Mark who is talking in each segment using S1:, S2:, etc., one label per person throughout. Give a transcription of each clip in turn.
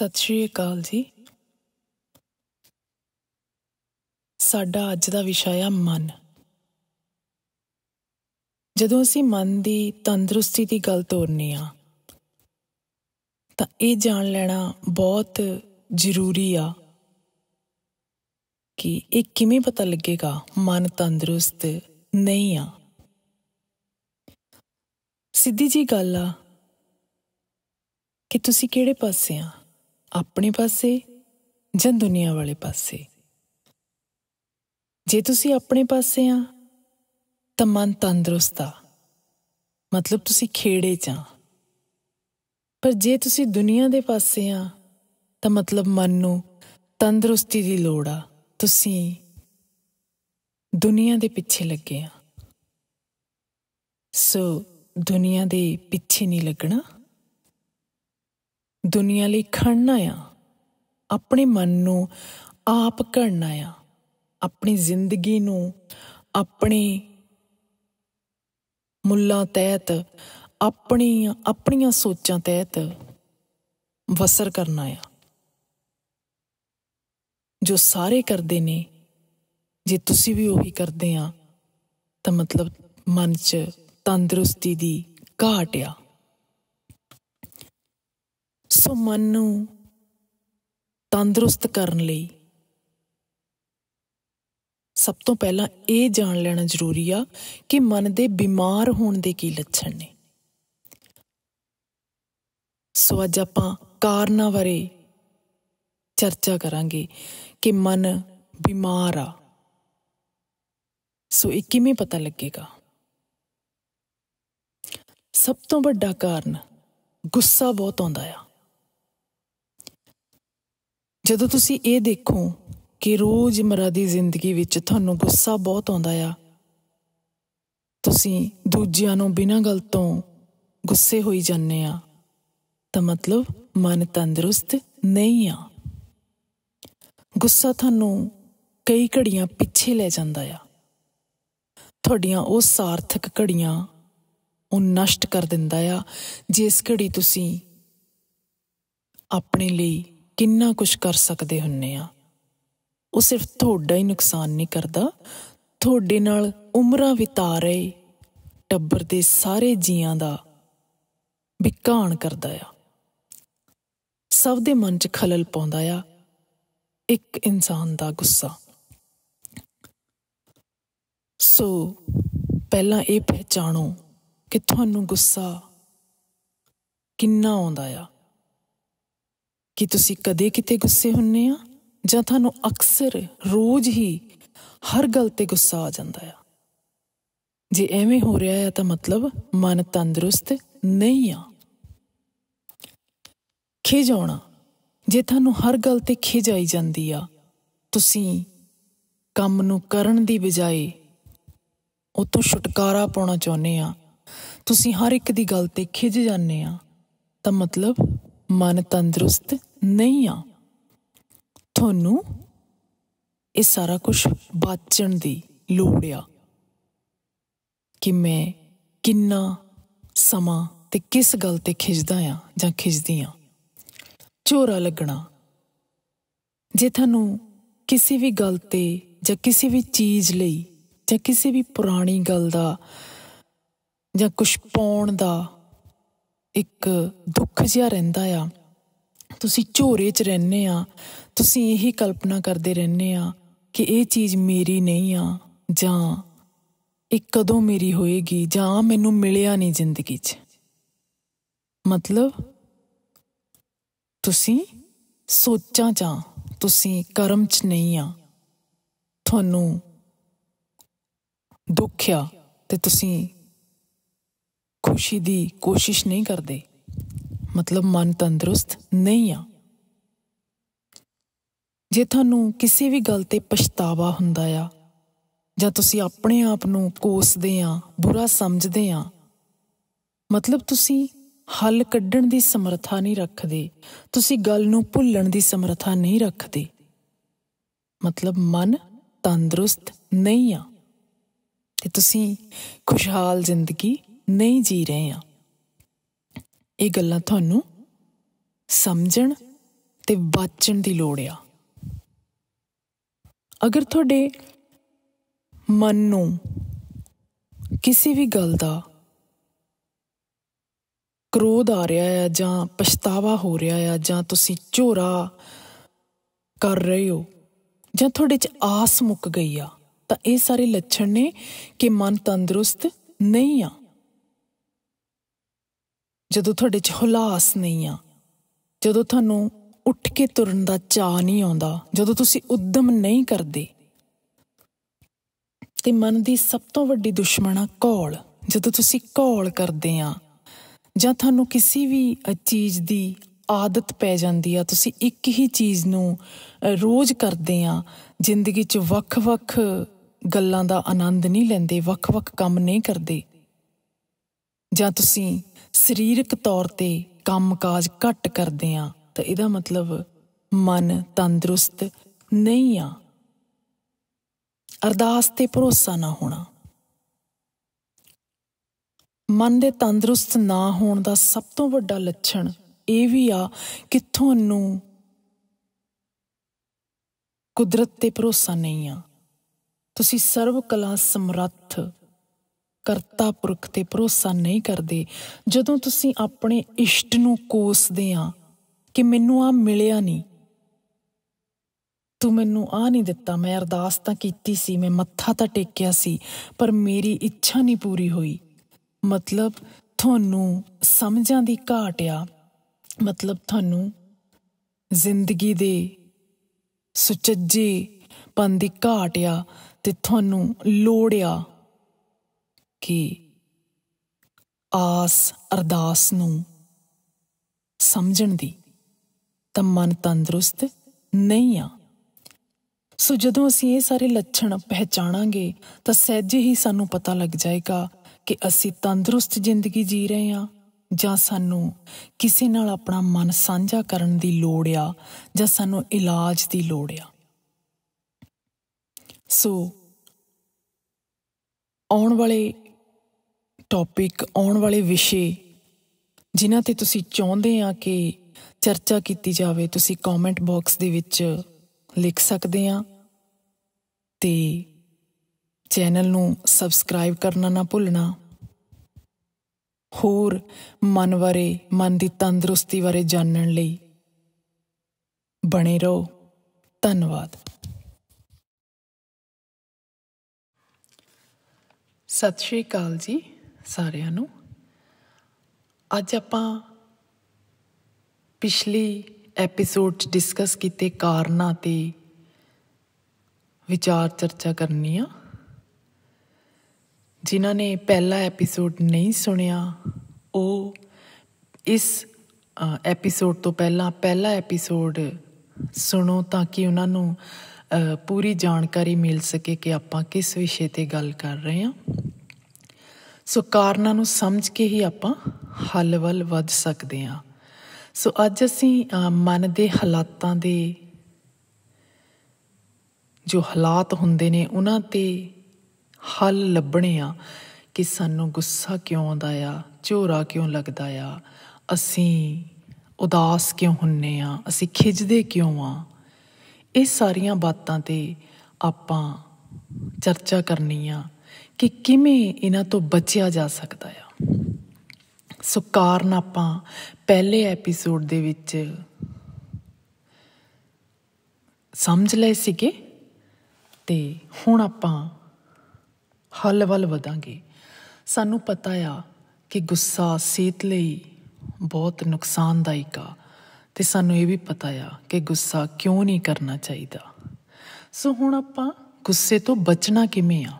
S1: ਸਤਿ ਸ਼੍ਰੀ ਅਕਾਲ ਜੀ ਸਾਡਾ ਅੱਜ ਦਾ ਵਿਸ਼ਾ ਹੈ ਮਨ ਜਦੋਂ ਅਸੀਂ ਮਨ ਦੀ ਤੰਦਰੁਸਤੀ ਦੀ ਗੱਲ ਤੋਰਨੀ ਆ ਤਾਂ ਇਹ ਜਾਣ ਲੈਣਾ ਬਹੁਤ ਜ਼ਰੂਰੀ ਆ ਕਿ ਇਹ ਕਿਵੇਂ ਪਤਾ ਲੱਗੇਗਾ ਮਨ ਤੰਦਰੁਸਤ ਨਹੀਂ ਆ ਸਿੱਧੀ ਜੀ ਗੱਲ ਆ ਕਿ ਤੁਸੀਂ ਕਿਹੜੇ ਪਾਸੇ ਆ ਆਪਣੇ ਪਾਸੇ ਜਾਂ ਦੁਨੀਆ ਵਾਲੇ ਪਾਸੇ ਜੇ ਤੁਸੀਂ ਆਪਣੇ ਪਾਸੇ ਆ ਤਾਂ ਮਨ ਤੰਦਰੁਸਤ ਆ ਮਤਲਬ ਤੁਸੀਂ ਖੇੜੇ ਚ ਆ ਪਰ ਜੇ ਤੁਸੀਂ ਦੁਨੀਆ ਦੇ ਪਾਸੇ ਆ ਤਾਂ ਮਤਲਬ ਮਨ ਨੂੰ ਤੰਦਰੁਸਤੀ ਦੀ ਲੋੜ ਆ ਤੁਸੀਂ ਦੁਨੀਆ ਦੇ ਪਿੱਛੇ ਲੱਗੇ ਆ ਸੋ ਦੁਨੀਆ ਦੇ ਪਿੱਛੇ ਨਹੀਂ ਲੱਗਣਾ ਦੁਨੀਆ ਲਈ ਖੜਨਾ ਆ ਆਪਣੇ ਮਨ ਨੂੰ ਆਪ ਕਰਨਾ ਆ ਆਪਣੀ ਜ਼ਿੰਦਗੀ ਨੂੰ ਆਪਣੇ ਮੁੱਲਾਂ ਤਹਿਤ ਆਪਣੀਆਂ ਆਪਣੀਆਂ ਸੋਚਾਂ ਤਹਿਤ ਵਸਰ ਕਰਨਾ ਆ ਜੋ ਸਾਰੇ ਕਰਦੇ ਨੇ ਜੇ ਤੁਸੀਂ ਵੀ ਉਹੀ ਕਰਦੇ ਆ ਤਾਂ ਮਤਲਬ ਮਨ 'ਚ ਤੰਦਰੁਸਤੀ ਦੀ ਘਾਟ ਆ ਸੋ ਮਨ ਨੂੰ ਤੰਦਰੁਸਤ ਕਰਨ ਲਈ ਸਭ ਤੋਂ ਪਹਿਲਾਂ ਇਹ ਜਾਣ ਲੈਣਾ ਜ਼ਰੂਰੀ ਆ ਕਿ ਮਨ ਦੇ ਬਿਮਾਰ ਹੋਣ ਦੇ ਕੀ ਲੱਛਣ ਨੇ ਸੋ ਅੱਜ ਆਪਾਂ ਕਾਰਨਾਂ ਬਾਰੇ ਚਰਚਾ ਕਰਾਂਗੇ ਕਿ ਮਨ ਬਿਮਾਰ ਆ ਸੋ ਇਹ ਕਿਵੇਂ ਪਤਾ ਲੱਗੇਗਾ ਸਭ ਤੋਂ ਵੱਡਾ ਕਾਰਨ ਗੁੱਸਾ ਬਹੁਤ ਆਉਂਦਾ ਆ ਜਦੋਂ ਤੁਸੀਂ ਇਹ ਦੇਖੋ ਕਿ ਰੋਜ਼ਮਰਾ ਦੀ ਜ਼ਿੰਦਗੀ ਵਿੱਚ ਤੁਹਾਨੂੰ ਗੁੱਸਾ ਬਹੁਤ ਆਉਂਦਾ ਆ ਤੁਸੀਂ ਦੂਜਿਆਂ ਨੂੰ ਬਿਨਾਂ ਗੱਲ ਤੋਂ ਗੁੱਸੇ ਹੋਈ ਜਾਂਦੇ ਆ ਤਾਂ ਮਤਲਬ ਮਨ ਤੰਦਰੁਸਤ ਨਹੀਂ ਆ ਗੁੱਸਾ ਤੁਹਾਨੂੰ ਕਈ ਘੜੀਆਂ ਪਿੱਛੇ ਲੈ ਜਾਂਦਾ ਆ ਤੁਹਾਡੀਆਂ ਉਹ ਸਾਰਥਕ ਘੜੀਆਂ ਉਹ ਨਸ਼ਟ ਕਰ ਦਿੰਦਾ ਆ ਜਿਸ ਘੜੀ ਤੁਸੀਂ ਆਪਣੇ ਲਈ ਕਿੰਨਾ ਕੁਝ ਕਰ ਸਕਦੇ ਹੁੰਨੇ ਆ ਉਹ ਸਿਰਫ ਤੁਹਾਡਾ ਹੀ ਨੁਕਸਾਨ ਨਹੀਂ ਕਰਦਾ ਤੁਹਾਡੇ ਨਾਲ ਉਮਰਾਂ ਬਿਤਾ ਰਹੇ ਟੱਬਰ ਦੇ ਸਾਰੇ ਜੀਆਂ ਦਾ ਵਿਕਾਣ ਕਰਦਾ ਆ ਸਭ ਦੇ ਮਨ 'ਚ ਖਲਲ ਪਾਉਂਦਾ ਆ ਇੱਕ ਇਨਸਾਨ ਦਾ ਗੁੱਸਾ ਸੋ ਪਹਿਲਾਂ ਇਹ ਪਹਿਚਾਣੋ ਕਿ ਤੁਹਾਨੂੰ ਗੁੱਸਾ ਕਿੰਨਾ ਆਉਂਦਾ ਆ ਕਿ ਤੁਸੀਂ ਕਦੇ ਕਿਤੇ ਗੁੱਸੇ ਹੁੰਨੇ ਆ ਜਾਂ ਤੁਹਾਨੂੰ ਅਕਸਰ ਰੋਜ਼ ਹੀ ਹਰ ਗੱਲ ਤੇ ਗੁੱਸਾ ਆ ਜਾਂਦਾ ਆ ਜੇ ਐਵੇਂ ਹੋ ਰਿਹਾ ਆ ਤਾਂ ਮਤਲਬ ਮਨ ਤੰਦਰੁਸਤ ਨਹੀਂ ਆ ਖਿਜ ਜੇ ਤੁਹਾਨੂੰ ਹਰ ਗੱਲ ਤੇ ਖਿਜਾਈ ਜਾਂਦੀ ਆ ਤੁਸੀਂ ਕੰਮ ਨੂੰ ਕਰਨ ਦੀ ਬਜਾਏ ਉਹ ਤੋਂ ਛੁਟਕਾਰਾ ਪਾਉਣਾ ਚਾਹੁੰਦੇ ਆ ਤੁਸੀਂ ਹਰ ਇੱਕ ਦੀ ਗੱਲ ਤੇ ਖਿਜ ਜਾਂਦੇ ਆ ਤਾਂ ਮਤਲਬ ਮਨ ਤੰਦਰੁਸਤ ਨਹੀਂ ਆ ਤੁਹਾਨੂੰ ਇਹ ਸਾਰਾ ਕੁਝ ਬਾਚਣ ਦੀ ਲੋੜ ਆ ਕਿ ਮੈਂ ਕਿੰਨਾ ਸਮਾਂ ਤੇ ਕਿਸ ਗੱਲ ਤੇ ਖਿੱਚਦਾ ਆ ਜਾਂ ਖਿੱਚਦੀ ਆ ਚੋਰਾ ਲੱਗਣਾ ਜੇ ਤੁਹਾਨੂੰ ਕਿਸੇ ਵੀ ਗੱਲ ਤੇ ਜਾਂ ਕਿਸੇ ਵੀ ਚੀਜ਼ ਲਈ ਜਾਂ ਕਿਸੇ ਵੀ ਪੁਰਾਣੀ ਗੱਲ ਦਾ ਜਾਂ ਕੁਝ ਪਾਉਣ ਦਾ ਇੱਕ ਦੁੱਖ ਜਿਹਾ ਰਹਿੰਦਾ ਆ ਤੁਸੀਂ ਝੋਰੇ 'ਚ ਰਹਿੰਦੇ ਆ ਤੁਸੀਂ ਇਹੀ ਕਲਪਨਾ ਕਰਦੇ ਰਹਿੰਦੇ ਆ ਕਿ ਇਹ ਚੀਜ਼ ਮੇਰੀ ਨਹੀਂ ਆ ਜਾਂ ਇਹ ਕਦੋਂ ਮੇਰੀ ਹੋਏਗੀ ਜਾਂ ਮੈਨੂੰ ਮਿਲਿਆ ਨਹੀਂ ਜ਼ਿੰਦਗੀ 'ਚ ਮਤਲਬ ਤੁਸੀਂ ਸੋਚਾਂ 'ਚ ਤੁਸੀਂ ਕਰਮ 'ਚ ਨਹੀਂ ਆ ਤੁਹਾਨੂੰ ਦੁੱਖ ਤੇ ਤੁਸੀਂ ਖੁਸ਼ੀ ਦੀ ਕੋਸ਼ਿਸ਼ ਨਹੀਂ ਕਰਦੇ ਮਤਲਬ ਮਨ ਤੰਦਰੁਸਤ ਨਹੀਂ ਆ ਜੇ ਤੁਹਾਨੂੰ ਕਿਸੇ ਵੀ ਗੱਲ ਤੇ ਪਛਤਾਵਾ ਹੁੰਦਾ ਆ ਜਾਂ ਤੁਸੀਂ ਆਪਣੇ ਆਪ ਨੂੰ ਕੋਸਦੇ ਆ ਬੁਰਾ ਸਮਝਦੇ ਆ ਮਤਲਬ ਤੁਸੀਂ ਹੱਲ ਕੱਢਣ ਦੀ ਸਮਰੱਥਾ ਨਹੀਂ ਰੱਖਦੇ ਤੁਸੀਂ ਗੱਲ ਨੂੰ ਭੁੱਲਣ ਦੀ ਸਮਰੱਥਾ ਨਹੀਂ ਰੱਖਦੇ ਮਤਲਬ ਮਨ ਤੰਦਰੁਸਤ ਨਹੀਂ ਆ ਤੇ ਤੁਸੀਂ ਖੁਸ਼ਹਾਲ ਜ਼ਿੰਦਗੀ ਨਹੀਂ ਜੀ ਰਹੇ ਆ ਇਹ ਗੱਲਾਂ ਤੁਹਾਨੂੰ ਸਮਝਣ ਤੇ ਵਾਚਣ ਦੀ ਲੋੜ ਆ ਅਗਰ ਤੁਹਾਡੇ ਮਨ ਨੂੰ ਕਿਸੇ ਵੀ ਗੱਲ ਦਾ ਕ੍ਰੋਧ ਆ ਰਿਹਾ ਹੈ ਜਾਂ ਪਛਤਾਵਾ ਹੋ ਰਿਹਾ ਹੈ ਜਾਂ ਤੁਸੀਂ ਝੋਰਾ ਕਰ ਰਹੇ ਹੋ ਜਾਂ ਤੁਹਾਡੇ 'ਚ ਆਸ ਮੁੱਕ ਗਈ ਆ ਤਾਂ ਇਹ ਸਾਰੇ ਲੱਛਣ ਨੇ ਕਿ ਮਨ ਤੰਦਰੁਸਤ ਨਹੀਂ ਆ ਜਦੋਂ ਤੁਹਾਡੇ 'ਚ ਹੁਲਾਸ ਨਹੀਂ ਆ ਜਦੋਂ ਤੁਹਾਨੂੰ ਉੱਠ ਕੇ ਤੁਰਨ ਦਾ ਚਾਹ ਨਹੀਂ ਆਉਂਦਾ ਜਦੋਂ ਤੁਸੀਂ ਉਦਮ ਨਹੀਂ ਕਰਦੇ ਤੇ ਮਨ ਦੀ ਸਭ ਤੋਂ ਵੱਡੀ ਦੁਸ਼ਮਣਾ ਕੌਲ ਜਦੋਂ ਤੁਸੀਂ ਕੌਲ ਕਰਦੇ ਆ ਜਾਂ ਤੁਹਾਨੂੰ ਕਿਸੇ ਵੀ ਚੀਜ਼ ਦੀ ਆਦਤ ਪੈ ਜਾਂਦੀ ਆ ਤੁਸੀਂ ਇੱਕ ਹੀ ਚੀਜ਼ ਨੂੰ ਰੋਜ਼ ਕਰਦੇ ਆ ਜ਼ਿੰਦਗੀ 'ਚ ਵੱਖ-ਵੱਖ ਗੱਲਾਂ ਦਾ ਆਨੰਦ ਨਹੀਂ ਲੈਂਦੇ ਵੱਖ-ਵੱਖ ਕੰਮ ਨਹੀਂ ਕਰਦੇ ਜਾਂ ਤੁਸੀਂ ਸਰੀਰਕ ਤੌਰ ਤੇ ਕੰਮਕਾਜ ਘੱਟ ਕਰਦੇ ਆ ਤਾਂ ਇਹਦਾ ਮਤਲਬ ਮਨ ਤੰਦਰੁਸਤ ਨਹੀਂ ਆ ਅਰਦਾਸ ਤੇ ਭਰੋਸਾ ਨਾ ਹੋਣਾ ਮਨ ਦੇ ਤੰਦਰੁਸਤ ਨਾ ਹੋਣ ਦਾ ਸਭ ਤੋਂ ਵੱਡਾ ਲੱਛਣ ਇਹ ਵੀ ਆ ਕਿ ਤੁਹਾਨੂੰ ਕੁਦਰਤ ਤੇ ਭਰੋਸਾ ਨਹੀਂ ਆ ਤੁਸੀਂ ਸਰਵ ਕਲਾ ਸਮਰੱਥ ਕਰਤਾ ਪੁਰਖ ਤੇ ਭਰੋਸਾ ਨਹੀਂ ਕਰਦੇ ਜਦੋਂ ਤੁਸੀਂ ਆਪਣੇ ਇਸ਼ਟ ਨੂੰ ਕੋਸਦੇ ਆ ਕਿ ਮੈਨੂੰ ਆ ਮਿਲਿਆ ਨਹੀਂ ਤੂੰ ਮੈਨੂੰ ਆ ਨਹੀਂ ਦਿੱਤਾ ਮੈਂ ਅਰਦਾਸ ਤਾਂ ਕੀਤੀ ਸੀ ਮੈਂ ਮੱਥਾ ਤਾਂ ਟੇਕਿਆ ਸੀ ਪਰ ਮੇਰੀ ਇੱਛਾ ਨਹੀਂ ਪੂਰੀ ਹੋਈ ਮਤਲਬ ਤੁਹਾਨੂੰ ਸਮਝਾਂ ਦੀ ਘਾਟ ਆ ਮਤਲਬ ਤੁਹਾਨੂੰ ਜ਼ਿੰਦਗੀ ਦੇ ਸੁਚੱਜੇ ਪੰਦੀ ਦੀ ਘਾਟ ਆ ਤੇ ਤੁਹਾਨੂੰ ਲੋੜ ਆ ਕਿ ਆਸ ਅਰਦਾਸ ਨੂੰ ਸਮਝਣ ਦੀ ਤਾਂ ਮਨ ਤੰਦਰੁਸਤ ਨਹੀਂ ਆ ਸੋ ਜਦੋਂ ਅਸੀਂ ਇਹ ਸਾਰੇ ਲੱਛਣ ਪਹਿਚਾਣਾਂਗੇ ਤਾਂ ਸਹਿਜ ਹੀ ਸਾਨੂੰ ਪਤਾ ਲੱਗ ਜਾਏਗਾ ਕਿ ਅਸੀਂ ਤੰਦਰੁਸਤ ਜ਼ਿੰਦਗੀ ਜੀ ਰਹੇ ਹਾਂ ਜਾਂ ਸਾਨੂੰ ਕਿਸੇ ਨਾਲ ਆਪਣਾ ਮਨ ਸਾਂਝਾ ਕਰਨ ਦੀ ਲੋੜ ਆ ਜਾਂ ਸਾਨੂੰ ਇਲਾਜ ਦੀ ਲੋੜ ਆ ਸੋ ਆਉਣ ਵਾਲੇ ਟੌਪਿਕ ਆਉਣ ਵਾਲੇ ਵਿਸ਼ੇ ਜਿਨ੍ਹਾਂ ਤੇ ਤੁਸੀਂ ਚਾਹੁੰਦੇ ਆ ਕਿ ਚਰਚਾ ਕੀਤੀ ਜਾਵੇ ਤੁਸੀਂ ਕਮੈਂਟ ਬਾਕਸ ਦੇ ਵਿੱਚ ਲਿਖ ਸਕਦੇ ਆ ਤੇ ਚੈਨਲ ਨੂੰ ਸਬਸਕ੍ਰਾਈਬ ਕਰਨਾ ਨਾ ਭੁੱਲਣਾ ਹੋਰ ਮਨ ਬਾਰੇ ਮਨ ਦੀ ਤੰਦਰੁਸਤੀ ਬਾਰੇ ਜਾਣਨ ਲਈ ਬਣੇ ਰਹੋ ਧੰਨਵਾਦ ਸਤਿ ਸ਼੍ਰੀ ਅਕਾਲ ਜੀ ਸਾਰਿਆਂ ਨੂੰ ਅੱਜ ਆਪਾਂ ਪਿਛਲੇ ਐਪੀਸੋਡ 'ਚ ਡਿਸਕਸ ਕੀਤੇ ਕਾਰਨਾਂ ਤੇ ਵਿਚਾਰ ਚਰਚਾ ਕਰਨੀ ਆ ਜਿਨ੍ਹਾਂ ਨੇ ਪਹਿਲਾ ਐਪੀਸੋਡ ਨਹੀਂ ਸੁਣਿਆ ਉਹ ਇਸ ਐਪੀਸੋਡ ਤੋਂ ਪਹਿਲਾਂ ਪਹਿਲਾ ਐਪੀਸੋਡ ਸੁਣੋ ਤਾਂ ਕਿ ਉਹਨਾਂ ਨੂੰ ਪੂਰੀ ਜਾਣਕਾਰੀ ਮਿਲ ਸਕੇ ਕਿ ਆਪਾਂ ਕਿਸ ਵਿਸ਼ੇ ਤੇ ਗੱਲ ਕਰ ਰਹੇ ਹਾਂ ਸੋ ਕਾਰਨਾਂ ਨੂੰ ਸਮਝ ਕੇ ਹੀ ਆਪਾਂ ਹੱਲ ਵੱਲ ਵੱਧ ਸਕਦੇ ਹਾਂ ਸੋ ਅੱਜ ਅਸੀਂ ਮਨ ਦੇ ਹਾਲਾਤਾਂ ਦੇ ਜੋ ਹਾਲਾਤ ਹੁੰਦੇ ਨੇ ਉਹਨਾਂ ਤੇ ਹੱਲ ਲੱਭਣੇ ਆ ਕਿ ਸਾਨੂੰ ਗੁੱਸਾ ਕਿਉਂ ਆਉਂਦਾ ਆ ਝੋਰਾ ਕਿਉਂ ਲੱਗਦਾ ਆ ਅਸੀਂ ਉਦਾਸ ਕਿਉਂ ਹੁੰਨੇ ਆ ਅਸੀਂ ਖਿਜਦੇ ਕਿਉਂ ਆ ਇਹ ਸਾਰੀਆਂ ਬਾਤਾਂ ਤੇ ਆਪਾਂ ਚਰਚਾ ਕਰਨੀ ਆ ਕਿ ਕਿਵੇਂ ਇਹਨਾਂ ਤੋਂ ਬਚਿਆ ਜਾ ਸਕਦਾ ਆ ਸੋ ਕਾਰਨ ਆਪਾਂ ਪਹਿਲੇ ਐਪੀਸੋਡ ਦੇ ਵਿੱਚ ਸਮਝ ਲਏ ਸੀਗੇ ਤੇ ਹੁਣ ਆਪਾਂ ਹੱਲ ਵੱਲ ਵਧਾਂਗੇ ਸਾਨੂੰ ਪਤਾ ਆ ਕਿ ਗੁੱਸਾ ਸਿਹਤ ਲਈ ਬਹੁਤ ਨੁਕਸਾਨਦਾਇਕ ਆ ਤੇ ਸਾਨੂੰ ਇਹ ਵੀ ਪਤਾ ਆ ਕਿ ਗੁੱਸਾ ਕਿਉਂ ਨਹੀਂ ਕਰਨਾ ਚਾਹੀਦਾ ਸੋ ਹੁਣ ਆਪਾਂ ਗੁੱਸੇ ਤੋਂ ਬਚਣਾ ਕਿਵੇਂ ਆ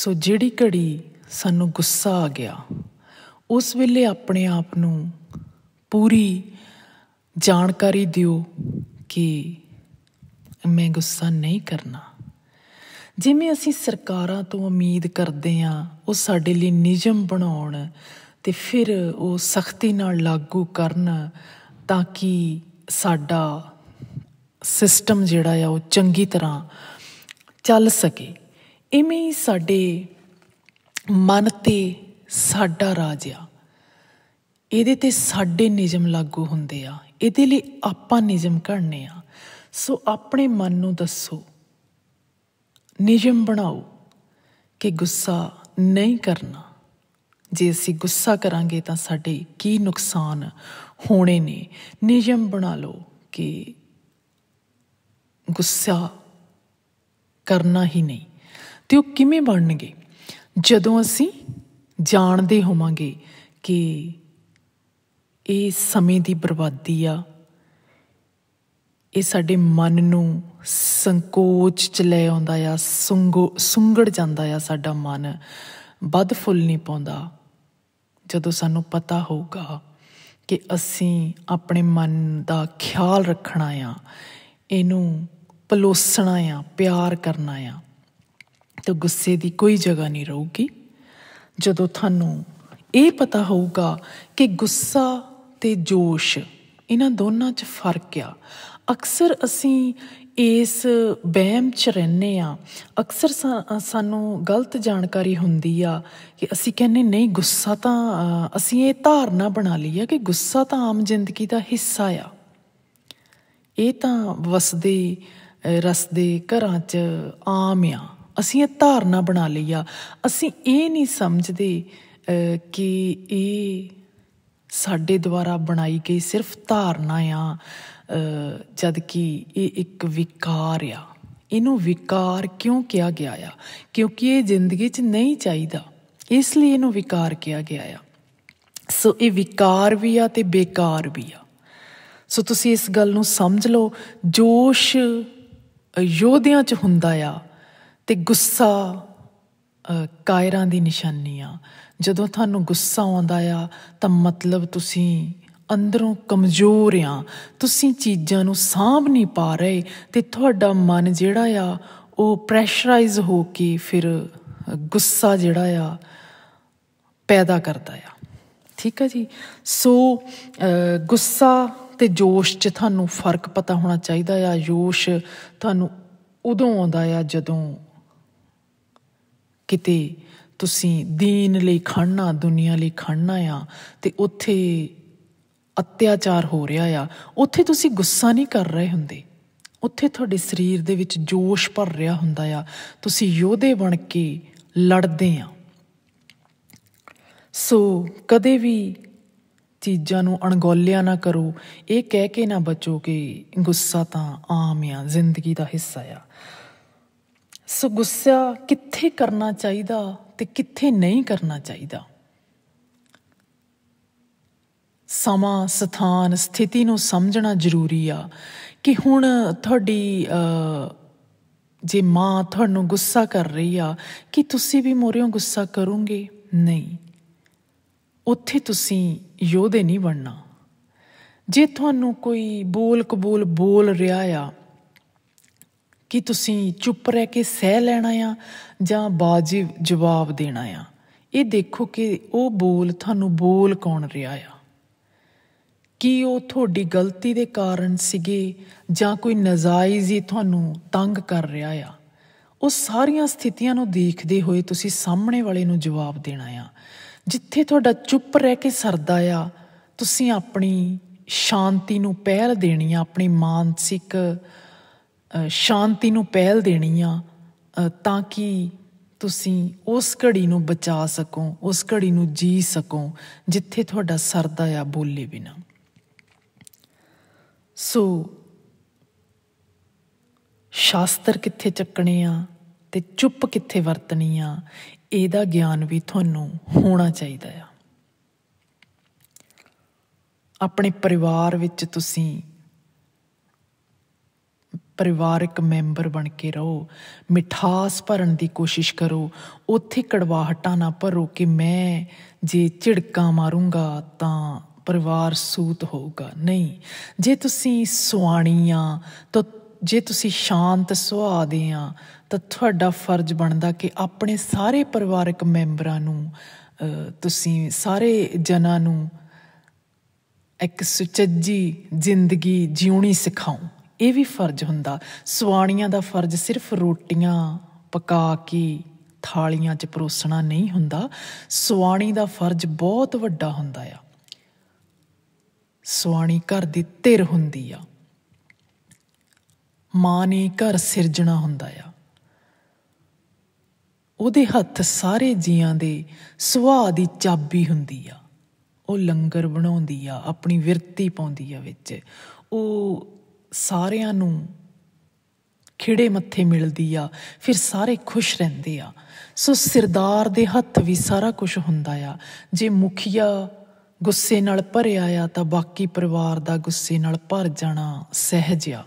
S1: ਸੋ ਜਿਹੜੀ ਘੜੀ ਸਾਨੂੰ ਗੁੱਸਾ ਆ ਗਿਆ ਉਸ ਵੇਲੇ ਆਪਣੇ ਆਪ ਨੂੰ ਪੂਰੀ ਜਾਣਕਾਰੀ ਦਿਓ ਕਿ ਮੈਂ ਗੁੱਸਾ ਨਹੀਂ ਕਰਨਾ ਜਿਵੇਂ ਅਸੀਂ ਸਰਕਾਰਾਂ ਤੋਂ ਉਮੀਦ ਕਰਦੇ ਹਾਂ ਉਹ ਸਾਡੇ ਲਈ ਨਿਯਮ ਬਣਾਉਣ ਤੇ ਫਿਰ ਉਹ ਸਖਤੀ ਨਾਲ ਲਾਗੂ ਕਰਨ ਤਾਂ ਕਿ ਸਾਡਾ ਸਿਸਟਮ ਜਿਹੜਾ ਆ ਉਹ ਚੰਗੀ ਤਰ੍ਹਾਂ ਚੱਲ ਸਕੇ ਇਵੇਂ ਹੀ ਸਾਡੇ ਮਨ ਤੇ ਸਾਡਾ ਰਾਜ ਆ ਇਹਦੇ ਤੇ ਸਾਡੇ ਨਿਯਮ ਲਾਗੂ ਹੁੰਦੇ ਆ ਇਹਦੇ ਲਈ ਆਪਾਂ ਨਿਯਮ ਘੜਨੇ ਆ ਸੋ ਆਪਣੇ ਮਨ ਨੂੰ ਦੱਸੋ ਨਿਯਮ ਬਣਾਓ ਕਿ ਗੁੱਸਾ ਨਹੀਂ ਕਰਨਾ ਜੇ ਅਸੀਂ ਗੁੱਸਾ ਕਰਾਂਗੇ ਤਾਂ ਸਾਡੇ ਕੀ ਨੁਕਸਾਨ ਹੋਣੇ ਨੇ ਨਿਯਮ ਬਣਾ ਲਓ ਕਿ ਗੁੱਸਾ ਕਰਨਾ ਹੀ ਨਹੀਂ ਤੇ ਉਹ ਕਿਵੇਂ ਬਣਨਗੇ ਜਦੋਂ ਅਸੀਂ ਜਾਣਦੇ ਹੋਵਾਂਗੇ ਕਿ ਇਹ ਸਮੇਂ ਦੀ ਬਰਬਾਦੀ ਆ ਇਹ ਸਾਡੇ ਮਨ ਨੂੰ ਸੰਕੋਚ ਚ ਲੈ ਆਉਂਦਾ ਆ ਸੁੰਗੜ ਜਾਂਦਾ ਆ ਸਾਡਾ ਮਨ ਵੱਧ ਫੁੱਲ ਨਹੀਂ ਪਾਉਂਦਾ ਜਦੋਂ ਸਾਨੂੰ ਪਤਾ ਹੋਊਗਾ ਕਿ ਅਸੀਂ ਆਪਣੇ ਮਨ ਦਾ ਖਿਆਲ ਰੱਖਣਾ ਆ ਇਹਨੂੰ ਪਲੋਸਣਾ ਆ ਪਿਆਰ ਕਰਨਾ ਆ ਤਾਂ ਗੁੱਸੇ ਦੀ ਕੋਈ ਜਗ੍ਹਾ ਨਹੀਂ ਰਹੂਗੀ ਜਦੋਂ ਤੁਹਾਨੂੰ ਇਹ ਪਤਾ ਹੋਊਗਾ ਕਿ ਗੁੱਸਾ ਤੇ ਜੋਸ਼ ਇਹਨਾਂ ਦੋਨਾਂ 'ਚ ਫਰਕ ਆ ਅਕਸਰ ਅਸੀਂ ਇਸ ਬਹਿਮ 'ਚ ਰਹਿੰਨੇ ਆ ਅਕਸਰ ਸਾਨੂੰ ਗਲਤ ਜਾਣਕਾਰੀ ਹੁੰਦੀ ਆ ਕਿ ਅਸੀਂ ਕਹਿੰਨੇ ਨਹੀਂ ਗੁੱਸਾ ਤਾਂ ਅਸੀਂ ਇਹ ਧਾਰਨਾ ਬਣਾ ਲਈ ਆ ਕਿ ਗੁੱਸਾ ਤਾਂ ਆਮ ਜ਼ਿੰਦਗੀ ਦਾ ਹਿੱਸਾ ਆ ਇਹ ਤਾਂ ਵਸਦੇ ਰਸਦੇ ਘਰਾਂ 'ਚ ਆਮ ਆ ਅਸੀਂ ਇਹ ਧਾਰਨਾ ਬਣਾ ਲਈ ਆ ਅਸੀਂ ਇਹ ਨਹੀਂ ਸਮਝਦੇ ਕਿ ਇਹ ਸਾਡੇ ਦੁਆਰਾ ਬਣਾਈ ਗਈ ਸਿਰਫ ਧਾਰਨਾ ਆ ਜਦ ਕਿ ਇਹ ਇੱਕ ਵਿਕਾਰ ਆ ਇਹਨੂੰ ਵਿਕਾਰ ਕਿਉਂ ਕਿਹਾ ਗਿਆ ਆ ਕਿਉਂਕਿ ਇਹ ਜ਼ਿੰਦਗੀ 'ਚ ਨਹੀਂ ਚਾਹੀਦਾ ਇਸ ਲਈ ਇਹਨੂੰ ਵਿਕਾਰ ਕਿਹਾ ਗਿਆ ਆ ਸੋ ਇਹ ਵਿਕਾਰ ਵੀ ਆ ਤੇ ਬੇਕਾਰ ਵੀ ਆ ਸੋ ਤੁਸੀਂ ਇਸ ਗੱਲ ਨੂੰ ਸਮਝ ਲਓ ਜੋਸ਼ ਯੋਧਿਆਂ 'ਚ ਹੁੰਦਾ ਆ ਤੇ ਗੁੱਸਾ ਕਾਇਰਾਂ ਦੀ ਨਿਸ਼ਾਨੀ ਆ ਜਦੋਂ ਤੁਹਾਨੂੰ ਗੁੱਸਾ ਆਉਂਦਾ ਆ ਤਾਂ ਮਤਲਬ ਤੁਸੀਂ ਅੰਦਰੋਂ ਕਮਜ਼ੋਰ ਆ ਤੁਸੀਂ ਚੀਜ਼ਾਂ ਨੂੰ ਸਾਂਭ ਨਹੀਂ ਪਾ ਰਹੇ ਤੇ ਤੁਹਾਡਾ ਮਨ ਜਿਹੜਾ ਆ ਉਹ ਪ੍ਰੈਸ਼ਰਾਈਜ਼ ਹੋ ਕੇ ਫਿਰ ਗੁੱਸਾ ਜਿਹੜਾ ਆ ਪੈਦਾ ਕਰਦਾ ਆ ਠੀਕ ਹੈ ਜੀ ਸੋ ਗੁੱਸਾ ਤੇ ਜੋਸ਼ 'ਚ ਤੁਹਾਨੂੰ ਫਰਕ ਪਤਾ ਹੋਣਾ ਚਾਹੀਦਾ ਆ ਜੋਸ਼ ਤੁਹਾਨੂੰ ਉਦੋਂ ਆਉਂਦਾ ਆ ਜਦੋਂ ਕਿਤੇ ਤੁਸੀਂ ਦੀਨ ਲਈ ਖੜਨਾ ਦੁਨੀਆ ਲਈ ਖੜਨਾ ਆ ਤੇ ਉੱਥੇ ਅਤਿਆਚਾਰ ਹੋ ਰਿਹਾ ਆ ਉੱਥੇ ਤੁਸੀਂ ਗੁੱਸਾ ਨਹੀਂ ਕਰ ਰਹੇ ਹੁੰਦੇ ਉੱਥੇ ਤੁਹਾਡੇ ਸਰੀਰ ਦੇ ਵਿੱਚ ਜੋਸ਼ ਭਰ ਰਿਹਾ ਹੁੰਦਾ ਆ ਤੁਸੀਂ ਯੋਧੇ ਬਣ ਕੇ ਲੜਦੇ ਆ ਸੋ ਕਦੇ ਵੀ ਚੀਜ਼ਾਂ ਨੂੰ ਅਣਗੋਲਿਆ ਨਾ ਕਰੋ ਇਹ ਕਹਿ ਕੇ ਨਾ ਬਚੋ ਕਿ ਗੁੱਸਾ ਤਾਂ ਆਮ ਆ ਜ਼ਿੰਦਗੀ ਦਾ ਹਿੱਸਾ ਆ ਸੋ ਗੁੱਸਾ ਕਿੱਥੇ ਕਰਨਾ ਚਾਹੀਦਾ ਤੇ ਕਿੱਥੇ ਨਹੀਂ ਕਰਨਾ ਚਾਹੀਦਾ ਸਮਾਂ ਸਥਾਨ ਸਥਿਤੀ ਨੂੰ ਸਮਝਣਾ ਜ਼ਰੂਰੀ ਆ ਕਿ ਹੁਣ ਤੁਹਾਡੀ ਜੇ ਮਾਂ ਤੁਹਾਨੂੰ ਗੁੱਸਾ ਕਰ ਰਹੀ ਆ ਕਿ ਤੁਸੀਂ ਵੀ ਮੋਰਿਓਂ ਗੁੱਸਾ ਕਰੋਗੇ ਨਹੀਂ ਉੱਥੇ ਤੁਸੀਂ ਯੋਧੇ ਨਹੀਂ ਬਣਨਾ ਜੇ ਤੁਹਾਨੂੰ ਕੋਈ ਬੋਲ ਕਬੂਲ ਬੋਲ ਰਿਹਾ ਆ ਕਿ ਤੁਸੀਂ ਚੁੱਪ ਰਹਿ ਕੇ ਸਹਿ ਲੈਣਾ ਆ ਜਾਂ ਬਾਜੀ ਜਵਾਬ ਦੇਣਾ ਆ ਇਹ ਦੇਖੋ ਕਿ ਉਹ ਬੋਲ ਤੁਹਾਨੂੰ ਬੋਲ ਕੌਣ ਰਿਹਾ ਆ ਕੀ ਉਹ ਤੁਹਾਡੀ ਗਲਤੀ ਦੇ ਕਾਰਨ ਸੀਗੇ ਜਾਂ ਕੋਈ ਨਜਾਇਜ਼ ਹੀ ਤੁਹਾਨੂੰ ਤੰਗ ਕਰ ਰਿਹਾ ਆ ਉਹ ਸਾਰੀਆਂ ਸਥਿਤੀਆਂ ਨੂੰ ਦੇਖਦੇ ਹੋਏ ਤੁਸੀਂ ਸਾਹਮਣੇ ਵਾਲੇ ਨੂੰ ਜਵਾਬ ਦੇਣਾ ਆ ਜਿੱਥੇ ਤੁਹਾਡਾ ਚੁੱਪ ਰਹਿ ਕੇ ਸਰਦਾ ਆ ਤੁਸੀਂ ਆਪਣੀ ਸ਼ਾਂਤੀ ਨੂੰ ਪਹਿਲ ਦੇਣੀ ਆ ਆਪਣੀ ਮਾਨਸਿਕ ਸ਼ਾਂਤੀ ਨੂੰ ਪਹਿਲ ਦੇਣੀ ਆ ਤਾਂ ਕਿ ਤੁਸੀਂ ਉਸ ਘੜੀ ਨੂੰ ਬਚਾ ਸਕੋ ਉਸ ਘੜੀ ਨੂੰ ਜੀ ਸਕੋ ਜਿੱਥੇ ਤੁਹਾਡਾ ਸਰਦਾ ਆ ਬੋਲੇ ਬਿਨਾ ਸੋ ਸ਼ਾਸਤਰ ਕਿੱਥੇ ਚੱਕਣੇ ਆ ਤੇ ਚੁੱਪ ਕਿੱਥੇ ਵਰਤਣੀ ਆ ਇਹਦਾ ਗਿਆਨ ਵੀ ਤੁਹਾਨੂੰ ਹੋਣਾ ਚਾਹੀਦਾ ਆ ਆਪਣੇ ਪਰਿਵਾਰ ਵਿੱਚ ਤੁਸੀਂ ਪਰਿਵਾਰਕ ਮੈਂਬਰ ਬਣ ਕੇ ਰਹੋ ਮਿਠਾਸ ਭਰਨ ਦੀ ਕੋਸ਼ਿਸ਼ ਕਰੋ ਉੱਥੇ ਕੜਵਾਹਟਾਂ ਨਾ ਭਰੋ ਕਿ ਮੈਂ ਜੇ ਝਿੜਕਾਂ ਮਾਰੂੰਗਾ ਤਾਂ ਪਰਿਵਾਰ ਸੂਤ ਹੋਊਗਾ ਨਹੀਂ ਜੇ ਤੁਸੀਂ ਸੁਆਣੀਆਂ ਤਾਂ ਜੇ ਤੁਸੀਂ ਸ਼ਾਂਤ ਸੁਭਾਅ ਦੇ ਆ ਤਾਂ ਤੁਹਾਡਾ ਫਰਜ਼ ਬਣਦਾ ਕਿ ਆਪਣੇ ਸਾਰੇ ਪਰਿਵਾਰਕ ਮੈਂਬਰਾਂ ਨੂੰ ਤੁਸੀਂ ਸਾਰੇ ਜਨਾਂ ਨੂੰ ਇੱਕ ਸੁਚੱਜੀ ਜ਼ਿੰਦਗੀ ਜਿਉਣੀ ਸਿਖਾਓ ਇਹ ਵੀ ਫਰਜ਼ ਹੁੰਦਾ ਸਵਾਣੀਆਂ ਦਾ ਫਰਜ਼ ਸਿਰਫ ਰੋਟੀਆਂ ਪਕਾ ਕੇ ਥਾਲੀਆਂ 'ਚ ਪਰੋਸਣਾ ਨਹੀਂ ਹੁੰਦਾ ਸਵਾਣੀ ਦਾ ਫਰਜ਼ ਬਹੁਤ ਵੱਡਾ ਹੁੰਦਾ ਆ ਸਵਾਣੀ ਘਰ ਦੀ ਧਿਰ ਹੁੰਦੀ ਆ ਮਾਂ ਨੇ ਘਰ ਸਿਰਜਣਾ ਹੁੰਦਾ ਆ ਉਹਦੇ ਹੱਥ ਸਾਰੇ ਜੀਆਂ ਦੇ ਸੁਭਾਅ ਦੀ ਚਾਬੀ ਹੁੰਦੀ ਆ ਉਹ ਲੰਗਰ ਬਣਾਉਂਦੀ ਆ ਆਪਣੀ ਵਿਰਤੀ ਪਾਉਂਦੀ ਆ ਵਿੱਚ ਉਹ ਸਾਰਿਆਂ ਨੂੰ ਖਿੜੇ ਮੱਥੇ ਮਿਲਦੀ ਆ ਫਿਰ ਸਾਰੇ ਖੁਸ਼ ਰਹਿੰਦੇ ਆ ਸੋ ਸਰਦਾਰ ਦੇ ਹੱਥ ਵੀ ਸਾਰਾ ਕੁਝ ਹੁੰਦਾ ਆ ਜੇ ਮੁਖੀਆ ਗੁੱਸੇ ਨਾਲ ਭਰਿਆ ਆ ਤਾਂ ਬਾਕੀ ਪਰਿਵਾਰ ਦਾ ਗੁੱਸੇ ਨਾਲ ਭਰ ਜਾਣਾ ਸਹਿਜ ਆ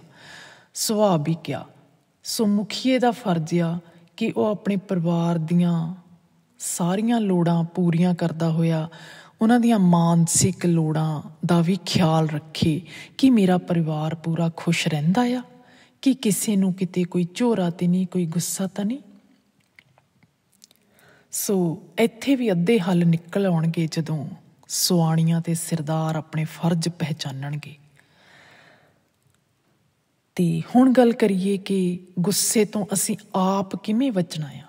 S1: ਸੁਭਾਵਿਕ ਆ ਸੋ ਮੁਖੀਏ ਦਾ ਫਰਜ਼ ਆ ਕਿ ਉਹ ਆਪਣੇ ਪਰਿਵਾਰ ਦੀਆਂ ਸਾਰੀਆਂ ਲੋੜਾਂ ਪੂਰੀਆਂ ਕਰਦਾ ਹੋਇਆ ਉਹਨਾਂ ਦੀਆਂ ਮਾਨਸਿਕ ਲੋੜਾਂ ਦਾ ਵੀ ਖਿਆਲ ਰੱਖੇ ਕਿ ਮੇਰਾ ਪਰਿਵਾਰ ਪੂਰਾ ਖੁਸ਼ ਰਹਿੰਦਾ ਆ ਕਿ ਕਿਸੇ ਨੂੰ ਕਿਤੇ ਕੋਈ ਝੋਰਾ ਤੇ ਨਹੀਂ ਕੋਈ ਗੁੱਸਾ ਤਾਂ ਨਹੀਂ ਸੋ ਇੱਥੇ ਵੀ ਅੱਧੇ ਹੱਲ ਨਿਕਲ ਆਉਣਗੇ ਜਦੋਂ ਸੁਆਣੀਆਂ ਤੇ ਸਰਦਾਰ ਆਪਣੇ ਫਰਜ਼ ਪਹਿਚਾਨਣਗੇ ਤੇ ਹੁਣ ਗੱਲ ਕਰੀਏ ਕਿ ਗੁੱਸੇ ਤੋਂ ਅਸੀਂ ਆਪ ਕਿਵੇਂ ਬਚਣਾ ਆ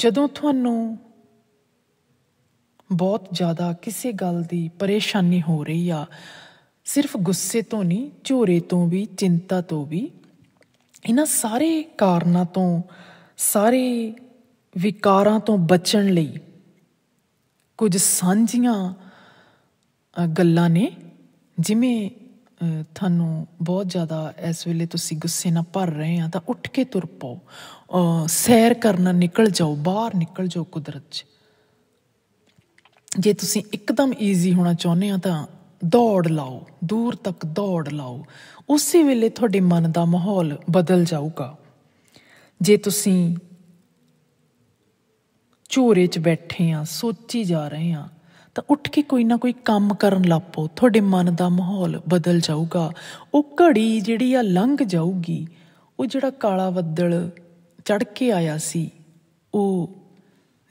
S1: ਜਦੋਂ ਤੁਹਾਨੂੰ ਬਹੁਤ ਜ਼ਿਆਦਾ ਕਿਸੇ ਗੱਲ ਦੀ ਪਰੇਸ਼ਾਨੀ ਹੋ ਰਹੀ ਆ ਸਿਰਫ ਗੁੱਸੇ ਤੋਂ ਨਹੀਂ ਝੋਰੇ ਤੋਂ ਵੀ ਚਿੰਤਾ ਤੋਂ ਵੀ ਇਹਨਾਂ ਸਾਰੇ ਕਾਰਨਾਂ ਤੋਂ ਸਾਰੇ ਵਿਕਾਰਾਂ ਤੋਂ ਬਚਣ ਲਈ ਕੁਝ ਸਾਂਝੀਆਂ ਗੱਲਾਂ ਨੇ ਜਿਵੇਂ ਤੁਹਾਨੂੰ ਬਹੁਤ ਜ਼ਿਆਦਾ ਇਸ ਵੇਲੇ ਤੁਸੀਂ ਗੁੱਸੇ ਨਾਲ ਭਰ ਰਹੇ ਆ ਤਾਂ ਉੱਠ ਕੇ ਤੁਰ ਪਾਓ ਸੈਰ ਕਰਨ ਨਿਕਲ ਜਾਓ ਬਾਹਰ ਨਿਕਲ ਜਾਓ ਕੁਦਰਤ 'ਚ ਜੇ ਤੁਸੀਂ ਇੱਕਦਮ ਈਜ਼ੀ ਹੋਣਾ ਚਾਹੁੰਦੇ ਆ ਤਾਂ ਦੌੜ ਲਾਓ ਦੂਰ ਤੱਕ ਦੌੜ ਲਾਓ ਉਸੇ ਵੇਲੇ ਤੁਹਾਡੇ ਮਨ ਦਾ ਮਾਹੌਲ ਬਦਲ ਜਾਊਗਾ ਜੇ ਤੁਸੀਂ ਝੋਰੇ 'ਚ ਬੈਠੇ ਆ ਸੋਚੀ ਜਾ ਰਹੇ ਆ ਤਾਂ ਉੱਠ ਕੇ ਕੋਈ ਨਾ ਕੋਈ ਕੰਮ ਕਰਨ ਲੱਪੋ ਤੁਹਾਡੇ ਮਨ ਦਾ ਮਾਹੌਲ ਬਦਲ ਜਾਊਗਾ ਉਹ ਘੜੀ ਜਿਹੜੀ ਆ ਲੰਘ ਜਾਊਗੀ ਉਹ ਜਿਹੜਾ ਕਾਲਾ ਬੱਦਲ ਚੜ ਕੇ ਆਇਆ ਸੀ ਉਹ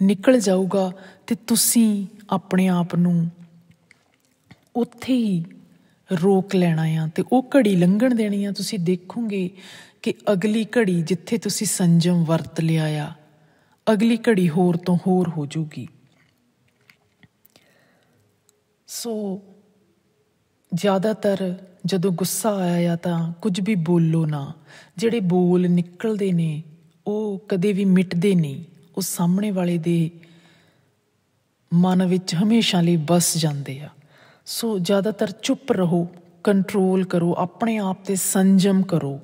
S1: ਨਿਕਲ ਜਾਊਗਾ ਤੇ ਤੁਸੀਂ ਆਪਣੇ ਆਪ ਨੂੰ ਉੱਥੇ ਹੀ ਰੋਕ ਲੈਣਾ ਆ ਤੇ ਉਹ ਘੜੀ ਲੰਘਣ ਦੇਣੀ ਆ ਤੁਸੀਂ ਦੇਖੋਗੇ ਕਿ ਅਗਲੀ ਘੜੀ ਜਿੱਥੇ ਤੁਸੀਂ ਸੰਜਮ ਵਰਤ ਲਿਆ ਆ ਅਗਲੀ ਘੜੀ ਹੋਰ ਤੋਂ ਹੋਰ ਹੋ ਜੂਗੀ ਸੋ ਜ਼ਿਆਦਾਤਰ ਜਦੋਂ ਗੁੱਸਾ ਆਇਆ ਆ ਤਾਂ ਕੁਝ ਵੀ ਬੋਲੋ ਨਾ ਜਿਹੜੇ ਬੋਲ ਨਿਕਲਦੇ ਨੇ ਉਹ ਕਦੇ ਵੀ ਮਿਟਦੇ ਨਹੀਂ ਉਹ ਸਾਹਮਣੇ ਵਾਲੇ ਦੇ ਮਨ ਵਿੱਚ ਹਮੇਸ਼ਾ ਲਈ ਬਸ ਜਾਂਦੇ ਆ ਸੋ ਜ਼ਿਆਦਾਤਰ ਚੁੱਪ ਰਹੋ ਕੰਟਰੋਲ ਕਰੋ ਆਪਣੇ ਆਪ ਤੇ ਸੰਜਮ ਕਰੋ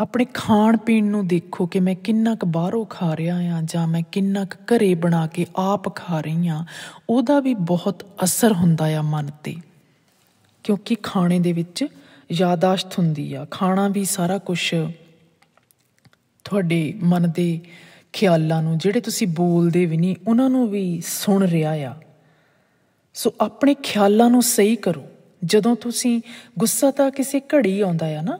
S1: ਆਪਣੇ ਖਾਣ ਪੀਣ ਨੂੰ ਦੇਖੋ ਕਿ ਮੈਂ ਕਿੰਨਾ ਕੁ ਬਾਹਰੋਂ ਖਾ ਰਿਹਾ ਆ ਜਾਂ ਮੈਂ ਕਿੰਨਾ ਕੁ ਘਰੇ ਬਣਾ ਕੇ ਆਪ ਖਾ ਰਹੀ ਆ ਉਹਦਾ ਵੀ ਬਹੁਤ ਅਸਰ ਹੁੰਦਾ ਆ ਮਨ ਤੇ ਕਿਉਂਕਿ ਖਾਣੇ ਦੇ ਵਿੱਚ ਯਾਦਾਸ਼ਤ ਹੁੰਦੀ ਆ ਖਾਣਾ ਵੀ ਸਾਰਾ ਕੁਝ ਤੁਹਾਡੇ ਮਨ ਦੇ ਖਿਆਲਾਂ ਨੂੰ ਜਿਹੜੇ ਤੁਸੀਂ ਬੋਲਦੇ ਵੀ ਨਹੀਂ ਉਹਨਾਂ ਨੂੰ ਵੀ ਸੁਣ ਰਿਹਾ ਆ ਸੋ ਆਪਣੇ ਖਿਆਲਾਂ ਨੂੰ ਸਹੀ ਕਰੋ ਜਦੋਂ ਤੁਸੀਂ ਗੁੱਸਾ ਤਾਂ ਕਿਸੇ ਘੜੀ ਆਉਂਦਾ ਆ ਨਾ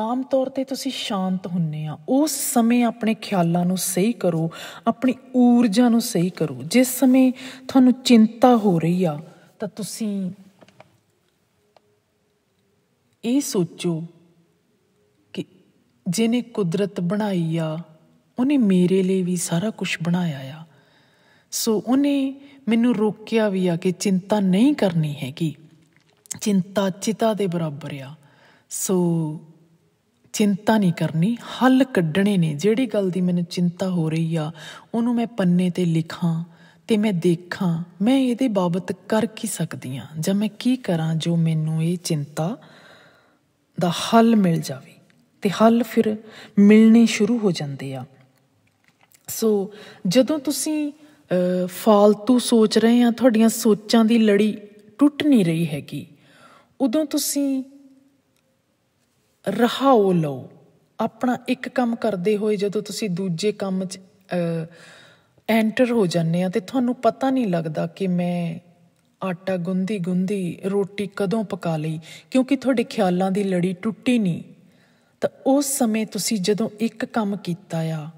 S1: ਆਮ ਤੌਰ ਤੇ ਤੁਸੀਂ ਸ਼ਾਂਤ ਹੁੰਨੇ ਆ ਉਸ ਸਮੇਂ ਆਪਣੇ ਖਿਆਲਾਂ ਨੂੰ ਸਹੀ ਕਰੋ ਆਪਣੀ ਊਰਜਾ ਨੂੰ ਸਹੀ ਕਰੋ ਜਿਸ ਸਮੇਂ ਤੁਹਾਨੂੰ ਚਿੰਤਾ ਹੋ ਰਹੀ ਆ ਤਾਂ ਤੁਸੀਂ ਇਹ ਸੋਚੋ ਕਿ ਜਿਹਨੇ ਕੁਦਰਤ ਬਣਾਈ ਆ ਉਹਨੇ ਮੇਰੇ ਲਈ ਵੀ ਸਾਰਾ ਕੁਝ ਬਣਾਇਆ ਆ ਸੋ ਉਹਨੇ ਮੈਨੂੰ ਰੋਕਿਆ ਵੀ ਆ ਕਿ ਚਿੰਤਾ ਨਹੀਂ ਕਰਨੀ ਹੈਗੀ ਚਿੰਤਾ ਚਿਤਾ ਦੇ ਬਰਾਬਰ ਆ ਸੋ ਚਿੰਤਾ ਨਹੀਂ ਕਰਨੀ ਹੱਲ ਕੱਢਣੇ ਨੇ ਜਿਹੜੀ ਗੱਲ ਦੀ ਮੈਨੂੰ ਚਿੰਤਾ ਹੋ ਰਹੀ ਆ ਉਹਨੂੰ ਮੈਂ ਪੰਨੇ ਤੇ ਲਿਖਾਂ ਤੇ ਮੈਂ ਦੇਖਾਂ ਮੈਂ ਇਹਦੇ ਬਾਬਤ ਕਰ ਕੀ ਸਕਦੀ ਆ ਜਾਂ ਮੈਂ ਕੀ ਕਰਾਂ ਜੋ ਮੈਨੂੰ ਇਹ ਚਿੰਤਾ ਦਾ ਹੱਲ ਮਿਲ ਜਾਵੇ ਤੇ ਹੱਲ ਫਿਰ ਮਿਲਣੇ ਸ਼ੁਰੂ ਹੋ ਜਾਂਦੇ ਆ ਸੋ ਜਦੋਂ ਤੁਸੀਂ ਫਾਲਤੂ ਸੋਚ ਰਹੇ ਆ ਤੁਹਾਡੀਆਂ ਸੋਚਾਂ ਦੀ ਲੜੀ ਟੁੱਟ ਨਹੀਂ ਰਹੀ ਹੈਗੀ ਉਦੋਂ ਤੁਸੀਂ ਰਹਾਓ ਲਓ ਆਪਣਾ ਇੱਕ ਕੰਮ ਕਰਦੇ ਹੋਏ ਜਦੋਂ ਤੁਸੀਂ ਦੂਜੇ ਕੰਮ 'ਚ ਐਂਟਰ ਹੋ ਜਾਂਦੇ ਆ ਤੇ ਤੁਹਾਨੂੰ ਪਤਾ ਨਹੀਂ ਲੱਗਦਾ ਕਿ ਮੈਂ ਆਟਾ ਗੁੰਦੀ ਗੁੰਦੀ ਰੋਟੀ ਕਦੋਂ ਪਕਾ ਲਈ ਕਿਉਂਕਿ ਤੁਹਾਡੇ ਖਿਆਲਾਂ ਦੀ ਲੜੀ ਟੁੱਟੀ ਨਹੀਂ ਤਾਂ ਉਸ ਸਮੇਂ ਤੁਸੀਂ ਜਦੋਂ ਇੱਕ ਕੰਮ ਕੀਤਾ ਆ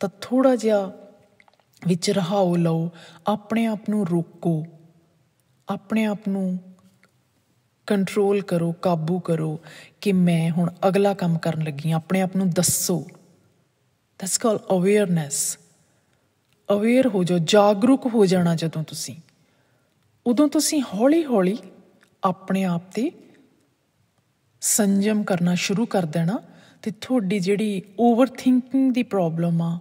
S1: ਤਾਂ ਥੋੜਾ ਜਿਹਾ ਵਿੱਚ ਰਹਾਓ ਲਓ ਆਪਣੇ ਆਪ ਨੂੰ ਰੋਕੋ ਆਪਣੇ ਆਪ ਨੂੰ ਕੰਟਰੋਲ ਕਰੋ ਕਾਬੂ ਕਰੋ ਕਿ ਮੈਂ ਹੁਣ ਅਗਲਾ ਕੰਮ ਕਰਨ ਲੱਗੀ ਆ ਆਪਣੇ ਆਪ ਨੂੰ ਦੱਸੋ ਦੈਟਸ ਕਾਲ ਅਵੇਅਰਨੈਸ ਅਵੇਅਰ ਹੋ ਜਾਓ ਜਾਗਰੂਕ ਹੋ ਜਾਣਾ ਜਦੋਂ ਤੁਸੀਂ ਉਦੋਂ ਤੁਸੀਂ ਹੌਲੀ-ਹੌਲੀ ਆਪਣੇ ਆਪ ਤੇ ਸੰਜਮ ਕਰਨਾ ਸ਼ੁਰੂ ਕਰ ਦੇਣਾ ਤੇ ਤੁਹਾਡੀ ਜਿਹੜੀ ਓਵਰ ਥਿੰਕਿੰਗ ਦੀ ਪ੍ਰੋਬਲਮ ਆ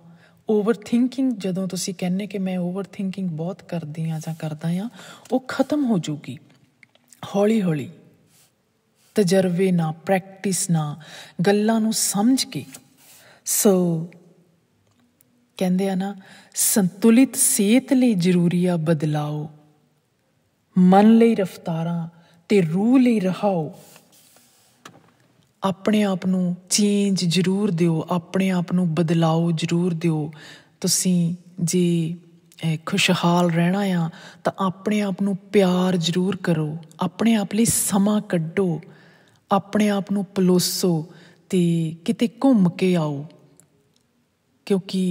S1: ਓਵਰਥਿੰਕਿੰਗ ਜਦੋਂ ਤੁਸੀਂ ਕਹਿੰਨੇ ਕਿ ਮੈਂ ਓਵਰਥਿੰਕਿੰਗ ਬਹੁਤ ਕਰਦੀ ਆ ਜਾਂ ਕਰਦਾ ਆ ਉਹ ਖਤਮ ਹੋ ਜੂਗੀ ਹੌਲੀ ਹੌਲੀ ਤਜਰਬੇ ਨਾਲ ਪ੍ਰੈਕਟਿਸ ਨਾਲ ਗੱਲਾਂ ਨੂੰ ਸਮਝ ਕੇ ਸੋ ਕਹਿੰਦੇ ਆ ਨਾ ਸੰਤੁਲਿਤ ਸਿਹਤ ਲਈ ਜ਼ਰੂਰੀ ਆ ਬਦਲਾਓ ਮਨ ਲਈ ਰਫਤਾਰਾਂ ਤੇ ਰੂਹ ਲਈ ਰਹਾਓ ਆਪਣੇ ਆਪ ਨੂੰ ਚੇਂਜ ਜ਼ਰੂਰ ਦਿਓ ਆਪਣੇ ਆਪ ਨੂੰ ਬਦਲਾਓ ਜ਼ਰੂਰ ਦਿਓ ਤੁਸੀਂ ਜੇ ਖੁਸ਼ਹਾਲ ਰਹਿਣਾ ਆ ਤਾਂ ਆਪਣੇ ਆਪ ਨੂੰ ਪਿਆਰ ਜ਼ਰੂਰ ਕਰੋ ਆਪਣੇ ਆਪ ਲਈ ਸਮਾਂ ਕੱਢੋ ਆਪਣੇ ਆਪ ਨੂੰ ਪਲੋਸੋ ਤੇ ਕਿਤੇ ਘੁੰਮ ਕੇ ਆਓ ਕਿਉਂਕਿ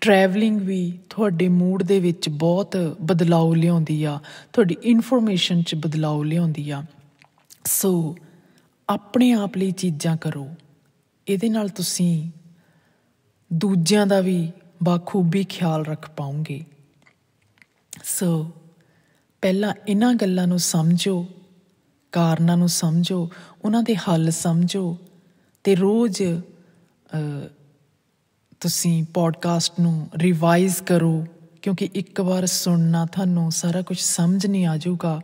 S1: ਟਰੈਵਲਿੰਗ ਵੀ ਤੁਹਾਡੇ ਮੂਡ ਦੇ ਵਿੱਚ ਬਹੁਤ ਬਦਲਾਅ ਲਿਆਉਂਦੀ ਆ ਤੁਹਾਡੀ ਇਨਫੋਰਮੇਸ਼ਨ 'ਚ ਬਦਲਾਅ ਲਿਆਉਂਦੀ ਆ ਸੋ ਆਪਣੇ ਆਪ ਲਈ ਚੀਜ਼ਾਂ ਕਰੋ ਇਹਦੇ ਨਾਲ ਤੁਸੀਂ ਦੂਜਿਆਂ ਦਾ ਵੀ ਬਾਖੂਬੀ ਖਿਆਲ ਰੱਖ ਪਾਉਂਗੇ ਸੋ ਪਹਿਲਾਂ ਇਹਨਾਂ ਗੱਲਾਂ ਨੂੰ ਸਮਝੋ ਕਾਰਨਾਂ ਨੂੰ ਸਮਝੋ ਉਹਨਾਂ ਦੇ ਹੱਲ ਸਮਝੋ ਤੇ ਰੋਜ਼ ਤੁਸੀਂ ਪੋਡਕਾਸਟ ਨੂੰ ਰਿਵਾਈਜ਼ ਕਰੋ ਕਿਉਂਕਿ ਇੱਕ ਵਾਰ ਸੁਣਨਾ ਤੁਹਾਨੂੰ ਸਾਰਾ ਕੁਝ ਸਮਝ ਨਹੀਂ ਆ ਜਾਊਗਾ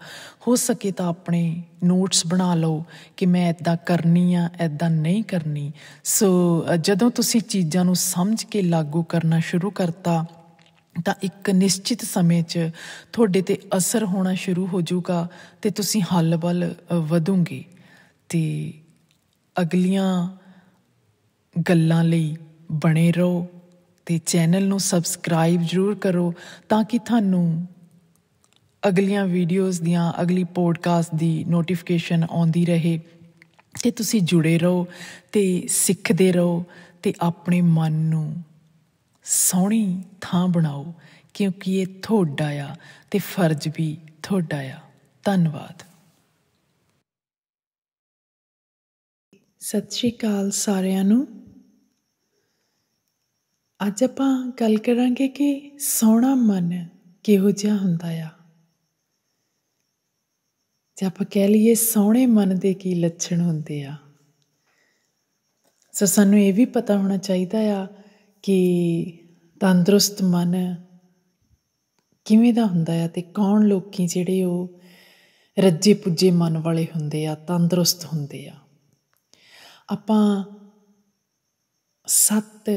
S1: ਹੋ ਸਕੇ ਤਾਂ ਆਪਣੇ ਨੋਟਸ ਬਣਾ ਲਓ ਕਿ ਮੈਂ ਇਦਾਂ ਕਰਨੀ ਆ ਇਦਾਂ ਨਹੀਂ ਕਰਨੀ ਸੋ ਜਦੋਂ ਤੁਸੀਂ ਚੀਜ਼ਾਂ ਨੂੰ ਸਮਝ ਕੇ ਲਾਗੂ ਕਰਨਾ ਸ਼ੁਰੂ ਕਰਤਾ ਤਾਂ ਇੱਕ ਨਿਸ਼ਚਿਤ ਸਮੇਂ 'ਚ ਤੁਹਾਡੇ ਤੇ ਅਸਰ ਹੋਣਾ ਸ਼ੁਰੂ ਹੋ ਜਾਊਗਾ ਤੇ ਤੁਸੀਂ ਹੱਲ ਬਲ ਵਧੋਗੇ ਤੇ ਅਗਲੀਆਂ ਗੱਲਾਂ ਲਈ ਬਣੇ ਰਹੋ ਤੇ ਚੈਨਲ ਨੂੰ ਸਬਸਕ੍ਰਾਈਬ ਜਰੂਰ ਕਰੋ ਤਾਂ ਕਿ ਤੁਹਾਨੂੰ ਅਗਲੀਆਂ ਵੀਡੀਓਜ਼ ਦੀਆਂ ਅਗਲੀ ਪੋਡਕਾਸਟ ਦੀ ਨੋਟੀਫਿਕੇਸ਼ਨ ਆਉਂਦੀ ਰਹੇ ਤੇ ਤੁਸੀਂ ਜੁੜੇ ਰਹੋ ਤੇ ਸਿੱਖਦੇ ਰਹੋ ਤੇ ਆਪਣੇ ਮਨ ਨੂੰ ਸੋਹਣੀ ਥਾਂ ਬਣਾਓ ਕਿਉਂਕਿ ਇਹ ਤੁਹਾਡਾ ਆ ਤੇ ਫਰਜ਼ ਵੀ ਤੁਹਾਡਾ ਆ ਧੰਨਵਾਦ ਸਤਿ ਸ਼੍ਰੀ ਅਕਾਲ ਸਾਰਿਆਂ ਨੂੰ ਅੱਜ ਆਪਾਂ ਗੱਲ ਕਰਾਂਗੇ ਕਿ ਸੋਹਣਾ ਮਨ ਕਿਹੋ ਜਿਹਾ ਹੁੰਦਾ ਆ ਜੇ ਆਪਾਂ ਕਹਿ ਲਈਏ ਸੋਹਣੇ ਮਨ ਦੇ ਕੀ ਲੱਛਣ ਹੁੰਦੇ ਆ ਸੋ ਸਾਨੂੰ ਇਹ ਵੀ ਪਤਾ ਹੋਣਾ ਚਾਹੀਦਾ ਆ ਕਿ ਤੰਦਰੁਸਤ ਮਨ ਕਿਵੇਂ ਦਾ ਹੁੰਦਾ ਆ ਤੇ ਕੌਣ ਲੋਕੀ ਜਿਹੜੇ ਉਹ ਰੱਜੇ ਪੁੱਜੇ ਮਨ ਵਾਲੇ ਹੁੰਦੇ ਆ ਤੰਦਰੁਸਤ ਹੁੰਦੇ ਆ ਆਪਾਂ ਸੱਤ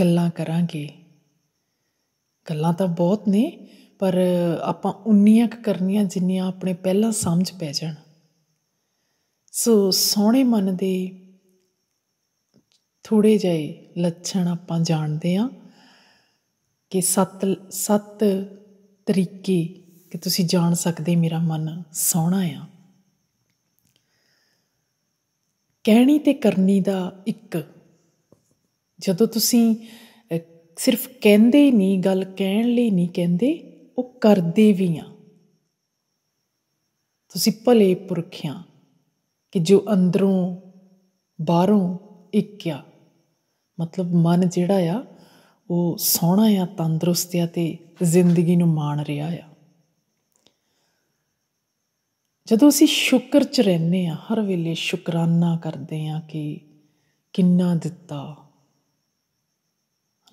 S1: ਗੱਲਾਂ ਕਰਾਂਗੇ ਗੱਲਾਂ ਤਾਂ ਬਹੁਤ ਨੇ ਪਰ ਆਪਾਂ ਉਨੀਆਂ ਕੁ ਕਰਨੀਆਂ ਜਿੰਨੀਆਂ ਆਪਣੇ ਪਹਿਲਾਂ ਸਮਝ ਪੈ ਜਾਣ ਸੋ ਸੋਹਣੇ ਮਨ ਦੇ ਥੋੜੇ ਜਿਹੇ ਲੱਛਣ ਆਪਾਂ ਜਾਣਦੇ ਆ ਕਿ ਸੱਤ ਸੱਤ ਤਰੀਕੇ ਕਿ ਤੁਸੀਂ ਜਾਣ ਸਕਦੇ ਮੇਰਾ ਮਨ ਸੋਹਣਾ ਆ ਕਹਿਣੀ ਤੇ ਕਰਨੀ ਦਾ ਇੱਕ ਜਦੋਂ ਤੁਸੀਂ ਸਿਰਫ ਕਹਿੰਦੇ ਨਹੀਂ ਗੱਲ ਕਹਿਣ ਲਈ ਨਹੀਂ ਕਹਿੰਦੇ ਉਹ ਕਰਦੇ ਵੀ ਆ ਤੁਸੀਂ ਭਲੇ ਪੁਰਖਿਆਂ ਕਿ ਜੋ ਅੰਦਰੋਂ ਬਾਹਰੋਂ ਇੱਕ ਆ ਮਤਲਬ ਮਨ ਜਿਹੜਾ ਆ ਉਹ ਸੋਹਣਾ ਆ ਤੰਦਰੁਸਤ ਆ ਤੇ ਜ਼ਿੰਦਗੀ ਨੂੰ ਮਾਣ ਰਿਹਾ ਆ ਜਦੋਂ ਅਸੀਂ ਸ਼ੁਕਰ ਚ ਰਹਿੰਨੇ ਆ ਹਰ ਵੇਲੇ ਸ਼ੁਕਰਾਨਾ ਕਰਦੇ ਆ ਕਿ ਕਿੰਨਾ ਦਿੱਤਾ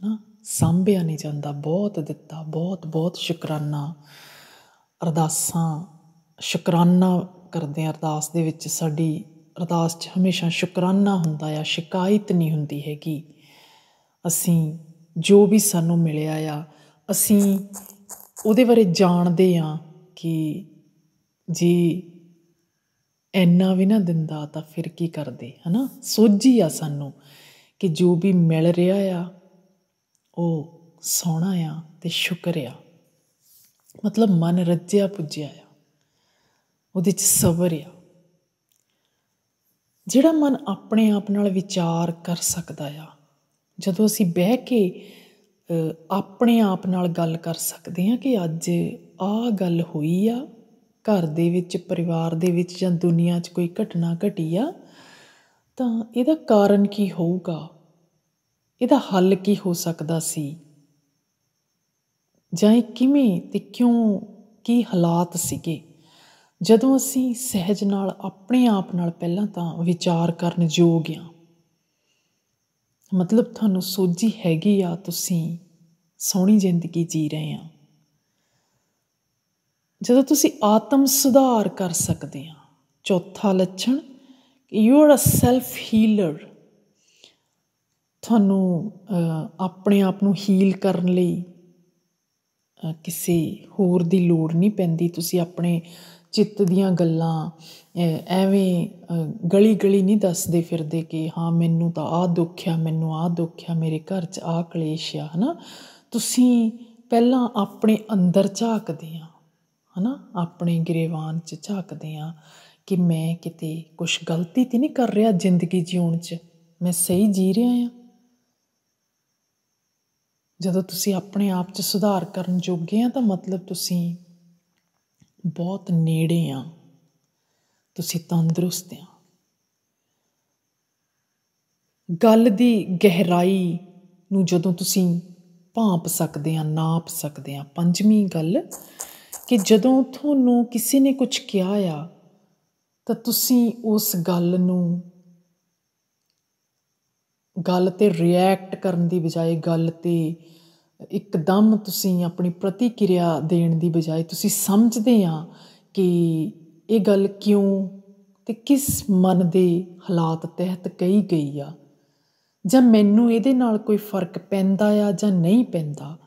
S1: ਨਾ ਸਾਂਭਿਆ ਨਹੀਂ ਜਾਂਦਾ ਬਹੁਤ ਦਿੱਤਾ ਬਹੁਤ ਬਹੁਤ ਸ਼ੁਕਰਾਨਾ ਅਰਦਾਸਾਂ ਸ਼ੁਕਰਾਨਾ ਕਰਦੇ ਆ ਅਰਦਾਸ ਦੇ ਵਿੱਚ ਸਾਡੀ ਅਰਦਾਸ 'ਚ ਹਮੇਸ਼ਾ ਸ਼ੁਕਰਾਨਾ ਹੁੰਦਾ ਆ ਸ਼ਿਕਾਇਤ ਨਹੀਂ ਹੁੰਦੀ ਹੈਗੀ ਅਸੀਂ ਜੋ ਵੀ ਸਾਨੂੰ ਮਿਲਿਆ ਆ ਅਸੀਂ ਉਹਦੇ ਬਾਰੇ ਜਾਣਦੇ ਆ ਕਿ ਜੀ ਐਨਾ ਵੀ ਨਾ ਦਿੰਦਾ ਤਾਂ ਫਿਰ ਕੀ ਕਰਦੇ ਹਨਾ ਸੋਝੀ ਆ ਸਾਨੂੰ ਕਿ ਜੋ ਵੀ ਮਿਲ ਰਿਹਾ ਆ ਉਹ ਸੋਹਣਾ ਆ ਤੇ ਸ਼ੁਕਰ ਆ ਮਤਲਬ ਮਨ ਰੱਜਿਆ ਪੁੱਜਿਆ ਆ ਉਹਦੇ ਚ ਸਬਰ ਆ ਜਿਹੜਾ ਮਨ ਆਪਣੇ ਆਪ ਨਾਲ ਵਿਚਾਰ ਕਰ ਸਕਦਾ ਆ ਜਦੋਂ ਅਸੀਂ ਬਹਿ ਕੇ ਆਪਣੇ ਆਪ ਨਾਲ ਗੱਲ ਕਰ ਸਕਦੇ ਹਾਂ ਕਿ ਅੱਜ ਆਹ ਗੱਲ ਹੋਈ ਆ ਘਰ ਦੇ ਵਿੱਚ ਪਰਿਵਾਰ ਦੇ ਵਿੱਚ ਜਾਂ ਦੁਨੀਆ 'ਚ ਕੋਈ ਘਟਨਾ ਘਟੀ ਆ ਤਾਂ ਇਹਦਾ ਕਾਰਨ ਕੀ ਹੋਊਗਾ ਇਹਦਾ ਹੱਲ ਕੀ ਹੋ ਸਕਦਾ ਸੀ ਜਾਂ ਇਹ ਕਿਵੇਂ ਤੇ ਕਿਉਂ ਕੀ ਹਾਲਾਤ ਸੀਗੇ ਜਦੋਂ ਅਸੀਂ ਸਹਿਜ ਨਾਲ ਆਪਣੇ ਆਪ ਨਾਲ ਪਹਿਲਾਂ ਤਾਂ ਵਿਚਾਰ ਕਰਨ ਯੋਗ ਆ ਮਤਲਬ ਤੁਹਾਨੂੰ ਸੋਝੀ ਹੈਗੀ ਆ ਤੁਸੀਂ ਸੋਹਣੀ ਜ਼ਿੰਦਗੀ ਜੀ ਰਹੇ ਆ ਜਦੋਂ ਤੁਸੀਂ ਆਤਮ ਸੁਧਾਰ ਕਰ ਸਕਦੇ ਆ ਚੌਥਾ ਲੱਛਣ you are a self healer ਤੁਹਾਨੂੰ ਆਪਣੇ ਆਪ ਨੂੰ ਹੀਲ ਕਰਨ ਲਈ ਕਿਸੇ ਹੋਰ ਦੀ ਲੋੜ ਨਹੀਂ ਪੈਂਦੀ ਤੁਸੀਂ ਆਪਣੇ ਚਿੱਤ ਦੀਆਂ ਗੱਲਾਂ ਐਵੇਂ ਗਲੀ ਗਲੀ ਨਹੀਂ ਦੱਸਦੇ ਫਿਰਦੇ ਕਿ ਹਾਂ ਮੈਨੂੰ ਤਾਂ ਆਹ ਦੁੱਖ ਆ ਮੈਨੂੰ ਆਹ ਦੁੱਖ ਆ ਮੇਰੇ ਘਰ 'ਚ ਆਹ ਕਲੇਸ਼ ਆ ਹਨਾ ਤੁਸੀਂ ਪਹਿਲਾਂ ਆਪਣੇ ਅੰਦਰ ਝਾਕਦੇ ਆ ਹਨਾ ਆਪਣੇ ਗਰੇਵਾਨ 'ਚ ਝਾਕਦੇ ਆ ਕਿ ਮੈਂ ਕਿਤੇ ਕੁਝ ਗਲਤੀ ਤੇ ਨਹੀਂ ਕਰ ਰਿਹਾ ਜ਼ਿੰਦਗੀ ਜਿਉਣ 'ਚ ਮੈਂ ਸਹੀ ਜੀ ਰਿਹਾ ਆ ਜਦੋਂ ਤੁਸੀਂ ਆਪਣੇ ਆਪ 'ਚ ਸੁਧਾਰ ਕਰਨ ਜੋਗੇ ਆ ਤਾਂ ਮਤਲਬ ਤੁਸੀਂ ਬਹੁਤ ਨੇੜੇ ਆ ਤੁਸੀਂ ਤੰਦਰੁਸਤ ਆ ਗੱਲ ਦੀ ਗਹਿਰਾਈ ਨੂੰ ਜਦੋਂ ਤੁਸੀਂ ਭਾਂਪ ਸਕਦੇ ਆ ਨਾਪ ਸਕਦੇ ਆ ਪੰਜਵੀਂ ਗੱਲ ਕਿ ਜਦੋਂ ਤੁਹਾਨੂੰ ਕਿਸੇ ਨੇ ਕੁਝ ਕਿਹਾ ਆ ਤਾਂ ਤੁਸੀਂ ਉਸ ਗੱਲ ਨੂੰ ਗੱਲ ਤੇ ਰਿਐਕਟ ਕਰਨ ਦੀ ਬਜਾਏ ਗੱਲ ਤੇ ਇੱਕਦਮ ਤੁਸੀਂ ਆਪਣੀ ਪ੍ਰਤੀਕਿਰਿਆ ਦੇਣ ਦੀ ਬਜਾਏ ਤੁਸੀਂ ਸਮਝਦੇ ਆ ਕਿ ਇਹ ਗੱਲ ਕਿਉਂ ਤੇ ਕਿਸ ਮਨ ਦੇ ਹਾਲਾਤ ਤਹਿਤ ਕਹੀ ਗਈ ਆ ਜਾਂ ਮੈਨੂੰ ਇਹਦੇ ਨਾਲ ਕੋਈ ਫਰਕ ਪੈਂਦਾ ਆ ਜਾਂ ਨਹੀਂ ਪੈਂਦਾ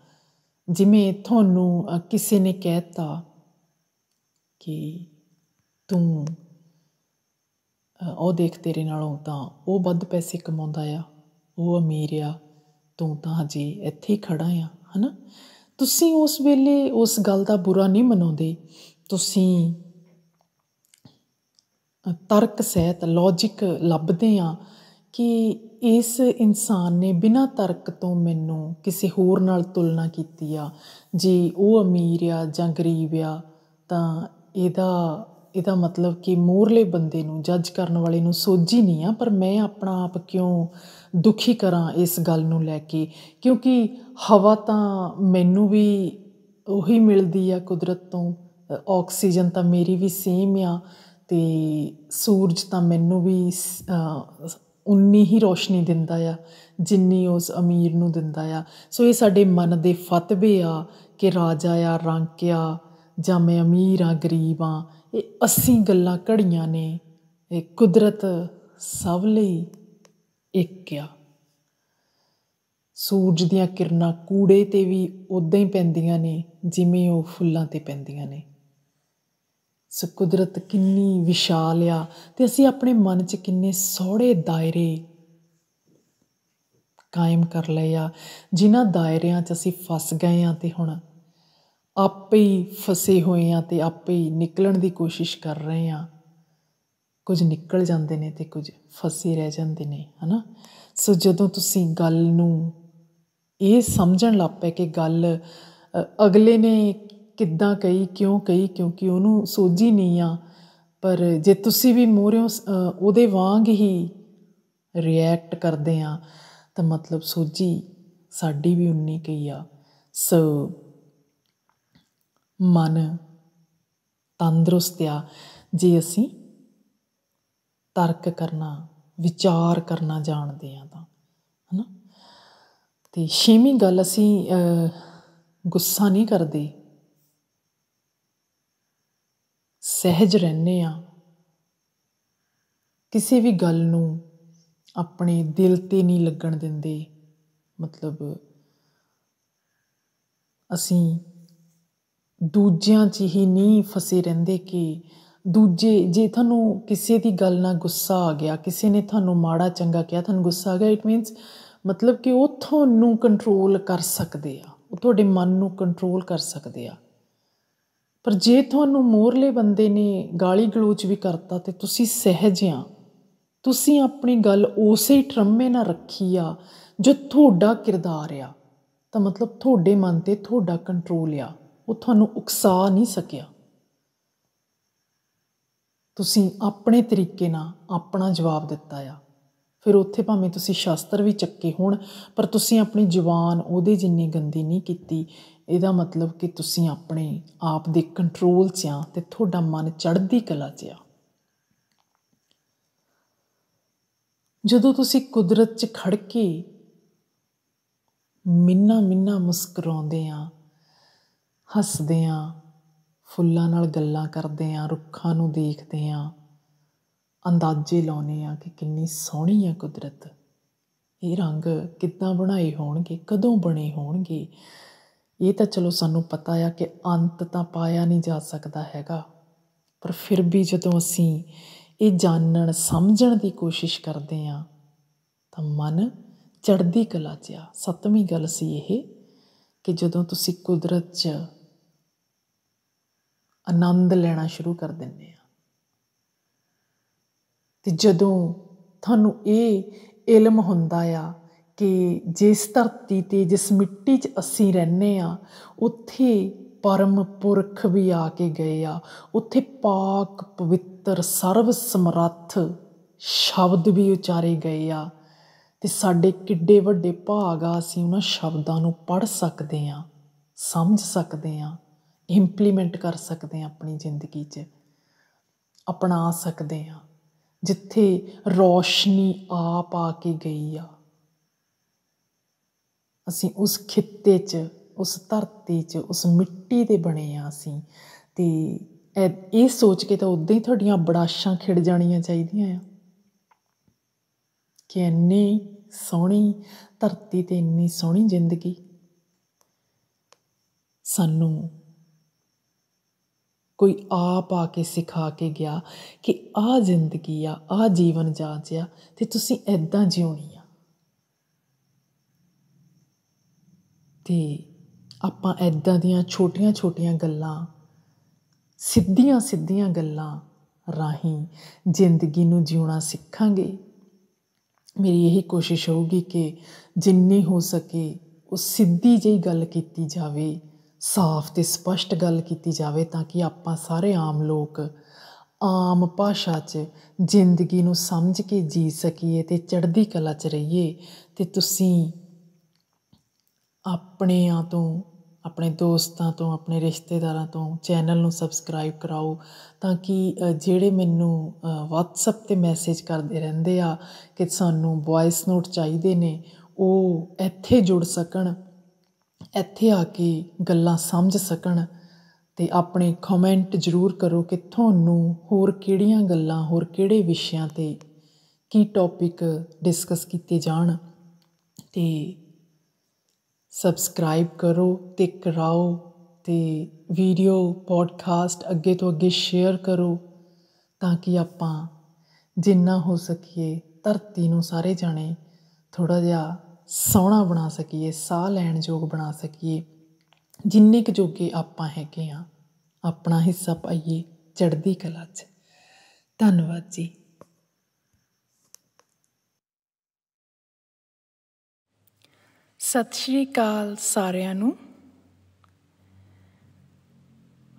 S1: ਜਿਵੇਂ ਤੁਹਾਨੂੰ ਕਿਸੇ ਨੇ ਕਹਿਤਾ ਕਿ ਤੂੰ ਉਹ ਦੇਖ ਤੇਰੇ ਨਾਲੋਂ ਤਾਂ ਉਹ ਵੱਧ ਪੈਸੇ ਕਮਾਉਂਦਾ ਆ ਉਹ ਅਮੀਰ ਆ ਤੂੰ ਤਾਂ ਜੀ ਇੱਥੇ ਖੜਾ ਆ ਹਨਾ ਤੁਸੀਂ ਉਸ ਵੇਲੇ ਉਸ ਗੱਲ ਦਾ ਬੁਰਾ ਨਹੀਂ ਮਨਾਉਂਦੇ ਤੁਸੀਂ ਤਰਕ ਸਹਿਤ ਲੌਜੀਕ ਲੱਭਦੇ ਆ ਕਿ ਇਸ ਇਨਸਾਨ ਨੇ ਬਿਨਾਂ ਤਰਕ ਤੋਂ ਮੈਨੂੰ ਕਿਸੇ ਹੋਰ ਨਾਲ ਤੁਲਨਾ ਕੀਤੀ ਆ ਜੀ ਉਹ ਅਮੀਰ ਆ ਜਾਂ ਗਰੀਬ ਆ ਤਾਂ ਇਹਦਾ ਇਹਦਾ ਮਤਲਬ ਕਿ ਮੂਰਲੇ ਬੰਦੇ ਨੂੰ ਜੱਜ ਕਰਨ ਵਾਲੇ ਨੂੰ ਸੋਝੀ ਨਹੀਂ ਆ ਪਰ ਮੈਂ ਆਪਣਾ ਆਪ ਕਿਉਂ ਦੁਖੀ ਕਰਾਂ ਇਸ ਗੱਲ ਨੂੰ ਲੈ ਕੇ ਕਿਉਂਕਿ ਹਵਾ ਤਾਂ ਮੈਨੂੰ ਵੀ ਉਹੀ ਮਿਲਦੀ ਆ ਕੁਦਰਤ ਤੋਂ ਆਕਸੀਜਨ ਤਾਂ ਮੇਰੀ ਵੀ ਸੇਮ ਆ ਤੇ ਸੂਰਜ ਤਾਂ ਮੈਨੂੰ ਵੀ ਉਨੀ ਹੀ ਰੋਸ਼ਨੀ ਦਿੰਦਾ ਆ ਜਿੰਨੀ ਉਸ ਅਮੀਰ ਨੂੰ ਦਿੰਦਾ ਆ ਸੋ ਇਹ ਸਾਡੇ ਮਨ ਦੇ ਫਤਵੇ ਆ ਕਿ ਰਾਜਾ ਆ ਰਾਂਕਿਆ ਜਾਂ ਮੈਂ ਅਮੀਰ ਆ ਗਰੀਬ ਆ ਇਹ ਅਸੀਂ ਗੱਲਾਂ ਘੜੀਆਂ ਨੇ ਇਹ ਕੁਦਰਤ ਸਭ ਲਈ ਇੱਕਿਆ ਸੂਰਜ ਦੀਆਂ ਕਿਰਨਾਂ ਕੂੜੇ ਤੇ ਵੀ ਉਦਾਂ ਹੀ ਪੈਂਦੀਆਂ ਨੇ ਜਿਵੇਂ ਉਹ ਫੁੱਲਾਂ ਤੇ ਪੈਂਦੀਆਂ ਨੇ ਸੋ ਕੁਦਰਤ ਕਿੰਨੀ ਵਿਸ਼ਾਲ ਆ ਤੇ ਅਸੀਂ ਆਪਣੇ ਮਨ 'ਚ ਕਿੰਨੇ ਸੋਹਣੇ ਦਾਇਰੇ ਕਾਇਮ ਕਰ ਲਏ ਆ ਜਿਨ੍ਹਾਂ ਦਾਇਰਿਆਂ 'ਚ ਅਸੀਂ ਫਸ ਗਏ ਆ ਤੇ ਹੁਣ ਆਪੇ ਹੀ ਫਸੇ ਹੋਏ ਆ ਤੇ ਆਪੇ ਹੀ ਨਿਕਲਣ ਦੀ ਕੋਸ਼ਿਸ਼ ਕਰ ਰਹੇ ਆ ਕੁਝ ਨਿਕਲ ਜਾਂਦੇ ਨੇ ਤੇ ਕੁਝ ਫਸੇ ਰਹਿ ਜਾਂਦੇ ਨੇ ਹਨਾ ਸੋ ਜਦੋਂ ਤੁਸੀਂ ਗੱਲ ਨੂੰ ਇਹ ਸਮਝਣ ਲੱਪੇ ਕਿ ਗੱਲ ਅਗਲੇ ਨੇ ਕਿੱਦਾਂ ਕਹੀ ਕਿਉਂ ਕਹੀ ਕਿਉਂਕਿ ਉਹਨੂੰ ਸੋਝੀ ਨਹੀਂ ਆ ਪਰ ਜੇ ਤੁਸੀਂ ਵੀ ਮੋਰਿਓ ਉਹਦੇ ਵਾਂਗ ਹੀ ਰਿਐਕਟ ਕਰਦੇ ਆ ਤਾਂ ਮਤਲਬ ਸੋਝੀ ਸਾਡੀ ਵੀ ਉਨੀ ਕਹੀ ਆ ਸੋ ਮਨ ਤੰਦਰੁਸਤ ਆ ਜੇ ਅਸੀਂ ਤਰਕ ਕਰਨਾ ਵਿਚਾਰ ਕਰਨਾ ਜਾਣਦੇ ਆ ਤਾਂ ਹਨਾ ਤੇ ਛੇਮੀ ਗੱਲ ਅਸੀਂ ਗੁੱਸਾ ਨਹੀਂ ਕਰਦੇ ਸਹਿਜ ਰਹਿੰਨੇ ਆ ਕਿਸੇ ਵੀ ਗੱਲ ਨੂੰ ਆਪਣੇ ਦਿਲ ਤੇ ਨਹੀਂ ਲੱਗਣ ਦਿੰਦੇ ਮਤਲਬ ਅਸੀਂ ਦੂਜਿਆਂ 'ਚ ਹੀ ਨਹੀਂ ਫਸੇ ਰਹਿੰਦੇ ਕਿ ਦੂਜੇ ਜੇ ਤੁਹਾਨੂੰ ਕਿਸੇ ਦੀ ਗੱਲ ਨਾਲ ਗੁੱਸਾ ਆ ਗਿਆ ਕਿਸੇ ਨੇ ਤੁਹਾਨੂੰ ਮਾੜਾ ਚੰਗਾ ਕਿਹਾ ਤੁਹਾਨੂੰ ਗੁੱਸਾ ਆ ਗਿਆ ਇਟ ਮੀਨਸ ਮਤਲਬ ਕਿ ਉਹ ਤੁਹਾਨੂੰ ਕੰਟਰੋਲ ਕਰ ਸਕਦੇ ਆ ਉਹ ਤੁਹਾਡੇ ਮਨ ਨੂੰ ਕੰਟਰੋਲ ਕਰ ਸਕਦੇ ਆ ਪਰ ਜੇ ਤੁਹਾਨੂੰ ਮੋਰਲੇ ਬੰਦੇ ਨੇ ਗਾਲੀ ਗਲੋਚ ਵੀ ਕਰਤਾ ਤੇ ਤੁਸੀਂ ਸਹਿਜ ਆ ਤੁਸੀਂ ਆਪਣੀ ਗੱਲ ਉਸੇ ਟਰਮੇ ਨਾਲ ਰੱਖੀ ਆ ਜੋ ਤੁਹਾਡਾ ਕਿਰਦਾਰ ਆ ਤਾਂ ਮਤਲਬ ਤੁਹਾਡੇ ਮਨ ਤੇ ਤੁਹਾਡਾ ਕੰਟਰੋਲ ਆ ਉਹ ਤੁਹਾਨੂੰ ਉਕਸਾ ਨਹੀਂ ਸਕਿਆ ਤੁਸੀਂ ਆਪਣੇ ਤਰੀਕੇ ਨਾਲ ਆਪਣਾ ਜਵਾਬ ਦਿੱਤਾ ਆ ਫਿਰ ਉੱਥੇ ਭਾਵੇਂ ਤੁਸੀਂ ਸ਼ਾਸਤਰ ਵੀ ਚੱਕੇ ਹੋਣ ਪਰ ਤੁਸੀਂ ਆਪਣੀ ਜ਼ੁਬਾਨ ਉਹਦੇ ਜਿੰਨੀ ਗੰਦੀ ਨਹੀਂ ਕੀਤੀ ਇਹਦਾ ਮਤਲਬ ਕਿ ਤੁਸੀਂ ਆਪਣੇ ਆਪ ਦੇ ਕੰਟਰੋਲ 'ਚ ਆ ਤੇ ਤੁਹਾਡਾ ਮਨ ਚੜ੍ਹਦੀ ਕਲਾ 'ਚ ਆ ਜਦੋਂ ਤੁਸੀਂ ਕੁਦਰਤ 'ਚ ਖੜ ਕੇ ਮਿੰਨਾ ਮਿੰਨਾ ਮੁਸਕਰਾਉਂਦੇ ਆ ਹੱਸਦੇ ਆ ਫੁੱਲਾਂ ਨਾਲ ਗੱਲਾਂ ਕਰਦੇ ਆਂ ਰੁੱਖਾਂ ਨੂੰ ਦੇਖਦੇ ਆਂ ਅੰਦਾਜ਼ੇ ਲਾਉਨੇ ਆ ਕਿ ਕਿੰਨੀ ਸੋਹਣੀ ਆ ਕੁਦਰਤ ਇਹ ਰੰਗ ਕਿੱਦਾਂ ਬਣਾਏ ਹੋਣਗੇ ਕਦੋਂ ਬਣੇ ਹੋਣਗੇ ਇਹ ਤਾਂ ਚਲੋ ਸਾਨੂੰ ਪਤਾ ਆ ਕਿ ਅੰਤ ਤਾਂ ਪਾਇਆ ਨਹੀਂ ਜਾ ਸਕਦਾ ਹੈਗਾ ਪਰ ਫਿਰ ਵੀ ਜਦੋਂ ਅਸੀਂ ਇਹ ਜਾਣਨ ਸਮਝਣ ਦੀ ਕੋਸ਼ਿਸ਼ ਕਰਦੇ ਆ ਤਾਂ ਮਨ ਚੜਦੀ ਕਲਾ 'ਚ ਆ ਸਤਵੀਂ ਗੱਲ ਸੀ ਇਹ ਕਿ ਜਦੋਂ ਤੁਸੀਂ ਕੁਦਰਤ 'ਚ ਆਨੰਦ ਲੈਣਾ ਸ਼ੁਰੂ ਕਰ ਦਿੰਦੇ ਆ ਤੇ ਜਦੋਂ ਤੁਹਾਨੂੰ ਇਹ ਇਲਮ ਹੁੰਦਾ ਆ ਕਿ ਜਿਸ ਧਰਤੀ ਤੇ ਜਿਸ ਮਿੱਟੀ 'ਚ ਅਸੀਂ ਰਹਿੰਨੇ ਆ ਉੱਥੇ ਪਰਮ ਪੁਰਖ ਵੀ ਆ ਕੇ ਗਏ ਆ ਉੱਥੇ ਪਾਕ ਪਵਿੱਤਰ ਸਰਵ ਸਮਰੱਥ ਸ਼ਬਦ ਵੀ ਉਚਾਰੇ ਗਏ ਆ ਤੇ ਸਾਡੇ ਕਿੱਡੇ ਵੱਡੇ ਭਾਗ ਆ ਅਸੀਂ ਉਹਨਾਂ ਸ਼ਬਦਾਂ ਨੂੰ ਪੜ ਸਕਦੇ ਆ ਸਮਝ ਸਕਦੇ ਆ ਇੰਪਲੀਮੈਂਟ ਕਰ ਸਕਦੇ ਹਾਂ ਆਪਣੀ ਜ਼ਿੰਦਗੀ 'ਚ ਅਪਣਾ ਸਕਦੇ ਹਾਂ ਜਿੱਥੇ ਰੋਸ਼ਨੀ ਆ ਆ ਕੇ ਗਈ ਆ ਅਸੀਂ ਉਸ ਖਿੱਤੇ 'ਚ ਉਸ ਧਰਤੀ 'ਚ ਉਸ ਮਿੱਟੀ ਦੇ ਬਣੇ ਆ ਅਸੀਂ ਤੇ ਇਹ ਸੋਚ ਕੇ ਤਾਂ ਉਦਾਂ ਹੀ ਤੁਹਾਡੀਆਂ ਬੜਾਸ਼ਾਂ ਖਿੜ ਜਾਣੀਆਂ ਚਾਹੀਦੀਆਂ ਆ ਕਿ ਇੰਨੀ ਸੋਹਣੀ ਧਰਤੀ ਤੇ ਇੰਨੀ ਸੋਹਣੀ ਜ਼ਿੰਦਗੀ ਸਾਨੂੰ ਕੋਈ ਆਪ ਆ ਕੇ ਸਿਖਾ ਕੇ ਗਿਆ ਕਿ ਆ ਜ਼ਿੰਦਗੀ ਆ ਆ ਜੀਵਨ ਜਾਂਚ ਆ ਤੇ ਤੁਸੀਂ ਐਦਾਂ ਜਿਉਣੀ ਆ ਤੇ ਆਪਾਂ ਐਦਾਂ ਦੀਆਂ ਛੋਟੀਆਂ-ਛੋਟੀਆਂ ਗੱਲਾਂ ਸਿੱਧੀਆਂ-ਸਿੱਧੀਆਂ ਗੱਲਾਂ ਰਾਹੀਂ ਜ਼ਿੰਦਗੀ ਨੂੰ ਜਿਉਣਾ ਸਿੱਖਾਂਗੇ ਮੇਰੀ ਇਹ ਕੋਸ਼ਿਸ਼ ਹੋਊਗੀ ਕਿ ਜਿੰਨੀ ਹੋ ਸਕੇ ਉਹ ਸਿੱਧੀ ਜਿਹੀ ਗੱਲ ਕੀਤੀ ਜਾਵੇ ਸਾਫ਼ ਤੇ ਸਪਸ਼ਟ ਗੱਲ ਕੀਤੀ ਜਾਵੇ ਤਾਂ ਕਿ ਆਪਾਂ ਸਾਰੇ ਆਮ ਲੋਕ ਆਮ ਭਾਸ਼ਾ 'ਚ ਜ਼ਿੰਦਗੀ ਨੂੰ ਸਮਝ ਕੇ ਜੀ ਸਕੀਏ ਤੇ ਚੜ੍ਹਦੀ ਕਲਾ 'ਚ ਰਹੀਏ ਤੇ ਤੁਸੀਂ ਆਪਣਿਆਂ ਤੋਂ ਆਪਣੇ ਦੋਸਤਾਂ ਤੋਂ ਆਪਣੇ ਰਿਸ਼ਤੇਦਾਰਾਂ ਤੋਂ ਚੈਨਲ ਨੂੰ ਸਬਸਕ੍ਰਾਈਬ ਕਰਾਓ ਤਾਂ ਕਿ ਜਿਹੜੇ ਮੈਨੂੰ WhatsApp ਤੇ ਮੈਸੇਜ ਕਰਦੇ ਰਹਿੰਦੇ ਆ ਕਿ ਸਾਨੂੰ ਵੌਇਸ ਨੋਟ ਚਾਹੀਦੇ ਨੇ ਉਹ ਇੱਥੇ ਜੁੜ ਸਕਣ ਇੱਥੇ ਆ ਕੇ ਗੱਲਾਂ ਸਮਝ ਸਕਣ ਤੇ ਆਪਣੇ ਕਮੈਂਟ ਜ਼ਰੂਰ ਕਰੋ ਕਿ ਤੁਹਾਨੂੰ ਹੋਰ ਕਿਹੜੀਆਂ ਗੱਲਾਂ ਹੋਰ ਕਿਹੜੇ ਵਿਸ਼ਿਆਂ 'ਤੇ ਕੀ ਟੌਪਿਕ ਡਿਸਕਸ ਕੀਤੇ ਜਾਣ ਤੇ ਸਬਸਕ੍ਰਾਈਬ ਕਰੋ ਤੇ ਕਰਾਓ ਤੇ ਵੀਡੀਓ ਪੋਡਕਾਸਟ ਅੱਗੇ ਤੋਂ ਅੱਗੇ ਸ਼ੇਅਰ ਕਰੋ ਤਾਂ ਕਿ ਆਪਾਂ ਜਿੰਨਾ ਹੋ ਸਕੀਏ ਧਰਤੀ ਨੂੰ ਸਾਰੇ ਜਾਣੇ ਥੋੜਾ ਜਿਹਾ ਸੋਹਣਾ ਬਣਾ ਸਕੀਏ ਸਾਹ ਲੈਣ ਯੋਗ ਬਣਾ ਸਕੀਏ ਜਿੰਨੇ ਕੁ ਜੋਗੇ ਆਪਾਂ ਹੈਗੇ ਆ ਆਪਣਾ ਹਿੱਸਾ ਪਾਈਏ ਚੜ੍ਹਦੀ ਕਲਾ 'ਚ ਧੰਨਵਾਦ ਜੀ ਸਤਿ ਸ਼੍ਰੀ ਅਕਾਲ ਸਾਰਿਆਂ ਨੂੰ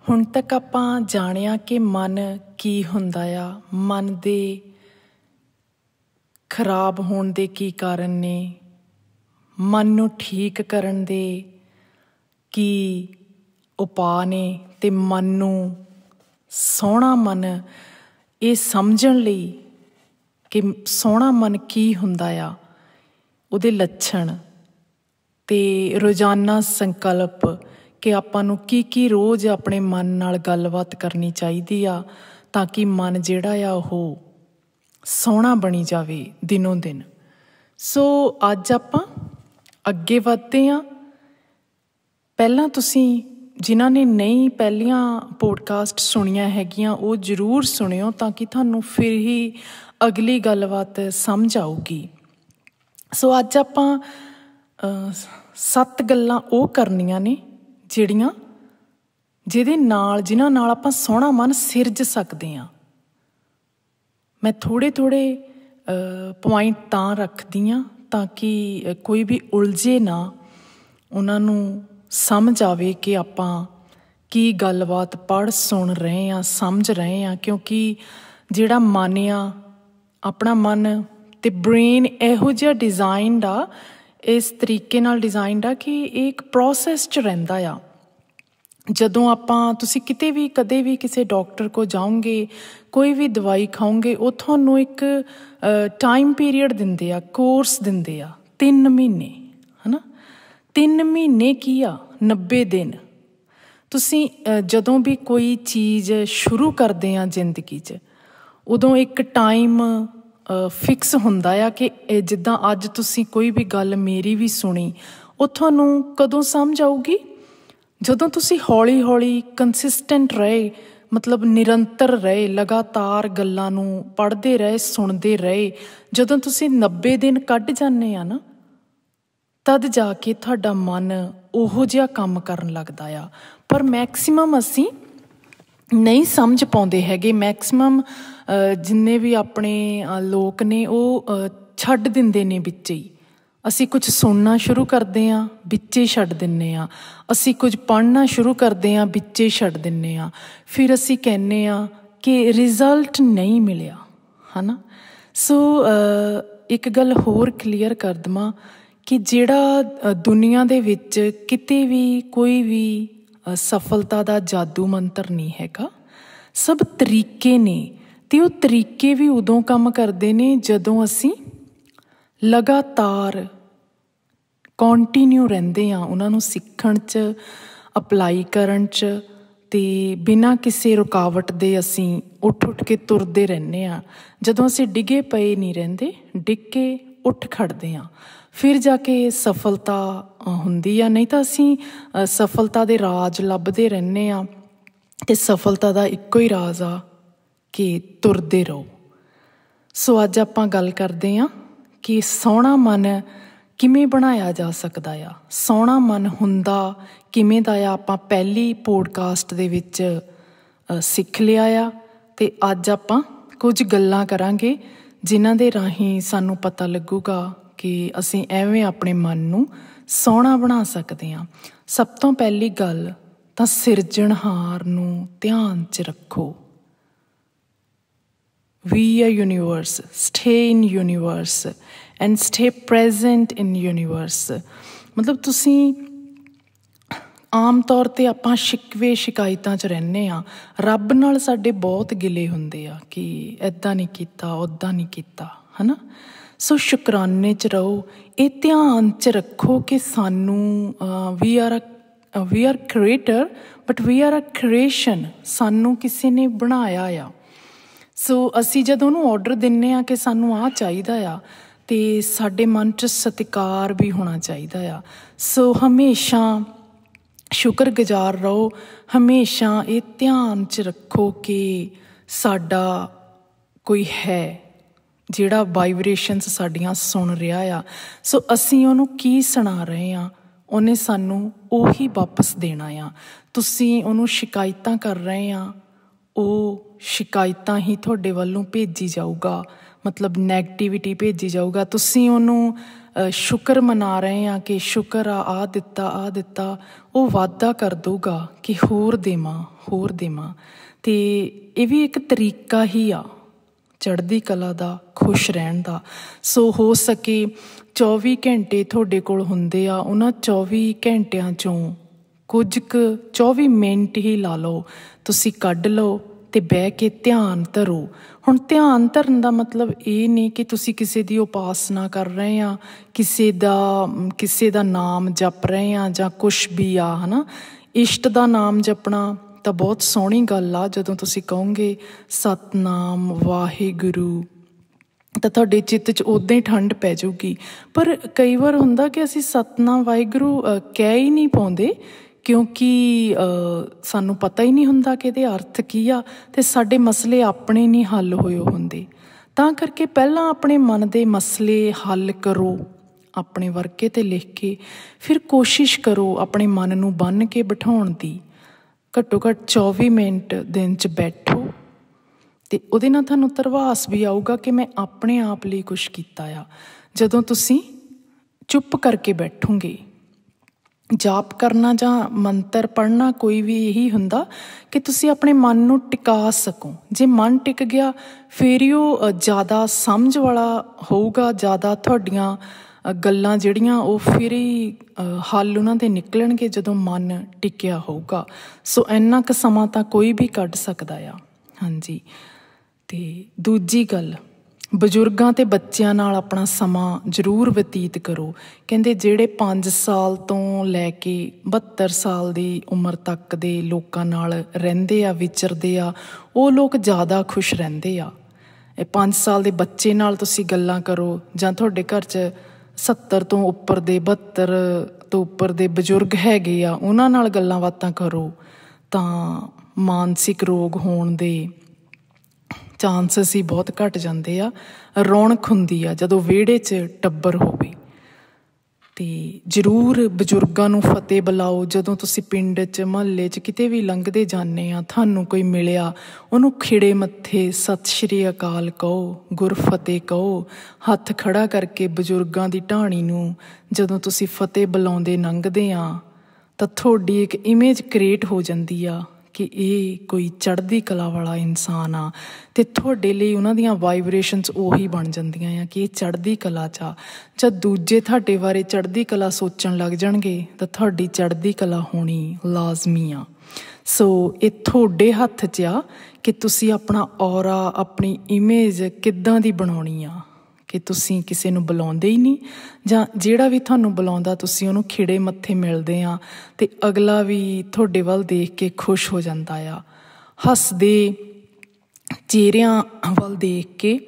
S1: ਹੁਣ ਤੱਕ ਆਪਾਂ ਜਾਣਿਆ ਕਿ ਮਨ ਕੀ ਹੁੰਦਾ ਆ ਮਨ ਦੇ ਖਰਾਬ ਹੋਣ ਦੇ ਕੀ ਕਾਰਨ ਨੇ ਮਨ ਨੂੰ ਠੀਕ ਕਰਨ ਦੇ ਕੀ ਉਪਾਅ ਨੇ ਤੇ ਮਨ ਨੂੰ ਸੋਹਣਾ ਮਨ ਇਹ ਸਮਝਣ ਲਈ ਕਿ ਸੋਹਣਾ ਮਨ ਕੀ ਹੁੰਦਾ ਆ ਉਹਦੇ ਲੱਛਣ ਤੇ ਰੋਜ਼ਾਨਾ ਸੰਕਲਪ ਕਿ ਆਪਾਂ ਨੂੰ ਕੀ ਕੀ ਰੋਜ਼ ਆਪਣੇ ਮਨ ਨਾਲ ਗੱਲਬਾਤ ਕਰਨੀ ਚਾਹੀਦੀ ਆ ਤਾਂ ਕਿ ਮਨ ਜਿਹੜਾ ਆ ਉਹ ਸੋਹਣਾ ਬਣੀ ਜਾਵੇ ਦਿਨੋਂ ਦਿਨ ਸੋ ਅੱਜ ਆਪਾਂ ਅੱਗੇ ਵਧਦੇ ਹਾਂ ਪਹਿਲਾਂ ਤੁਸੀਂ ਜਿਨ੍ਹਾਂ ਨੇ ਨਹੀਂ ਪਹਿਲੀਆਂ ਪੋਡਕਾਸਟ ਸੁਣੀਆਂ ਹੈਗੀਆਂ ਉਹ ਜ਼ਰੂਰ ਸੁਣਿਓ ਤਾਂ ਕਿ ਤੁਹਾਨੂੰ ਫਿਰ ਹੀ ਅਗਲੀ ਗੱਲਬਾਤ ਸਮਝ ਆਊਗੀ ਸੋ ਅੱਜ ਆਪਾਂ ਸੱਤ ਗੱਲਾਂ ਉਹ ਕਰਨੀਆਂ ਨੇ ਜਿਹੜੀਆਂ ਜਿਹਦੇ ਨਾਲ ਜਿਨ੍ਹਾਂ ਨਾਲ ਆਪਾਂ ਸੋਹਣਾ ਮਨ ਸਿਰਜ ਸਕਦੇ ਆ ਮੈਂ ਥੋੜੇ ਥੋੜੇ ਪੁਆਇੰਟ ਤਾਂ ਰੱਖਦੀ ਆ ਤਾਂ ਕਿ ਕੋਈ ਵੀ ਉਲਝੇ ਨਾ ਉਹਨਾਂ ਨੂੰ ਸਮਝ ਆਵੇ ਕਿ ਆਪਾਂ ਕੀ ਗੱਲਬਾਤ ਪੜ ਸੁਣ ਰਹੇ ਆ ਸਮਝ ਰਹੇ ਆ ਕਿਉਂਕਿ ਜਿਹੜਾ ਮਨ ਆ ਆਪਣਾ ਮਨ ਤੇ ਬ੍ਰੇਨ ਇਹੋ ਜਿਹਾ ਡਿਜ਼ਾਈਨਡ ਆ ਇਸ ਤਰੀਕੇ ਨਾਲ ਡਿਜ਼ਾਈਨਡ ਆ ਕਿ ਇੱਕ ਪ੍ਰੋਸੈਸ ਚ ਰਹਿੰਦਾ ਆ ਜਦੋਂ ਆਪਾਂ ਤੁਸੀਂ ਕਿਤੇ ਵੀ ਕਦੇ ਵੀ ਕਿਸੇ ਡਾਕਟਰ ਕੋ ਜਾਓਗੇ ਕੋਈ ਵੀ ਦਵਾਈ ਖਾਓਗੇ ਉਹ ਤੁਹਾਨੂੰ ਇੱਕ ਟਾਈਮ ਪੀਰੀਅਡ ਦਿੰਦੇ ਆ ਕੋਰਸ ਦਿੰਦੇ ਆ 3 ਮਹੀਨੇ ਹਨਾ 3 ਮਹੀਨੇ ਕੀ ਆ 90 ਦਿਨ ਤੁਸੀਂ ਜਦੋਂ ਵੀ ਕੋਈ ਚੀਜ਼ ਸ਼ੁਰੂ ਕਰਦੇ ਆ ਜ਼ਿੰਦਗੀ 'ਚ ਉਦੋਂ ਇੱਕ ਟਾਈਮ ਫਿਕਸ ਹੁੰਦਾ ਆ ਕਿ ਜਿੱਦਾਂ ਅੱਜ ਤੁਸੀਂ ਕੋਈ ਵੀ ਗੱਲ ਮੇਰੀ ਵੀ ਸੁਣੀ ਉਹ ਤੁਹਾਨੂੰ ਕਦੋਂ ਸਮਝ ਆਊਗੀ ਜਦੋਂ ਤੁਸੀਂ ਹੌਲੀ-ਹੌਲੀ ਕੰਸਿਸਟੈਂਟ ਰਹੇ ਮਤਲਬ ਨਿਰੰਤਰ ਰਹੇ ਲਗਾਤਾਰ ਗੱਲਾਂ ਨੂੰ ਪੜ੍ਹਦੇ ਰਹੇ ਸੁਣਦੇ ਰਹੇ ਜਦੋਂ ਤੁਸੀਂ 90 ਦਿਨ ਕੱਢ ਜਾਂਦੇ ਆ ਨਾ ਤਦ ਜਾ ਕੇ ਤੁਹਾਡਾ ਮਨ ਉਹੋ ਜਿਹਾ ਕੰਮ ਕਰਨ ਲੱਗਦਾ ਆ ਪਰ ਮੈਕਸਿਮਮ ਅਸੀਂ ਨਹੀਂ ਸਮਝ ਪਾਉਂਦੇ ਹੈਗੇ ਮੈਕਸਿਮਮ ਜਿੰਨੇ ਵੀ ਆਪਣੇ ਲੋਕ ਨੇ ਉਹ ਛੱਡ ਦਿੰਦੇ ਨੇ ਵਿੱਚ ਹੀ ਅਸੀਂ ਕੁਝ ਸੁਣਨਾ ਸ਼ੁਰੂ ਕਰਦੇ ਆਂ ਵਿੱਚੇ ਛੱਡ ਦਿੰਨੇ ਆਂ ਅਸੀਂ ਕੁਝ ਪੜ੍ਹਨਾ ਸ਼ੁਰੂ ਕਰਦੇ ਆਂ ਵਿੱਚੇ ਛੱਡ ਦਿੰਨੇ ਆਂ ਫਿਰ ਅਸੀਂ ਕਹਿੰਨੇ ਆਂ ਕਿ ਰਿਜ਼ਲਟ ਨਹੀਂ ਮਿਲਿਆ ਹਨਾ ਸੋ ਇੱਕ ਗੱਲ ਹੋਰ ਕਲੀਅਰ ਕਰ ਦਵਾਂ ਕਿ ਜਿਹੜਾ ਦੁਨੀਆ ਦੇ ਵਿੱਚ ਕਿਤੇ ਵੀ ਕੋਈ ਵੀ ਸਫਲਤਾ ਦਾ ਜਾਦੂ ਮੰਤਰ ਨਹੀਂ ਹੈਗਾ ਸਭ ਤਰੀਕੇ ਨੇ ਤੇ ਉਹ ਤਰੀਕੇ ਵੀ ਉਦੋਂ ਕੰਮ ਕਰਦੇ ਨੇ ਜਦੋਂ ਅਸੀਂ ਲਗਾਤਾਰ ਕੰਟੀਨਿਊ ਰਹਿੰਦੇ ਆ ਉਹਨਾਂ ਨੂੰ ਸਿੱਖਣ 'ਚ ਅਪਲਾਈ ਕਰਨ 'ਚ ਤੇ ਬਿਨਾਂ ਕਿਸੇ ਰੁਕਾਵਟ ਦੇ ਅਸੀਂ ਉੱਠ ਉੱਠ ਕੇ ਤੁਰਦੇ ਰਹਿੰਨੇ ਆ ਜਦੋਂ ਅਸੀਂ ਡਿੱਗੇ ਪਏ ਨਹੀਂ ਰਹਿੰਦੇ ਡਿੱਕੇ ਕੇ ਉੱਠ ਖੜਦੇ ਆ ਫਿਰ ਜਾ ਕੇ ਸਫਲਤਾ ਹੁੰਦੀ ਆ ਨਹੀਂ ਤਾਂ ਅਸੀਂ ਸਫਲਤਾ ਦੇ ਰਾਜ ਲੱਭਦੇ ਰਹਿੰਨੇ ਆ ਤੇ ਸਫਲਤਾ ਦਾ ਇੱਕੋ ਹੀ ਰਾਜ ਆ ਕਿ ਤੁਰਦੇ ਰਹੋ ਸੋ ਅੱਜ ਆਪਾਂ ਗੱਲ ਕਰਦੇ ਆ ਕਿ ਸੋਹਣਾ ਮਨ ਕਿਵੇਂ ਬਣਾਇਆ ਜਾ ਸਕਦਾ ਆ ਸੋਹਣਾ ਮਨ ਹੁੰਦਾ ਕਿਵੇਂ ਦਾ ਆ ਆਪਾਂ ਪਹਿਲੀ ਪੋਡਕਾਸਟ ਦੇ ਵਿੱਚ ਸਿੱਖ ਲਿਆ ਆ ਤੇ ਅੱਜ ਆਪਾਂ ਕੁਝ ਗੱਲਾਂ ਕਰਾਂਗੇ ਜਿਨ੍ਹਾਂ ਦੇ ਰਾਹੀਂ ਸਾਨੂੰ ਪਤਾ ਲੱਗੂਗਾ ਕਿ ਅਸੀਂ ਐਵੇਂ ਆਪਣੇ ਮਨ ਨੂੰ ਸੋਹਣਾ ਬਣਾ ਸਕਦੇ ਹਾਂ ਸਭ ਤੋਂ ਪਹਿਲੀ ਗੱਲ ਤਾਂ ਸਿਰਜਣਹਾਰ ਨੂੰ ਧਿਆਨ 'ਚ ਰੱਖੋ ਵੀ ਆ universe stay in universe and stay present in universe ਮਤਲਬ ਤੁਸੀਂ ਆਮ ਤੌਰ ਤੇ ਆਪਾਂ ਸ਼ਿਕਵੇ ਸ਼ਿਕਾਇਤਾਂ 'ਚ ਰਹਿੰਨੇ ਆ ਰੱਬ ਨਾਲ ਸਾਡੇ ਬਹੁਤ ਗਿਲੇ ਹੁੰਦੇ ਆ ਕਿ ਐਦਾਂ ਨਹੀਂ ਕੀਤਾ ਉਦਾਂ ਨਹੀਂ ਕੀਤਾ ਹਨਾ ਸੋ ਸ਼ੁਕਰਾਨੇ 'ਚ ਰਹੋ ਇਹ ਧਿਆਨ 'ਚ ਰੱਖੋ ਕਿ ਸਾਨੂੰ we are we are creator but we are a creation ਸਾਨੂੰ ਕਿਸੇ ਨੇ ਬਣਾਇਆ ਆ ਸੋ ਅਸੀਂ ਜਦੋਂ ਉਹਨੂੰ ਆਰਡਰ ਦਿੰਨੇ ਆ ਕਿ ਸਾਨੂੰ ਆਹ ਚਾਹੀਦਾ ਆ ਤੇ ਸਾਡੇ ਮਨ 'ਚ ਸਤਿਕਾਰ ਵੀ ਹੋਣਾ ਚਾਹੀਦਾ ਆ ਸੋ ਹਮੇਸ਼ਾ ਸ਼ੁਕਰਗੁਜ਼ਾਰ ਰਹੋ ਹਮੇਸ਼ਾ ਇਹ ਧਿਆਨ 'ਚ ਰੱਖੋ ਕਿ ਸਾਡਾ ਕੋਈ ਹੈ ਜਿਹੜਾ ਵਾਈਬ੍ਰੇਸ਼ਨਸ ਸਾਡੀਆਂ ਸੁਣ ਰਿਹਾ ਆ ਸੋ ਅਸੀਂ ਉਹਨੂੰ ਕੀ ਸੁਣਾ ਰਹੇ ਆ ਉਹਨੇ ਸਾਨੂੰ ਉਹੀ ਵਾਪਸ ਦੇਣਾ ਆ ਤੁਸੀਂ ਉਹਨੂੰ ਸ਼ਿਕਾਇਤਾਂ ਕਰ ਰਹੇ ਆ ਉਹ ਸ਼ਿਕਾਇਤਾਂ ਹੀ ਤੁਹਾਡੇ ਵੱਲੋਂ ਭੇਜੀ ਜਾਊਗਾ ਮਤਲਬ 네ਗੇਟਿਵਿਟੀ ਭੇਜੀ ਜਾਊਗਾ ਤੁਸੀਂ ਉਹਨੂੰ ਸ਼ੁਕਰ ਮਨਾ ਰਹੇ ਆ ਕਿ ਸ਼ੁਕਰ ਆ ਆ ਦਿੱਤਾ ਆ ਦਿੱਤਾ ਉਹ ਵਾਅਦਾ ਕਰ ਦੂਗਾ ਕਿ ਹੋਰ ਦੇਵਾਂ ਹੋਰ ਦੇਵਾਂ ਤੇ ਇਹ ਵੀ ਇੱਕ ਤਰੀਕਾ ਹੀ ਆ ਚੜ੍ਹਦੀ ਕਲਾ ਦਾ ਖੁਸ਼ ਰਹਿਣ ਦਾ ਸੋ ਹੋ ਸਕੇ 24 ਘੰਟੇ ਤੁਹਾਡੇ ਕੋਲ ਹੁੰਦੇ ਆ ਉਹਨਾਂ 24 ਘੰਟਿਆਂ ਚੋਂ ਕੁਝ ਕੁ 24 ਮਿੰਟ ਹੀ ਲਾ ਲਓ ਤੁਸੀਂ ਕੱਢ ਲਓ ਤੇ ਬਹਿ ਕੇ ਧਿਆਨ ਧਰੋ ਹੁਣ ਧਿਆਨ ਧਰਨ ਦਾ ਮਤਲਬ ਇਹ ਨਹੀਂ ਕਿ ਤੁਸੀਂ ਕਿਸੇ ਦੀ ਉਪਾਸਨਾ ਕਰ ਰਹੇ ਆ ਕਿਸੇ ਦਾ ਕਿਸੇ ਦਾ ਨਾਮ ਜਪ ਰਹੇ ਆ ਜਾਂ ਕੁਝ ਵੀ ਆ ਹਨਾ ਇਸ਼ਟ ਦਾ ਨਾਮ ਜਪਣਾ ਤਾਂ ਬਹੁਤ ਸੋਹਣੀ ਗੱਲ ਆ ਜਦੋਂ ਤੁਸੀਂ ਕਹੋਗੇ ਸਤਨਾਮ ਵਾਹਿਗੁਰੂ ਤਾਂ ਤੁਹਾਡੇ ਚਿੱਤ 'ਚ ਉਦਾਂ ਹੀ ਠੰਡ ਪੈ ਜਾਊਗੀ ਪਰ ਕਈ ਵਾਰ ਹੁੰਦਾ ਕਿ ਅਸੀਂ ਸਤਨਾਮ ਵਾਹਿਗੁਰੂ ਕਹਿ ਹੀ ਨਹੀਂ ਪਾਉਂਦੇ ਕਿਉਂਕਿ ਸਾਨੂੰ ਪਤਾ ਹੀ ਨਹੀਂ ਹੁੰਦਾ ਕਿ ਇਹਦੇ ਅਰਥ ਕੀ ਆ ਤੇ ਸਾਡੇ ਮਸਲੇ ਆਪਣੇ ਨਹੀਂ ਹੱਲ ਹੋਏ ਹੁੰਦੇ ਤਾਂ ਕਰਕੇ ਪਹਿਲਾਂ ਆਪਣੇ ਮਨ ਦੇ ਮਸਲੇ ਹੱਲ ਕਰੋ ਆਪਣੇ ਵਰਕੇ ਤੇ ਲਿਖ ਕੇ ਫਿਰ ਕੋਸ਼ਿਸ਼ ਕਰੋ ਆਪਣੇ ਮਨ ਨੂੰ ਬੰਨ ਕੇ ਬਿਠਾਉਣ ਦੀ ਘੱਟੋ ਘੱਟ 24 ਮਿੰਟ ਦਿਨ 'ਚ ਬੈਠੋ ਤੇ ਉਹਦੇ ਨਾਲ ਤੁਹਾਨੂੰ ਤਰਵਾਸ ਵੀ ਆਊਗਾ ਕਿ ਮੈਂ ਆਪਣੇ ਆਪ ਲਈ ਕੁਝ ਕੀਤਾ ਆ ਜਦੋਂ ਤੁਸੀਂ ਚੁੱਪ ਕਰਕੇ ਬੈਠੋਗੇ ਜਾਪ ਕਰਨਾ ਜਾਂ ਮੰਤਰ ਪੜ੍ਹਨਾ ਕੋਈ ਵੀ ਇਹੀ ਹੁੰਦਾ ਕਿ ਤੁਸੀਂ ਆਪਣੇ ਮਨ ਨੂੰ ਟਿਕਾ ਸਕੋ ਜੇ ਮਨ ਟਿਕ ਗਿਆ ਫੇਰ ਹੀ ਉਹ ਜ਼ਿਆਦਾ ਸਮਝ ਵਾਲਾ ਹੋਊਗਾ ਜ਼ਿਆਦਾ ਤੁਹਾਡੀਆਂ ਗੱਲਾਂ ਜਿਹੜੀਆਂ ਉਹ ਫਿਰ ਹੀ ਹੱਲ ਉਹਨਾਂ ਦੇ ਨਿਕਲਣਗੇ ਜਦੋਂ ਮਨ ਟਿਕਿਆ ਹੋਊਗਾ ਸੋ ਇੰਨਾ ਕੁ ਸਮਾਂ ਤਾਂ ਕੋਈ ਵੀ ਕੱਢ ਸਕਦਾ ਆ ਹਾਂਜੀ ਤੇ ਦੂਜੀ ਗੱਲ ਬਜ਼ੁਰਗਾਂ ਤੇ ਬੱਚਿਆਂ ਨਾਲ ਆਪਣਾ ਸਮਾਂ ਜ਼ਰੂਰ ਬਤੀਤ ਕਰੋ ਕਹਿੰਦੇ ਜਿਹੜੇ 5 ਸਾਲ ਤੋਂ ਲੈ ਕੇ 72 ਸਾਲ ਦੀ ਉਮਰ ਤੱਕ ਦੇ ਲੋਕਾਂ ਨਾਲ ਰਹਿੰਦੇ ਆ ਵਿਚਰਦੇ ਆ ਉਹ ਲੋਕ ਜ਼ਿਆਦਾ ਖੁਸ਼ ਰਹਿੰਦੇ ਆ ਇਹ 5 ਸਾਲ ਦੇ ਬੱਚੇ ਨਾਲ ਤੁਸੀਂ ਗੱਲਾਂ ਕਰੋ ਜਾਂ ਤੁਹਾਡੇ ਘਰ 'ਚ 70 ਤੋਂ ਉੱਪਰ ਦੇ 72 ਤੋਂ ਉੱਪਰ ਦੇ ਬਜ਼ੁਰਗ ਹੈਗੇ ਆ ਉਹਨਾਂ ਨਾਲ ਗੱਲਾਂ ਬਾਤਾਂ ਕਰੋ ਤਾਂ ਮਾਨਸਿਕ ਰੋਗ ਹੋਣ ਦੇ ਚਾਂਸਸ ਹੀ ਬਹੁਤ ਘਟ ਜਾਂਦੇ ਆ ਰੌਣਕ ਹੁੰਦੀ ਆ ਜਦੋਂ ਵਿਹੜੇ 'ਚ ਟੱਬਰ ਹੋਵੇ ਤੇ ਜ਼ਰੂਰ ਬਜ਼ੁਰਗਾਂ ਨੂੰ ਫਤਿਹ ਬੁਲਾਓ ਜਦੋਂ ਤੁਸੀਂ ਪਿੰਡ 'ਚ ਮਹੱਲੇ 'ਚ ਕਿਤੇ ਵੀ ਲੰਘਦੇ ਜਾਂਦੇ ਆ ਤੁਹਾਨੂੰ ਕੋਈ ਮਿਲਿਆ ਉਹਨੂੰ ਖਿੜੇ ਮੱਥੇ ਸਤਿ ਸ਼੍ਰੀ ਅਕਾਲ ਕਹੋ ਗੁਰ ਫਤਿਹ ਕਹੋ ਹੱਥ ਖੜਾ ਕਰਕੇ ਬਜ਼ੁਰਗਾਂ ਦੀ ਢਾਣੀ ਨੂੰ ਜਦੋਂ ਤੁਸੀਂ ਫਤਿਹ ਬੁਲਾਉਂਦੇ ਲੰਘਦੇ ਆ ਤਾਂ ਤੁਹਾਡੀ ਇੱਕ ਇਮੇਜ ਕ੍ਰੀਏਟ ਹੋ ਜਾਂਦੀ ਆ ਕਿ ਇਹ ਕੋਈ ਚੜ੍ਹਦੀ ਕਲਾ ਵਾਲਾ ਇਨਸਾਨ ਆ ਤੇ ਤੁਹਾਡੇ ਲਈ ਉਹਨਾਂ ਦੀਆਂ ਵਾਈਬ੍ਰੇਸ਼ਨਸ ਉਹੀ ਬਣ ਜਾਂਦੀਆਂ ਆ ਕਿ ਇਹ ਚੜ੍ਹਦੀ ਕਲਾ ਚਾ ਜਦ ਦੂਜੇ ਤੁਹਾਡੇ ਬਾਰੇ ਚੜ੍ਹਦੀ ਕਲਾ ਸੋਚਣ ਲੱਗ ਜਾਣਗੇ ਤਾਂ ਤੁਹਾਡੀ ਚੜ੍ਹਦੀ ਕਲਾ ਹੋਣੀ ਲਾਜ਼ਮੀ ਆ ਸੋ ਇਹ ਤੁਹਾਡੇ ਹੱਥ 'ਚ ਆ ਕਿ ਤੁਸੀਂ ਆਪਣਾ ਔਰਾ ਆਪਣੀ ਇਮੇਜ ਕਿੱਦਾਂ ਦੀ ਬਣਾਉਣੀ ਆ ਕਿ ਤੁਸੀਂ ਕਿਸੇ ਨੂੰ ਬੁਲਾਉਂਦੇ ਹੀ ਨਹੀਂ ਜਾਂ ਜਿਹੜਾ ਵੀ ਤੁਹਾਨੂੰ ਬੁਲਾਉਂਦਾ ਤੁਸੀਂ ਉਹਨੂੰ ਖਿੜੇ ਮੱਥੇ ਮਿਲਦੇ ਆ ਤੇ ਅਗਲਾ ਵੀ ਤੁਹਾਡੇ ਵੱਲ ਦੇਖ ਕੇ ਖੁਸ਼ ਹੋ ਜਾਂਦਾ ਆ ਹੱਸਦੇ ਚਿਹਰਿਆਂ ਵੱਲ ਦੇਖ ਕੇ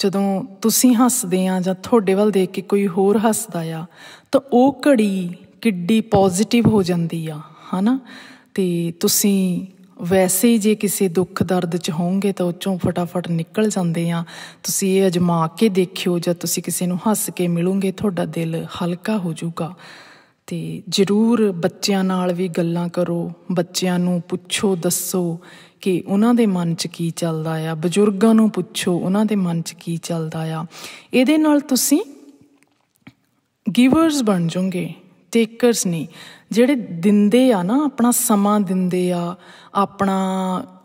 S1: ਜਦੋਂ ਤੁਸੀਂ ਹੱਸਦੇ ਆ ਜਾਂ ਤੁਹਾਡੇ ਵੱਲ ਦੇਖ ਕੇ ਕੋਈ ਹੋਰ ਹੱਸਦਾ ਆ ਤਾਂ ਉਹ ਘੜੀ ਕਿੱਡੀ ਪੋਜ਼ਿਟਿਵ ਹੋ ਜਾਂਦੀ ਆ ਹਨਾ ਤੇ ਤੁਸੀਂ ਵੈਸੇ ਜੇ ਕਿਸੇ ਦੁੱਖ ਦਰਦ 'ਚ ਹੋਵੋਗੇ ਤਾਂ ਉਹ ਚੋਂ ਫਟਾਫਟ ਨਿਕਲ ਜਾਂਦੇ ਆ ਤੁਸੀਂ ਇਹ ਅਜਮਾ ਕੇ ਦੇਖਿਓ ਜਦ ਤੁਸੀਂ ਕਿਸੇ ਨੂੰ ਹੱਸ ਕੇ ਮਿਲੋਗੇ ਤੁਹਾਡਾ ਦਿਲ ਹਲਕਾ ਹੋ ਜਾਊਗਾ ਤੇ ਜ਼ਰੂਰ ਬੱਚਿਆਂ ਨਾਲ ਵੀ ਗੱਲਾਂ ਕਰੋ ਬੱਚਿਆਂ ਨੂੰ ਪੁੱਛੋ ਦੱਸੋ ਕਿ ਉਹਨਾਂ ਦੇ ਮਨ 'ਚ ਕੀ ਚੱਲਦਾ ਆ ਬਜ਼ੁਰਗਾਂ ਨੂੰ ਪੁੱਛੋ ਉਹਨਾਂ ਦੇ ਮਨ 'ਚ ਕੀ ਚੱਲਦਾ ਆ ਇਹਦੇ ਨਾਲ ਤੁਸੀਂ ਗਿਵਰਸ ਬਣ ਜਾਓਗੇ ਟੇਕਰਸ ਨਹੀਂ ਜਿਹੜੇ ਦਿੰਦੇ ਆ ਨਾ ਆਪਣਾ ਸਮਾਂ ਦਿੰਦੇ ਆ ਆਪਣਾ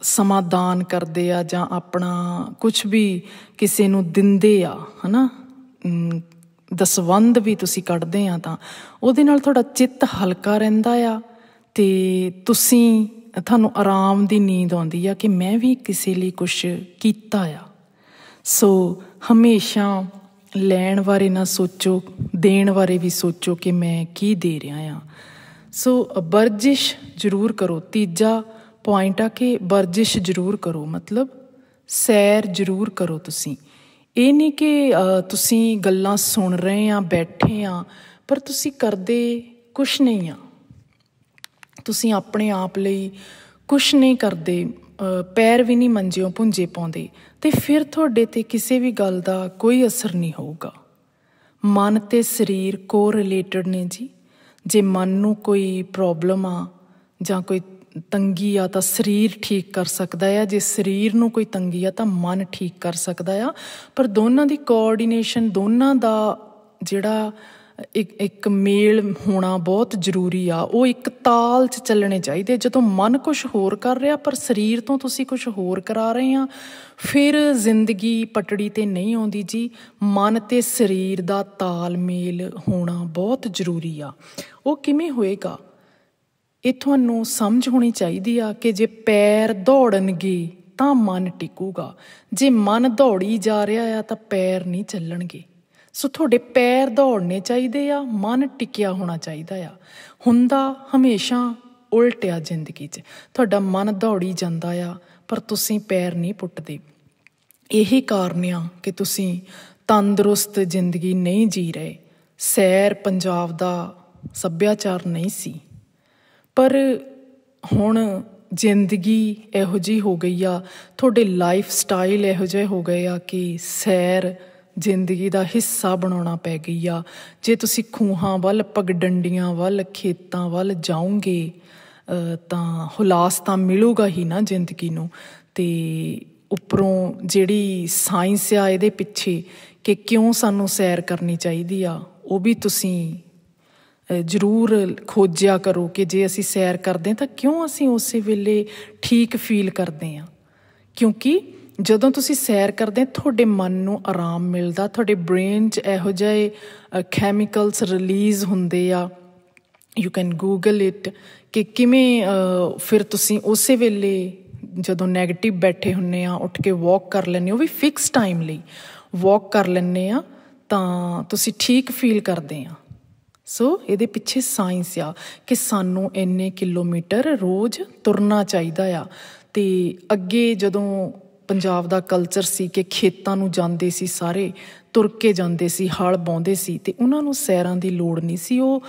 S1: ਸਮਾਦਾਨ ਕਰਦੇ ਆ ਜਾਂ ਆਪਣਾ ਕੁਝ ਵੀ ਕਿਸੇ ਨੂੰ ਦਿੰਦੇ ਆ ਹਨਾ ਦਸਵੰਦ ਵੀ ਤੁਸੀਂ ਕੱਢਦੇ ਆ ਤਾਂ ਉਹਦੇ ਨਾਲ ਤੁਹਾਡਾ ਚਿੱਤ ਹਲਕਾ ਰਹਿੰਦਾ ਆ ਤੇ ਤੁਸੀਂ ਤੁਹਾਨੂੰ ਆਰਾਮ ਦੀ ਨੀਂਦ ਆਉਂਦੀ ਆ ਕਿ ਮੈਂ ਵੀ ਕਿਸੇ ਲਈ ਕੁਝ ਕੀਤਾ ਆ ਸੋ ਹਮੇਸ਼ਾ ਲੈਣ ਬਾਰੇ ਨਾ ਸੋਚੋ ਦੇਣ ਬਾਰੇ ਵੀ ਸੋਚੋ ਕਿ ਮੈਂ ਕੀ ਦੇ ਰਿਹਾ ਆ ਸੋ ਵਰਜਿਸ਼ ਜ਼ਰੂਰ ਕਰੋ ਤੀਜਾ ਪੁਆਇੰਟ ਆ ਕਿ ਵਰਜਿਸ਼ ਜ਼ਰੂਰ ਕਰੋ ਮਤਲਬ ਸੈਰ ਜ਼ਰੂਰ ਕਰੋ ਤੁਸੀਂ ਇਹ ਨਹੀਂ ਕਿ ਤੁਸੀਂ ਗੱਲਾਂ ਸੁਣ ਰਹੇ ਆ ਬੈਠੇ ਆ ਪਰ ਤੁਸੀਂ ਕਰਦੇ ਕੁਝ ਨਹੀਂ ਆ ਤੁਸੀਂ ਆਪਣੇ ਆਪ ਲਈ ਕੁਝ ਨਹੀਂ ਕਰਦੇ ਪੈਰ ਵੀ ਨਹੀਂ ਮੰਜਿਓ ਪੁੰਜੇ ਪਾਉਂਦੇ ਤੇ ਫਿਰ ਤੁਹਾਡੇ ਤੇ ਕਿਸੇ ਵੀ ਗੱਲ ਦਾ ਕੋਈ ਅਸਰ ਨਹੀਂ ਹੋਊਗਾ ਮਨ ਤੇ ਸਰੀਰ ਕੋ ਰਿਲੇਟਡ ਨੇ ਜੀ ਜੇ ਮਨ ਨੂੰ ਕੋਈ ਪ੍ਰੋਬਲਮ ਆ ਜਾਂ ਕੋਈ ਤੰਗੀ ਆ ਤਾਂ ਸਰੀਰ ਠੀਕ ਕਰ ਸਕਦਾ ਆ ਜੇ ਸਰੀਰ ਨੂੰ ਕੋਈ ਤੰਗੀ ਆ ਤਾਂ ਮਨ ਠੀਕ ਕਰ ਸਕਦਾ ਆ ਪਰ ਦੋਨਾਂ ਦੀ ਕੋਆਰਡੀਨੇਸ਼ਨ ਦੋਨਾਂ ਦਾ ਜਿਹੜਾ ਇੱਕ ਇੱਕ ਮੇਲ ਹੋਣਾ ਬਹੁਤ ਜ਼ਰੂਰੀ ਆ ਉਹ ਇੱਕ ਤਾਲ 'ਚ ਚੱਲਣੇ ਚਾਹੀਦੇ ਜਦੋਂ ਮਨ ਕੁਝ ਹੋਰ ਕਰ ਰਿਹਾ ਪਰ ਸਰੀਰ ਤੋਂ ਤੁਸੀਂ ਕੁਝ ਹੋਰ ਕਰਾ ਰਹੇ ਆ ਫਿਰ ਜ਼ਿੰਦਗੀ ਪਟੜੀ ਤੇ ਨਹੀਂ ਆਉਂਦੀ ਜੀ ਮਨ ਤੇ ਸਰੀਰ ਦਾ ਤਾਲਮੇਲ ਹੋਣਾ ਬਹੁਤ ਜ਼ਰੂਰੀ ਆ ਉਹ ਕਿਵੇਂ ਹੋਏਗਾ ਇਹ ਤੁਹਾਨੂੰ ਸਮਝ ਹੋਣੀ ਚਾਹੀਦੀ ਆ ਕਿ ਜੇ ਪੈਰ ਦੌੜਨਗੇ ਤਾਂ ਮਨ ਟਿਕੂਗਾ ਜੇ ਮਨ ਦੌੜੀ ਜਾ ਰਿਹਾ ਆ ਤਾਂ ਪੈਰ ਨਹੀਂ ਚੱਲਣਗੇ ਸੋ ਤੁਹਾਡੇ ਪੈਰ ਦੌੜਨੇ ਚਾਹੀਦੇ ਆ ਮਨ ਟਿਕਿਆ ਹੋਣਾ ਚਾਹੀਦਾ ਆ ਹੁੰਦਾ ਹਮੇਸ਼ਾ ਉਲਟ ਆ ਜ਼ਿੰਦਗੀ 'ਚ ਤੁਹਾਡਾ ਮਨ ਦੌੜੀ ਜਾਂਦਾ ਆ ਪਰ ਤੁਸੀਂ ਪੈਰ ਨਹੀਂ ਪੁੱਟਦੇ ਇਹੀ ਕਾਰਨ ਆ ਕਿ ਤੁਸੀਂ ਤੰਦਰੁਸਤ ਜ਼ਿੰਦਗੀ ਨਹੀਂ ਜੀ ਰਹੇ ਸੈਰ ਪੰਜਾਬ ਦਾ ਸੱਭਿਆਚਾਰ ਨਹੀਂ ਸੀ ਪਰ ਹੁਣ ਜ਼ਿੰਦਗੀ ਇਹੋ ਜੀ ਹੋ ਗਈ ਆ ਤੁਹਾਡੇ ਲਾਈਫ ਸਟਾਈਲ ਇਹੋ ਜਿਹੇ ਹੋ ਗਏ ਆ ਕਿ ਸੈਰ ਜ਼ਿੰਦਗੀ ਦਾ ਹਿੱਸਾ ਬਣਾਉਣਾ ਪੈ ਗਈ ਆ ਜੇ ਤੁਸੀਂ ਖੂਹਾਂ ਵੱਲ ਪਗਡੰਡੀਆਂ ਵੱਲ ਖੇਤਾਂ ਵੱਲ ਜਾਓਗੇ ਤਾਂ ਹੁਲਾਸ ਤਾਂ ਮਿਲੂਗਾ ਹੀ ਨਾ ਜ਼ਿੰਦਗੀ ਨੂੰ ਤੇ ਉੱਪਰੋਂ ਜਿਹੜੀ ਸਾਇੰਸ ਆ ਇਹਦੇ ਪਿੱਛੇ ਕਿ ਕਿਉਂ ਸਾਨੂੰ ਸੈਰ ਕਰਨੀ ਚਾਹੀਦੀ ਆ ਉਹ ਵੀ ਤੁਸੀਂ ਜ਼ਰੂਰ ਖੋਜਿਆ ਕਰੋ ਕਿ ਜੇ ਅਸੀਂ ਸੈਰ ਕਰਦੇ ਤਾਂ ਕਿਉਂ ਅਸੀਂ ਉਸੇ ਵੇਲੇ ਠੀਕ ਫੀਲ ਕਰਦੇ ਆ ਕਿਉਂਕਿ ਜਦੋਂ ਤੁਸੀਂ ਸੈਰ ਕਰਦੇ ਤੁਹਾਡੇ ਮਨ ਨੂੰ ਆਰਾਮ ਮਿਲਦਾ ਤੁਹਾਡੇ ਬ੍ਰੇਨ 'ਚ ਇਹੋ ਜਿਹੇ ਕੈਮੀਕਲਸ ਰਿਲੀਜ਼ ਹੁੰਦੇ ਆ ਯੂ ਕੈਨ ਗੂਗਲ ਇਟ ਕਿ ਕਿਵੇਂ ਫਿਰ ਤੁਸੀਂ ਉਸੇ ਵੇਲੇ ਜਦੋਂ 네ਗੇਟਿਵ ਬੈਠੇ ਹੁੰਨੇ ਆ ਉੱਠ ਕੇ ਵਾਕ ਕਰ ਲੈਣੇ ਉਹ ਵੀ ਫਿਕਸ ਟਾਈਮ ਲਈ ਵਾਕ ਕਰ ਲੈਣੇ ਆ ਤਾਂ ਤੁਸੀਂ ਠੀਕ ਫੀਲ ਕਰਦੇ ਆ ਸੋ ਇਹਦੇ ਪਿੱਛੇ ਸਾਇੰਸ ਆ ਕਿ ਸਾਨੂੰ ਇੰਨੇ ਕਿਲੋਮੀਟਰ ਰੋਜ਼ ਤੁਰਨਾ ਚਾਹੀਦਾ ਆ ਤੇ ਅੱਗੇ ਜਦੋਂ ਪੰਜਾਬ ਦਾ ਕਲਚਰ ਸੀ ਕਿ ਖੇਤਾਂ ਨੂੰ ਜਾਂਦੇ ਸੀ ਸਾਰੇ ਤੁਰ ਕੇ ਜਾਂਦੇ ਸੀ ਹਲ ਬਾਉਂਦੇ ਸੀ ਤੇ ਉਹਨਾਂ ਨੂੰ ਸੈਰਾਂ ਦੀ ਲੋੜ ਨਹੀਂ ਸੀ ਉਹ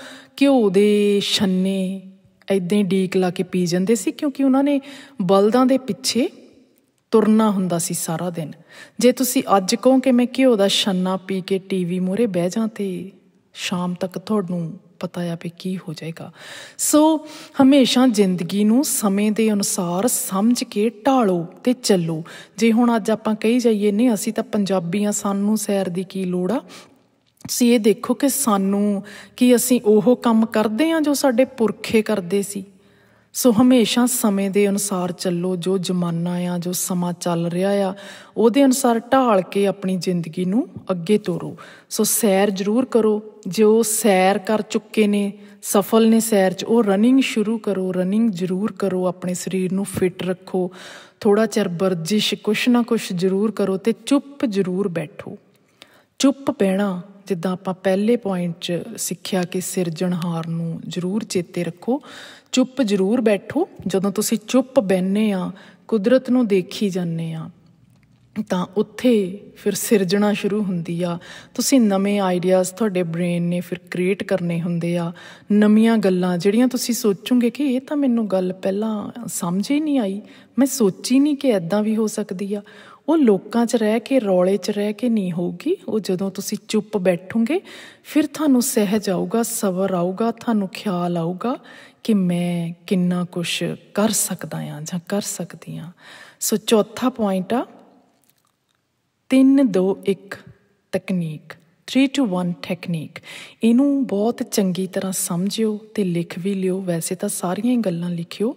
S1: ਘਿਓ ਦੇ ਛੰਨੇ ਐਦਾਂ ਹੀ ਡੀਕ ਲਾ ਕੇ ਪੀ ਜਾਂਦੇ ਸੀ ਕਿਉਂਕਿ ਉਹਨਾਂ ਨੇ ਬਲਦਾਂ ਦੇ ਪਿੱਛੇ ਤੁਰਨਾ ਹੁੰਦਾ ਸੀ ਸਾਰਾ ਦਿਨ ਜੇ ਤੁਸੀਂ ਅੱਜ ਕਹੋ ਕਿ ਮੈਂ ਘਿਓ ਦਾ ਛੰਨਾ ਪੀ ਕੇ ਟੀਵੀ ਮੂਰੇ ਬਹਿ ਜਾਂ ਤੇ ਸ਼ਾਮ ਤੱਕ ਤੁਹਾਨੂੰ ਪਤਾ ਆ ਵੀ ਕੀ ਹੋ ਜਾਏਗਾ ਸੋ ਹਮੇਸ਼ਾ ਜ਼ਿੰਦਗੀ ਨੂੰ ਸਮੇਂ ਦੇ ਅਨੁਸਾਰ ਸਮਝ ਕੇ ਢਾਲੋ ਤੇ ਚੱਲੋ ਜੇ ਹੁਣ ਅੱਜ ਆਪਾਂ ਕਹੀ ਜਾਈਏ ਨਹੀਂ ਅਸੀਂ ਤਾਂ ਪੰਜਾਬੀ ਆ ਸਾਨੂੰ ਸੈਰ ਦੀ ਕੀ ਲੋੜ ਆ ਸੀ ਇਹ ਦੇਖੋ ਕਿ ਸਾਨੂੰ ਕੀ ਅਸੀਂ ਉਹ ਕੰਮ ਕਰਦੇ ਆ ਜੋ ਸਾਡੇ ਪੁਰਖੇ ਕਰਦੇ ਸੀ ਸੋ ਹਮੇਸ਼ਾ ਸਮੇਂ ਦੇ ਅਨੁਸਾਰ ਚੱਲੋ ਜੋ ਜ਼ਮਾਨਾ ਆ ਜੋ ਸਮਾਂ ਚੱਲ ਰਿਹਾ ਆ ਉਹਦੇ ਅਨੁਸਾਰ ਢਾਲ ਕੇ ਆਪਣੀ ਜ਼ਿੰਦਗੀ ਨੂੰ ਅੱਗੇ ਤੋਰੋ ਸੋ ਸੈਰ ਜ਼ਰੂਰ ਕਰੋ ਜੋ ਸੈਰ ਕਰ ਚੁੱਕੇ ਨੇ ਸਫਲ ਨੇ ਸੈਰ 'ਚ ਉਹ ਰਨਿੰਗ ਸ਼ੁਰੂ ਕਰੋ ਰਨਿੰਗ ਜ਼ਰੂਰ ਕਰੋ ਆਪਣੇ ਸਰੀਰ ਨੂੰ ਫਿਟ ਰੱਖੋ ਥੋੜਾ ਚਿਰ ਵਰਜਿਸ਼ ਕੁਛ ਨਾ ਕੁਛ ਜ਼ਰੂਰ ਕਰੋ ਤੇ ਚੁੱਪ ਜ਼ਰੂਰ ਬੈਠੋ ਚੁੱਪ ਪੈਣਾ ਜਿੱਦਾਂ ਆਪਾਂ ਪਹਿਲੇ ਪੁਆਇੰਟ 'ਚ ਸਿੱਖਿਆ ਕਿ ਸਿਰਜਣਹਾਰ ਨੂੰ ਜ਼ਰੂਰ ਚੇਤੇ ਰੱਖੋ ਚੁੱਪ ਜ਼ਰੂਰ ਬੈਠੋ ਜਦੋਂ ਤੁਸੀਂ ਚੁੱਪ ਬੈੰਨੇ ਆ ਕੁਦਰਤ ਨੂੰ ਦੇਖੀ ਜਾਂਦੇ ਆ ਤਾਂ ਉੱਥੇ ਫਿਰ ਸਿਰਜਣਾ ਸ਼ੁਰੂ ਹੁੰਦੀ ਆ ਤੁਸੀਂ ਨਵੇਂ ਆਈਡੀਆਜ਼ ਤੁਹਾਡੇ ਬ੍ਰੇਨ ਨੇ ਫਿਰ ਕ੍ਰੀਏਟ ਕਰਨੇ ਹੁੰਦੇ ਆ ਨਵੀਆਂ ਗੱਲਾਂ ਜਿਹੜੀਆਂ ਤੁਸੀਂ ਸੋਚੋਗੇ ਕਿ ਇਹ ਤਾਂ ਮੈਨੂੰ ਗੱਲ ਪਹਿਲਾਂ ਸਮਝ ਹੀ ਨਹੀਂ ਆਈ ਮੈਂ ਸੋਚੀ ਨਹੀਂ ਕਿ ਐਦਾਂ ਵੀ ਹੋ ਸਕਦੀ ਆ ਉਹ ਲੋਕਾਂ 'ਚ ਰਹਿ ਕੇ ਰੌਲੇ 'ਚ ਰਹਿ ਕੇ ਨਹੀਂ ਹੋਊਗੀ ਉਹ ਜਦੋਂ ਤੁਸੀਂ ਚੁੱਪ ਬੈਠੋਗੇ ਫਿਰ ਤੁਹਾਨੂੰ ਸਹਿਜ ਆਊਗਾ ਸਬਰ ਆਊਗਾ ਤੁਹਾਨੂੰ ਖਿਆਲ ਆਊਗਾ ਕਿ ਮੈਂ ਕਿੰਨਾ ਕੁਝ ਕਰ ਸਕਦਾ ਆ ਜਾਂ ਕਰ ਸਕਦੀ ਆ ਸੋ ਚੌਥਾ ਪੁਆਇੰਟ ਆ 3 2 1 ਤਕਨੀਕ 3 to 1 ਟੈਕਨੀਕ ਇਹਨੂੰ ਬਹੁਤ ਚੰਗੀ ਤਰ੍ਹਾਂ ਸਮਝਿਓ ਤੇ ਲਿਖ ਵੀ ਲਿਓ ਵੈਸੇ ਤਾਂ ਸਾਰੀਆਂ ਹੀ ਗੱਲਾਂ ਲਿਖਿਓ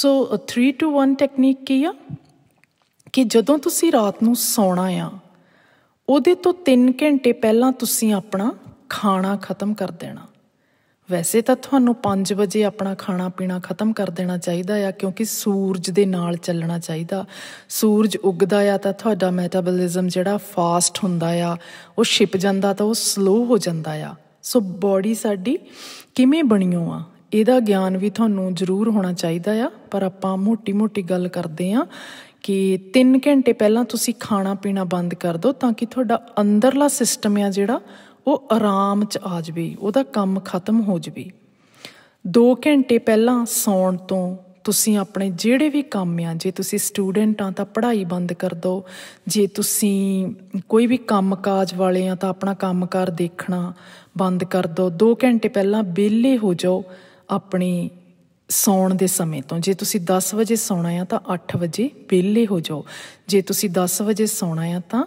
S1: ਸੋ 3 to 1 ਟੈਕਨੀਕ ਕੀ ਆ ਕਿ ਜਦੋਂ ਤੁਸੀਂ ਰਾਤ ਨੂੰ ਸੌਣਾ ਆ ਉਹਦੇ ਤੋਂ 3 ਘੰਟੇ ਪਹਿਲਾਂ ਤੁਸੀਂ ਆਪਣਾ ਖਾਣਾ ਖਤਮ ਕਰ ਦੇਣਾ ਵੈਸੇ ਤਾਂ ਤੁਹਾਨੂੰ 5 ਵਜੇ ਆਪਣਾ ਖਾਣਾ ਪੀਣਾ ਖਤਮ ਕਰ ਦੇਣਾ ਚਾਹੀਦਾ ਆ ਕਿਉਂਕਿ ਸੂਰਜ ਦੇ ਨਾਲ ਚੱਲਣਾ ਚਾਹੀਦਾ ਸੂਰਜ ਉੱਗਦਾ ਆ ਤਾਂ ਤੁਹਾਡਾ ਮੈਟਾਬੋਲਿਜ਼ਮ ਜਿਹੜਾ ਫਾਸਟ ਹੁੰਦਾ ਆ ਉਹ ਛਿਪ ਜਾਂਦਾ ਤਾਂ ਉਹ ਸਲੋ ਹੋ ਜਾਂਦਾ ਆ ਸੋ ਬਾਡੀ ਸਾਡੀ ਕਿਵੇਂ ਬਣੀਓ ਆ ਇਹਦਾ ਗਿਆਨ ਵੀ ਤੁਹਾਨੂੰ ਜ਼ਰੂਰ ਹੋਣਾ ਚਾਹੀਦਾ ਆ ਪਰ ਆਪਾਂ ਮੋਟੀ-ਮੋਟੀ ਗੱਲ ਕਰਦੇ ਆ ਕਿ 3 ਘੰਟੇ ਪਹਿਲਾਂ ਤੁਸੀਂ ਖਾਣਾ ਪੀਣਾ ਬੰਦ ਕਰ ਦਿਓ ਤਾਂ ਕਿ ਤੁਹਾਡਾ ਅੰਦਰਲਾ ਸਿਸਟਮ ਆ ਜਿਹੜਾ ਉਹ ਆਰਾਮ 'ਚ ਆ ਜਵੇ ਉਹਦਾ ਕੰਮ ਖਤਮ ਹੋ ਜਵੇ 2 ਘੰਟੇ ਪਹਿਲਾਂ ਸੌਣ ਤੋਂ ਤੁਸੀਂ ਆਪਣੇ ਜਿਹੜੇ ਵੀ ਕੰਮ ਆ ਜੇ ਤੁਸੀਂ ਸਟੂਡੈਂਟ ਆ ਤਾਂ ਪੜ੍ਹਾਈ ਬੰਦ ਕਰ ਦਿਓ ਜੇ ਤੁਸੀਂ ਕੋਈ ਵੀ ਕੰਮਕਾਜ ਵਾਲੇ ਆ ਤਾਂ ਆਪਣਾ ਕੰਮਕਾਰ ਦੇਖਣਾ ਬੰਦ ਕਰ ਦਿਓ 2 ਘੰਟੇ ਪਹਿਲਾਂ ਬਿਲੇ ਹੋ ਜਾਓ ਆਪਣੀ ਸੌਣ ਦੇ ਸਮੇਂ ਤੋਂ ਜੇ ਤੁਸੀਂ 10 ਵਜੇ ਸੌਣਾ ਆ ਤਾਂ 8 ਵਜੇ ਵਿਹਲੇ ਹੋ ਜਾਓ ਜੇ ਤੁਸੀਂ 10 ਵਜੇ ਸੌਣਾ ਆ ਤਾਂ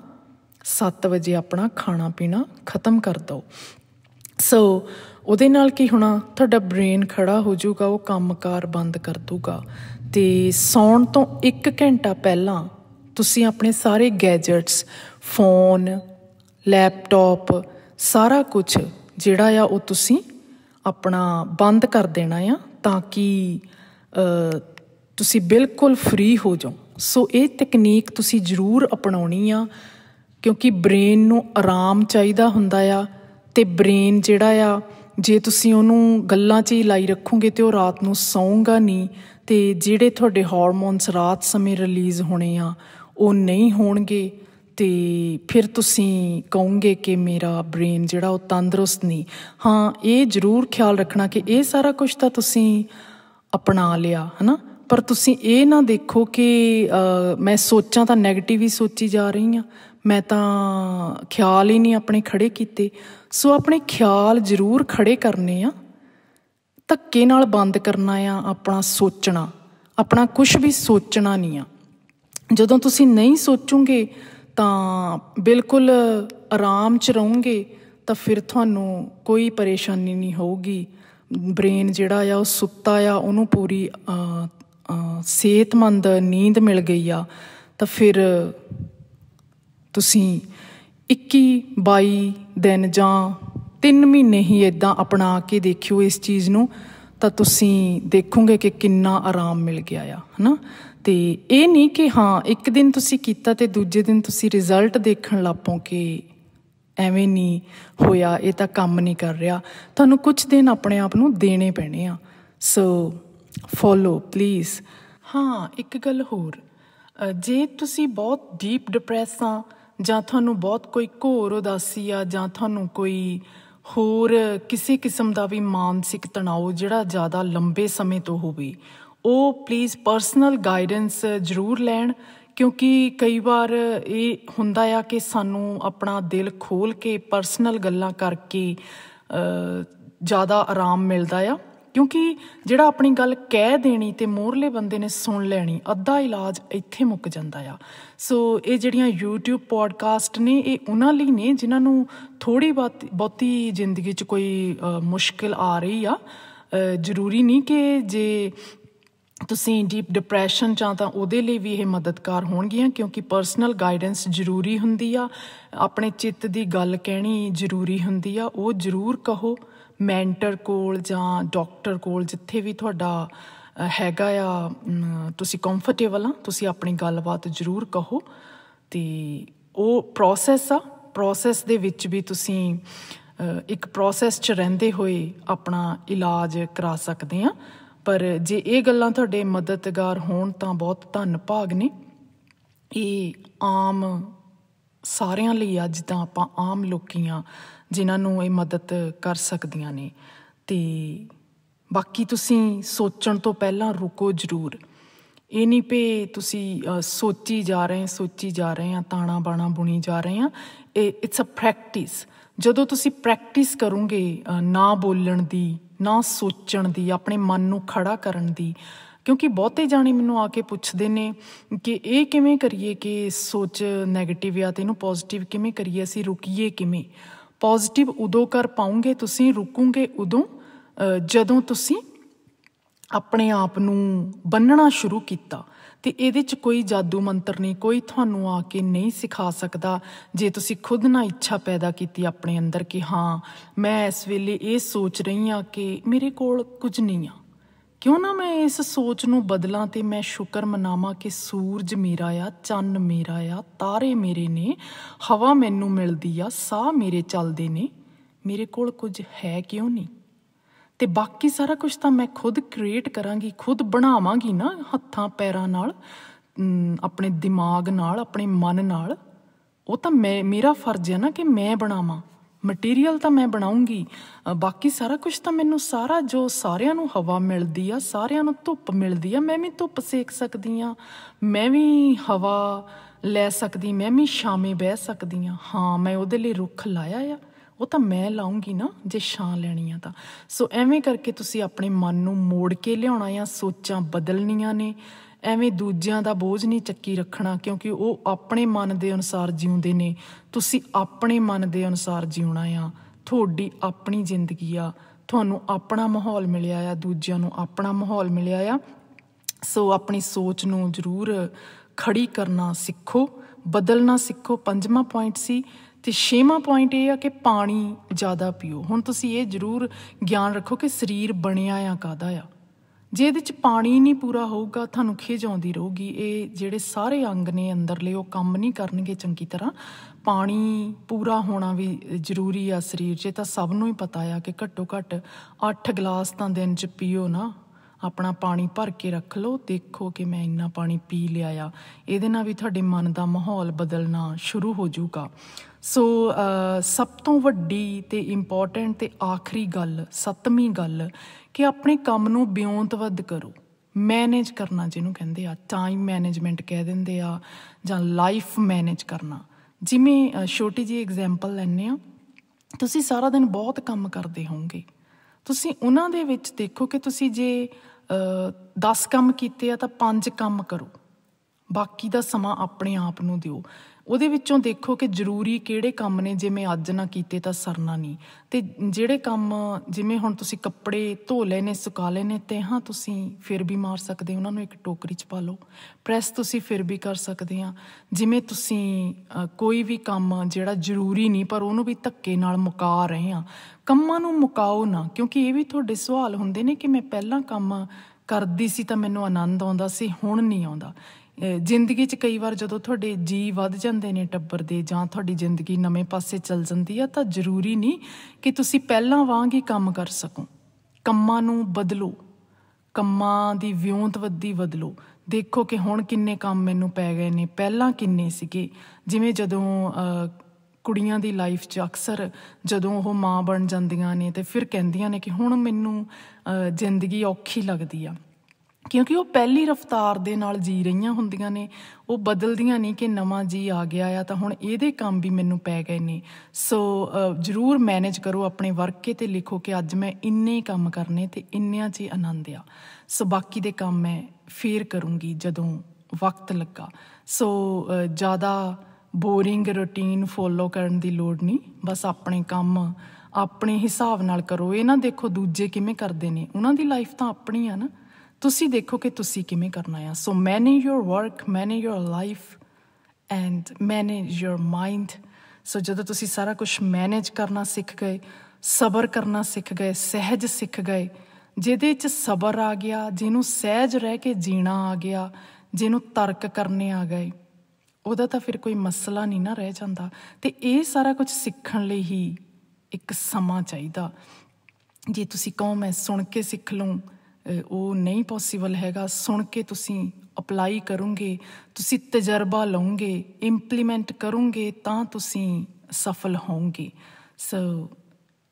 S1: 7 ਵਜੇ ਆਪਣਾ ਖਾਣਾ ਪੀਣਾ ਖਤਮ ਕਰ ਦਿਓ ਸੋ ਉਹਦੇ ਨਾਲ ਕੀ ਹੋਣਾ ਤੁਹਾਡਾ ਬ੍ਰੇਨ ਖੜਾ ਹੋ ਜਾਊਗਾ ਉਹ ਕੰਮਕਾਰ ਬੰਦ ਕਰ ਦੂਗਾ ਤੇ ਸੌਣ ਤੋਂ 1 ਘੰਟਾ ਪਹਿਲਾਂ ਤੁਸੀਂ ਆਪਣੇ ਸਾਰੇ ਗੈਜਟਸ ਫੋਨ ਲੈਪਟਾਪ ਸਾਰਾ ਕੁਝ ਜਿਹੜਾ ਆ ਉਹ ਤੁਸੀਂ ਆਪਣਾ ਬੰਦ ਕਰ ਦੇਣਾ ਆ ਤਾਂ ਕਿ ਤੁਸੀਂ ਬਿਲਕੁਲ ਫ੍ਰੀ ਹੋ ਜਾਓ ਸੋ ਇਹ ਤਕਨੀਕ ਤੁਸੀਂ ਜ਼ਰੂਰ ਅਪਣਾਉਣੀ ਆ ਕਿਉਂਕਿ ਬ੍ਰੇਨ ਨੂੰ ਆਰਾਮ ਚਾਹੀਦਾ ਹੁੰਦਾ ਆ ਤੇ ਬ੍ਰੇਨ ਜਿਹੜਾ ਆ ਜੇ ਤੁਸੀਂ ਉਹਨੂੰ ਗੱਲਾਂ 'ਚ ਹੀ ਲਾਈ ਰੱਖੋਗੇ ਤੇ ਉਹ ਰਾਤ ਨੂੰ ਸੌਂਗਾ ਨਹੀਂ ਤੇ ਜਿਹੜੇ ਤੁਹਾਡੇ ਹਾਰਮੋਨਸ ਰਾਤ ਸਮੇਂ ਰਿਲੀਜ਼ ਹੋਣੇ ਆ ਉਹ ਨਹੀਂ ਹੋਣਗੇ ਤੇ ਫਿਰ ਤੁਸੀਂ ਕਹੋਗੇ ਕਿ ਮੇਰਾ ਬ੍ਰੇਨ ਜਿਹੜਾ ਉਹ ਤੰਦਰੁਸਤ ਨਹੀਂ ਹਾਂ ਇਹ ਜ਼ਰੂਰ ਖਿਆਲ ਰੱਖਣਾ ਕਿ ਇਹ ਸਾਰਾ ਕੁਝ ਤਾਂ ਤੁਸੀਂ ਅਪਣਾ ਲਿਆ ਹਨਾ ਪਰ ਤੁਸੀਂ ਇਹ ਨਾ ਦੇਖੋ ਕਿ ਮੈਂ ਸੋਚਾਂ ਤਾਂ 네ਗੇਟਿਵ ਹੀ ਸੋਚੀ ਜਾ ਰਹੀ ਹਾਂ ਮੈਂ ਤਾਂ ਖਿਆਲ ਹੀ ਨਹੀਂ ਆਪਣੇ ਖੜੇ ਕੀਤੇ ਸੋ ਆਪਣੇ ਖਿਆਲ ਜ਼ਰੂਰ ਖੜੇ ਕਰਨੇ ਆ ਧੱਕੇ ਨਾਲ ਬੰਦ ਕਰਨਾ ਆ ਆਪਣਾ ਸੋਚਣਾ ਆਪਣਾ ਕੁਝ ਵੀ ਸੋਚਣਾ ਨਹੀਂ ਆ ਜਦੋਂ ਤੁਸੀਂ ਨਹੀਂ ਸੋਚੋਗੇ ਤਾਂ ਬਿਲਕੁਲ ਆਰਾਮ 'ਚ ਰਹੋਗੇ ਤਾਂ ਫਿਰ ਤੁਹਾਨੂੰ ਕੋਈ ਪਰੇਸ਼ਾਨੀ ਨਹੀਂ ਹੋਊਗੀ ਬ੍ਰੇਨ ਜਿਹੜਾ ਆ ਉਹ ਸੁੱਤਾ ਆ ਉਹਨੂੰ ਪੂਰੀ ਸਿਹਤਮੰਦ ਨੀਂਦ ਮਿਲ ਗਈ ਆ ਤਾਂ ਫਿਰ ਤੁਸੀਂ 21 22 ਦਿਨ ਜਾਂ 3 ਮਹੀਨੇ ਹੀ ਇਦਾਂ ਅਪਣਾ ਕੇ ਦੇਖਿਓ ਇਸ ਚੀਜ਼ ਨੂੰ ਤਾਂ ਤੁਸੀਂ ਦੇਖੋਗੇ ਕਿ ਕਿੰਨਾ ਆਰਾਮ ਮਿਲ ਗਿਆ ਆ ਹਨਾ ਤੇ ਇਹ ਨਹੀਂ ਕਿ ਹਾਂ ਇੱਕ ਦਿਨ ਤੁਸੀਂ ਕੀਤਾ ਤੇ ਦੂਜੇ ਦਿਨ ਤੁਸੀਂ ਰਿਜ਼ਲਟ ਦੇਖਣ ਲੱਪੋ ਕਿ ਐਵੇਂ ਨਹੀਂ ਹੋਇਆ ਇਹ ਤਾਂ ਕੰਮ ਨਹੀਂ ਕਰ ਰਿਹਾ ਤੁਹਾਨੂੰ ਕੁਝ ਦਿਨ ਆਪਣੇ ਆਪ ਨੂੰ ਦੇਣੇ ਪੈਣੇ ਆ ਸੋ ਫੋਲੋ ਪਲੀਜ਼ ਹਾਂ ਇੱਕ ਗੱਲ ਹੋਰ ਜੇ ਤੁਸੀਂ ਬਹੁਤ ਡੀਪ ਡਿਪਰੈਸ ਆ ਜਾਂ ਤੁਹਾਨੂੰ ਬਹੁਤ ਕੋਈ ਘੋਰ ਉਦਾਸੀ ਆ ਜਾਂ ਤੁਹਾਨੂੰ ਕੋਈ ਹੋਰ ਕਿਸੇ ਕਿਸਮ ਦਾ ਵੀ ਮਾਨਸਿਕ ਤਣਾਅ ਜਿਹੜਾ ਜ਼ਿਆਦਾ ਲੰਬੇ ਸਮੇਂ ਤੋਂ ਹੋਵੇ ਉਹ ਪਲੀਜ਼ ਪਰਸਨਲ ਗਾਈਡੈਂਸ ਜ਼ਰੂਰ ਲੈਣ ਕਿਉਂਕਿ ਕਈ ਵਾਰ ਇਹ ਹੁੰਦਾ ਆ ਕਿ ਸਾਨੂੰ ਆਪਣਾ ਦਿਲ ਖੋਲ ਕੇ ਪਰਸਨਲ ਗੱਲਾਂ ਕਰਕੇ ਜ਼ਿਆਦਾ ਆਰਾਮ ਮਿਲਦਾ ਆ ਕਿਉਂਕਿ ਜਿਹੜਾ ਆਪਣੀ ਗੱਲ ਕਹਿ ਦੇਣੀ ਤੇ ਮੋਹਰਲੇ ਬੰਦੇ ਨੇ ਸੁਣ ਲੈਣੀ ਅੱਧਾ ਇਲਾਜ ਇੱਥੇ ਮੁੱਕ ਜਾਂਦਾ ਆ ਸੋ ਇਹ ਜਿਹੜੀਆਂ YouTube ਪੋਡਕਾਸਟ ਨੇ ਇਹ ਉਹਨਾਂ ਲਈ ਨੇ ਜਿਨ੍ਹਾਂ ਨੂੰ ਥੋੜੀ ਬਹੁਤੀ ਜ਼ਿੰਦਗੀ 'ਚ ਕੋਈ ਮੁਸ਼ਕਿਲ ਆ ਰਹੀ ਆ ਜ਼ਰੂਰੀ ਨਹੀਂ ਕਿ ਜੇ ਤੁਸੀਂ ਡੀਪ ਡਿਪਰੈਸ਼ਨ ਜਾਂ ਤਾਂ ਉਹਦੇ ਲਈ ਵੀ ਇਹ ਮਦਦਗਾਰ ਹੋਣਗੀਆਂ ਕਿਉਂਕਿ ਪਰਸਨਲ ਗਾਈਡੈਂਸ ਜ਼ਰੂਰੀ ਹੁੰਦੀ ਆ ਆਪਣੇ ਚਿੱਤ ਦੀ ਗੱਲ ਕਹਿਣੀ ਜ਼ਰੂਰੀ ਹੁੰਦੀ ਆ ਉਹ ਜ਼ਰੂਰ ਕਹੋ ਮੈਂਟਰ ਕੋਲ ਜਾਂ ਡਾਕਟਰ ਕੋਲ ਜਿੱਥੇ ਵੀ ਤੁਹਾਡਾ ਹੈਗਾ ਆ ਤੁਸੀਂ ਕੰਫਰਟੇਬਲ ਆ ਤੁਸੀਂ ਆਪਣੀ ਗੱਲਬਾਤ ਜ਼ਰੂਰ ਕਹੋ ਤੇ ਉਹ ਪ੍ਰੋਸੈਸ ਆ ਪ੍ਰੋਸੈਸ ਦੇ ਵਿੱਚ ਵੀ ਤੁਸੀਂ ਇੱਕ ਪ੍ਰੋਸੈਸ 'ਚ ਰਹਿੰਦੇ ਹੋਏ ਆਪਣਾ ਇਲਾਜ ਕਰਾ ਸਕਦੇ ਆ ਪਰ ਜੇ ਇਹ ਗੱਲਾਂ ਤੁਹਾਡੇ ਮਦਦਗਾਰ ਹੋਣ ਤਾਂ ਬਹੁਤ ਧੰਨ ਭਾਗ ਨੇ ਇਹ ਆਮ ਸਾਰਿਆਂ ਲਈ ਅੱਜ ਤਾਂ ਆਪਾਂ ਆਮ ਲੋਕੀਆਂ ਜਿਨ੍ਹਾਂ ਨੂੰ ਇਹ ਮਦਦ ਕਰ ਸਕਦੀਆਂ ਨੇ ਤੇ ਬਾਕੀ ਤੁਸੀਂ ਸੋਚਣ ਤੋਂ ਪਹਿਲਾਂ ਰੁਕੋ ਜ਼ਰੂਰ ਇਹ ਨਹੀਂ ਪੇ ਤੁਸੀਂ ਸੋਚੀ ਜਾ ਰਹੇ ਸੋਚੀ ਜਾ ਰਹੇ ਆ ਤਾਣਾ ਬਾਣਾ ਬੁਣੀ ਜਾ ਰਹੇ ਆ ਇਹ ਇਟਸ ਅ ਪ੍ਰੈਕਟਿਸ ਜਦੋਂ ਤੁਸੀਂ ਪ੍ਰੈਕਟਿਸ ਕਰੋਗੇ ਨਾ ਬੋਲਣ ਦੀ ਨਾ ਸੋਚਣ ਦੀ ਆਪਣੇ ਮਨ ਨੂੰ ਖੜਾ ਕਰਨ ਦੀ ਕਿਉਂਕਿ ਬਹੁਤੇ ਜਾਣੇ ਮੈਨੂੰ ਆ ਕੇ ਪੁੱਛਦੇ ਨੇ ਕਿ ਇਹ ਕਿਵੇਂ ਕਰੀਏ ਕਿ ਸੋਚ 네ਗੇਟਿਵ ਆ ਤੇ ਇਹਨੂੰ ਪੋਜ਼ਿਟਿਵ ਕਿਵੇਂ ਕਰੀਏ ਅਸੀਂ ਰੁਕੀਏ ਕਿਵੇਂ ਪੋਜ਼ਿਟਿਵ ਉਦੋਂ ਕਰ ਪਾਉਂਗੇ ਤੁਸੀਂ ਰੁਕੋਗੇ ਉਦੋਂ ਜਦੋਂ ਤੁਸੀਂ ਆਪਣੇ ਆਪ ਨੂੰ ਬੰਨਣਾ ਸ਼ੁਰੂ ਕੀਤਾ ਤੇ ਇਹਦੇ 'ਚ ਕੋਈ ਜਾਦੂ ਮੰਤਰ ਨਹੀਂ ਕੋਈ ਤੁਹਾਨੂੰ ਆ ਕੇ ਨਹੀਂ ਸਿਖਾ ਸਕਦਾ ਜੇ ਤੁਸੀਂ ਖੁਦ ਨਾ ਇੱਛਾ ਪੈਦਾ ਕੀਤੀ ਆਪਣੇ ਅੰਦਰ ਕਿ ਹਾਂ ਮੈਂ ਇਸ ਵੇਲੇ ਇਹ ਸੋਚ ਰਹੀ ਆ ਕਿ ਮੇਰੇ ਕੋਲ ਕੁਝ ਨਹੀਂ ਆ ਕਿਉਂ ਨਾ ਮੈਂ ਇਸ ਸੋਚ ਨੂੰ ਬਦਲਾਂ ਤੇ ਮੈਂ ਸ਼ੁਕਰ ਮਨਾਵਾਂ ਕਿ ਸੂਰਜ ਮੇਰਾ ਆ ਚੰਨ ਮੇਰਾ ਆ ਤਾਰੇ ਮੇਰੇ ਨੇ ਹਵਾ ਮੈਨੂੰ ਮਿਲਦੀ ਆ ਸਾਹ ਮੇਰੇ ਚੱਲਦੇ ਨੇ ਮੇਰੇ ਕੋਲ ਕੁਝ ਹੈ ਕਿਉਂ ਨਹੀਂ ਤੇ ਬਾਕੀ ਸਾਰਾ ਕੁਝ ਤਾਂ ਮੈਂ ਖੁਦ ਕ੍ਰੀਏਟ ਕਰਾਂਗੀ ਖੁਦ ਬਣਾਵਾਂਗੀ ਨਾ ਹੱਥਾਂ ਪੈਰਾਂ ਨਾਲ ਆਪਣੇ ਦਿਮਾਗ ਨਾਲ ਆਪਣੇ ਮਨ ਨਾਲ ਉਹ ਤਾਂ ਮੈਂ ਮੇਰਾ ਫਰਜ਼ ਹੈ ਨਾ ਕਿ ਮੈਂ ਬਣਾਵਾਂ ਮਟੀਰੀਅਲ ਤਾਂ ਮੈਂ ਬਣਾਉਂਗੀ ਬਾਕੀ ਸਾਰਾ ਕੁਝ ਤਾਂ ਮੈਨੂੰ ਸਾਰਾ ਜੋ ਸਾਰਿਆਂ ਨੂੰ ਹਵਾ ਮਿਲਦੀ ਆ ਸਾਰਿਆਂ ਨੂੰ ਧੁੱਪ ਮਿਲਦੀ ਆ ਮੈਂ ਵੀ ਧੁੱਪ ਸੇਕ ਸਕਦੀ ਆ ਮੈਂ ਵੀ ਹਵਾ ਲੈ ਸਕਦੀ ਮੈਂ ਵੀ ਸ਼ਾਮੇ ਬਹਿ ਸਕਦੀ ਆ ਹਾਂ ਮੈਂ ਉਹਦੇ ਲਈ ਰੁੱਖ ਲਾਇਆ ਆ ਉਹ ਤਾਂ ਮੈਂ ਲਾਉਂਗੀ ਨਾ ਜੇ ਛਾਂ ਲੈਣੀ ਆ ਤਾਂ ਸੋ ਐਵੇਂ ਕਰਕੇ ਤੁਸੀਂ ਆਪਣੇ ਮਨ ਨੂੰ ਮੋੜ ਕੇ ਲਿਆਉਣਾ ਆ ਸੋਚਾਂ ਬਦਲਣੀਆਂ ਨੇ ਐਵੇਂ ਦੂਜਿਆਂ ਦਾ ਬੋਝ ਨਹੀਂ ਚੱਕੀ ਰੱਖਣਾ ਕਿਉਂਕਿ ਉਹ ਆਪਣੇ ਮਨ ਦੇ ਅਨੁਸਾਰ ਜਿਉਂਦੇ ਨੇ ਤੁਸੀਂ ਆਪਣੇ ਮਨ ਦੇ ਅਨੁਸਾਰ ਜਿਉਣਾ ਆ ਤੁਹਾਡੀ ਆਪਣੀ ਜ਼ਿੰਦਗੀ ਆ ਤੁਹਾਨੂੰ ਆਪਣਾ ਮਾਹੌਲ ਮਿਲਿਆ ਆ ਦੂਜਿਆਂ ਨੂੰ ਆਪਣਾ ਮਾਹੌਲ ਮਿਲਿਆ ਆ ਸੋ ਆਪਣੀ ਸੋਚ ਨੂੰ ਜ਼ਰੂਰ ਖੜੀ ਕਰਨਾ ਸਿੱਖੋ ਬਦਲਣਾ ਸਿੱਖੋ ਪੰਜਵਾਂ ਪੁਆਇੰਟ ਸੀ ਤੇ ਛੇਵਾਂ ਪੁਆਇੰਟ ਇਹ ਆ ਕਿ ਪਾਣੀ ਜ਼ਿਆਦਾ ਪੀਓ ਹੁਣ ਤੁਸੀਂ ਇਹ ਜ਼ਰੂਰ ਗਿਆਨ ਰੱਖੋ ਕਿ ਸਰੀਰ ਬਣਿਆ ਆ ਕਾਦਾ ਆ ਜੇ ਇਹਦੇ ਚ ਪਾਣੀ ਨਹੀਂ ਪੂਰਾ ਹੋਊਗਾ ਤੁਹਾਨੂੰ ਖਿਜ ਆਉਂਦੀ ਰਹੂਗੀ ਇਹ ਜਿਹੜੇ ਸਾਰੇ ਅੰਗ ਨੇ ਅੰਦਰਲੇ ਉਹ ਕੰਮ ਨਹੀਂ ਕਰਨਗੇ ਚੰਗੀ ਤਰ੍ਹਾਂ ਪਾਣੀ ਪੂਰਾ ਹੋਣਾ ਵੀ ਜ਼ਰੂਰੀ ਆ ਸਰੀਰ 'ਚ ਤਾਂ ਸਭ ਨੂੰ ਹੀ ਪਤਾ ਆ ਕਿ ਘੱਟੋ ਘੱਟ 8 ਗਲਾਸ ਤਾਂ ਦਿਨ 'ਚ ਪੀਓ ਨਾ ਆਪਣਾ ਪਾਣੀ ਭਰ ਕੇ ਰੱਖ ਲਓ ਦੇਖੋ ਕਿ ਮੈਂ ਇੰਨਾ ਪਾਣੀ ਪੀ ਲਿਆ ਆ ਇਹਦੇ ਨਾਲ ਵੀ ਤੁਹਾਡੇ ਮਨ ਦਾ ਮਾਹੌਲ ਬਦਲਣਾ ਸ਼ੁਰੂ ਹੋ ਜਾਊਗਾ ਸੋ uh, ਸਭ ਤੋਂ ਵੱਡੀ ਤੇ ਇੰਪੋਰਟੈਂਟ ਤੇ ਆਖਰੀ ਗੱਲ ਸੱਤਵੀਂ ਗੱਲ ਕਿ ਆਪਣੇ ਕੰਮ ਨੂੰ ਬਿਉਂਤਵੱਦ ਕਰੋ ਮੈਨੇਜ ਕਰਨਾ ਜਿਹਨੂੰ ਕਹਿੰਦੇ ਆ ਟਾਈਮ ਮੈਨੇਜਮੈਂਟ ਕਹਿ ਦਿੰਦੇ ਆ ਜਾਂ ਲਾਈਫ ਮੈਨੇਜ ਕਰਨਾ ਜਿਵੇਂ ਛੋਟੀ ਜੀ ਐਗਜ਼ਾਮਪਲ ਲੈਣੇ ਆ ਤੁਸੀਂ ਸਾਰਾ ਦਿਨ ਬਹੁਤ ਕੰਮ ਕਰਦੇ ਹੋਵੋਗੇ ਤੁਸੀਂ ਉਹਨਾਂ ਦੇ ਵਿੱਚ ਦੇਖੋ ਕਿ ਤੁਸੀਂ ਜੇ 10 ਕੰਮ ਕੀਤੇ ਆ ਤਾਂ 5 ਕੰਮ ਕਰੋ ਬਾਕੀ ਦਾ ਸਮਾਂ ਆਪਣੇ ਆਪ ਨੂੰ ਦਿਓ ਉਹਦੇ ਵਿੱਚੋਂ ਦੇਖੋ ਕਿ ਜ਼ਰੂਰੀ ਕਿਹੜੇ ਕੰਮ ਨੇ ਜਿਵੇਂ ਅੱਜ ਨਾ ਕੀਤੇ ਤਾਂ ਸਰਨਾ ਨਹੀਂ ਤੇ ਜਿਹੜੇ ਕੰਮ ਜਿਵੇਂ ਹੁਣ ਤੁਸੀਂ ਕੱਪੜੇ ਧੋ ਲੈ ਨੇ ਸੁਕਾ ਲੈ ਨੇ ਤੇ ਹਾਂ ਤੁਸੀਂ ਫਿਰ ਵੀ ਮਾਰ ਸਕਦੇ ਉਹਨਾਂ ਨੂੰ ਇੱਕ ਟੋਕਰੀ 'ਚ ਪਾ ਲਓ ਪ੍ਰੈਸ ਤੁਸੀਂ ਫਿਰ ਵੀ ਕਰ ਸਕਦੇ ਆ ਜਿਵੇਂ ਤੁਸੀਂ ਕੋਈ ਵੀ ਕੰਮ ਜਿਹੜਾ ਜ਼ਰੂਰੀ ਨਹੀਂ ਪਰ ਉਹਨੂੰ ਵੀ ਧੱਕੇ ਨਾਲ ਮੁਕਾ ਰਹੇ ਆ ਕੰਮਾਂ ਨੂੰ ਮੁਕਾਓ ਨਾ ਕਿਉਂਕਿ ਇਹ ਵੀ ਤੁਹਾਡੇ ਸਵਾਲ ਹੁੰਦੇ ਨੇ ਕਿ ਮੈਂ ਪਹਿਲਾਂ ਕੰਮ ਕਰਦੀ ਸੀ ਤਾਂ ਮੈਨੂੰ ਆਨੰਦ ਆਉਂਦਾ ਸੀ ਹੁਣ ਨਹੀਂ ਆਉਂਦਾ ਜ਼ਿੰਦਗੀ 'ਚ ਕਈ ਵਾਰ ਜਦੋਂ ਤੁਹਾਡੇ ਜੀ ਵੱਧ ਜਾਂਦੇ ਨੇ ਟੱਬਰ ਦੇ ਜਾਂ ਤੁਹਾਡੀ ਜ਼ਿੰਦਗੀ ਨਵੇਂ ਪਾਸੇ ਚੱਲ ਜਾਂਦੀ ਆ ਤਾਂ ਜ਼ਰੂਰੀ ਨਹੀਂ ਕਿ ਤੁਸੀਂ ਪਹਿਲਾਂ ਵਾਂਗ ਹੀ ਕੰਮ ਕਰ ਸਕੋ ਕੰਮਾਂ ਨੂੰ ਬਦਲੋ ਕੰਮਾਂ ਦੀ ਵਿਉਂਤਬੱਦੀ ਬਦਲੋ ਦੇਖੋ ਕਿ ਹੁਣ ਕਿੰਨੇ ਕੰਮ ਮੈਨੂੰ ਪੈ ਗਏ ਨੇ ਪਹਿਲਾਂ ਕਿੰਨੇ ਸੀਗੇ ਜਿਵੇਂ ਜਦੋਂ ਕੁੜੀਆਂ ਦੀ ਲਾਈਫ 'ਚ ਅਕਸਰ ਜਦੋਂ ਉਹ ਮਾਂ ਬਣ ਜਾਂਦੀਆਂ ਨੇ ਤੇ ਫਿਰ ਕਹਿੰਦੀਆਂ ਨੇ ਕਿ ਹੁਣ ਮੈਨੂੰ ਜ਼ਿੰਦਗੀ ਔਖੀ ਲੱਗਦੀ ਆ ਕਿਉਂਕਿ ਉਹ ਪਹਿਲੀ ਰਫ਼ਤਾਰ ਦੇ ਨਾਲ ਜੀ ਰਹੀਆਂ ਹੁੰਦੀਆਂ ਨੇ ਉਹ ਬਦਲਦੀਆਂ ਨਹੀਂ ਕਿ ਨਵਾਂ ਜੀ ਆ ਗਿਆ ਆ ਤਾਂ ਹੁਣ ਇਹਦੇ ਕੰਮ ਵੀ ਮੈਨੂੰ ਪੈ ਗਏ ਨੇ ਸੋ ਜਰੂਰ ਮੈਨੇਜ ਕਰੋ ਆਪਣੇ ਵਰਕੇ ਤੇ ਲਿਖੋ ਕਿ ਅੱਜ ਮੈਂ ਇੰਨੇ ਕੰਮ ਕਰਨੇ ਤੇ ਇੰਨਿਆਂ 'ਚ ਹੀ ਆਨੰਦ ਆ ਸੋ ਬਾਕੀ ਦੇ ਕੰਮ ਮੈਂ ਫੇਰ ਕਰੂੰਗੀ ਜਦੋਂ ਵਕਤ ਲੱਗਾ ਸੋ ਜ਼ਿਆਦਾ ਬੋਰਿੰਗ ਰੁਟੀਨ ਫੋਲੋ ਕਰਨ ਦੀ ਲੋੜ ਨਹੀਂ ਬਸ ਆਪਣੇ ਕੰਮ ਆਪਣੇ ਹਿਸਾਬ ਨਾਲ ਕਰੋ ਇਹ ਨਾ ਦੇਖੋ ਦੂਜੇ ਕਿਵੇਂ ਕਰਦੇ ਨੇ ਉਹਨਾਂ ਦੀ ਲਾਈਫ ਤਾਂ ਆਪਣੀ ਆ ਨਾ ਤੁਸੀਂ ਦੇਖੋ ਕਿ ਤੁਸੀਂ ਕਿਵੇਂ ਕਰਨਾ ਹੈ so manage your work manage your life and manage your mind so ਜਦੋਂ ਤੁਸੀਂ ਸਾਰਾ ਕੁਝ ਮੈਨੇਜ ਕਰਨਾ ਸਿੱਖ ਗਏ ਸਬਰ ਕਰਨਾ ਸਿੱਖ ਗਏ ਸਹਿਜ ਸਿੱਖ ਗਏ ਜਿਹਦੇ ਵਿੱਚ ਸਬਰ ਆ ਗਿਆ ਜਿਹਨੂੰ ਸਹਿਜ ਰਹਿ ਕੇ ਜੀਣਾ ਆ ਗਿਆ ਜਿਹਨੂੰ ਤਰਕ ਕਰਨੇ ਆ ਗਏ ਉਹਦਾ ਤਾਂ ਫਿਰ ਕੋਈ ਮਸਲਾ ਨਹੀਂ ਨਾ ਰਹਿ ਜਾਂਦਾ ਤੇ ਇਹ ਸਾਰਾ ਕੁਝ ਸਿੱਖਣ ਲਈ ਹੀ ਇੱਕ ਸਮਾਂ ਚਾਹੀਦਾ ਜੇ ਤੁਸੀਂ ਕਹੋ ਮੈਂ ਸੁਣ ਕੇ ਸਿੱਖ ਲਵਾਂ ਉਹ ਨਹੀਂ ਪੋਸੀਬਲ ਹੈਗਾ ਸੁਣ ਕੇ ਤੁਸੀਂ ਅਪਲਾਈ ਕਰੋਗੇ ਤੁਸੀਂ ਤਜਰਬਾ ਲਓਗੇ ਇੰਪਲੀਮੈਂਟ ਕਰੋਗੇ ਤਾਂ ਤੁਸੀਂ ਸਫਲ ਹੋਵੋਗੇ ਸੋ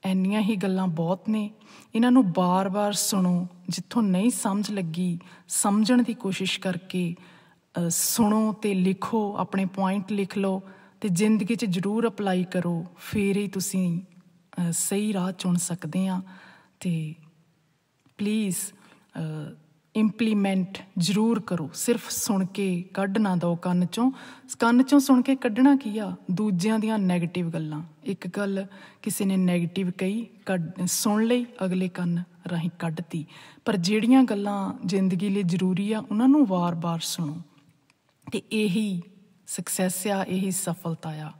S1: ਇੰਨੀਆਂ ਹੀ ਗੱਲਾਂ ਬਹੁਤ ਨੇ ਇਹਨਾਂ ਨੂੰ ਬਾਰ-ਬਾਰ ਸੁਣੋ ਜਿੱਥੋਂ ਨਹੀਂ ਸਮਝ ਲੱਗੀ ਸਮਝਣ ਦੀ ਕੋਸ਼ਿਸ਼ ਕਰਕੇ ਸੁਣੋ ਤੇ ਲਿਖੋ ਆਪਣੇ ਪੁਆਇੰਟ ਲਿਖ ਲਓ ਤੇ ਜ਼ਿੰਦਗੀ 'ਚ ਜ਼ਰੂਰ ਅਪਲਾਈ ਕਰੋ ਫੇਰ ਹੀ ਤੁਸੀਂ ਸਹੀ ਰਾਹ ਚੁਣ ਸਕਦੇ ਆ ਤੇ ਪਲੀਜ਼ ਇੰਪਲੀਮੈਂਟ ਜ਼ਰੂਰ ਕਰੋ ਸਿਰਫ ਸੁਣ ਕੇ ਕੱਢ ਨਾ ਦੋ ਕੰਨ ਚੋਂ ਕੰਨ ਚੋਂ ਸੁਣ ਕੇ ਕੱਢਣਾ ਕੀ ਆ ਦੂਜਿਆਂ ਦੀਆਂ 네ਗੇਟਿਵ ਗੱਲਾਂ ਇੱਕ ਗੱਲ ਕਿਸੇ ਨੇ 네ਗੇਟਿਵ ਕਹੀ ਸੁਣ ਲਈ ਅਗਲੇ ਕੰਨ ਰਾਹੀਂ ਕੱਢਤੀ ਪਰ ਜਿਹੜੀਆਂ ਗੱਲਾਂ ਜ਼ਿੰਦਗੀ ਲਈ ਜ਼ਰੂਰੀ ਆ ਉਹਨਾਂ ਨੂੰ ਵਾਰ-ਵਾਰ ਸੁਣੋ ਤੇ ਇਹੀ ਸਕਸੈਸ ਆ ਇਹੀ ਸਫਲਤਾ ਆ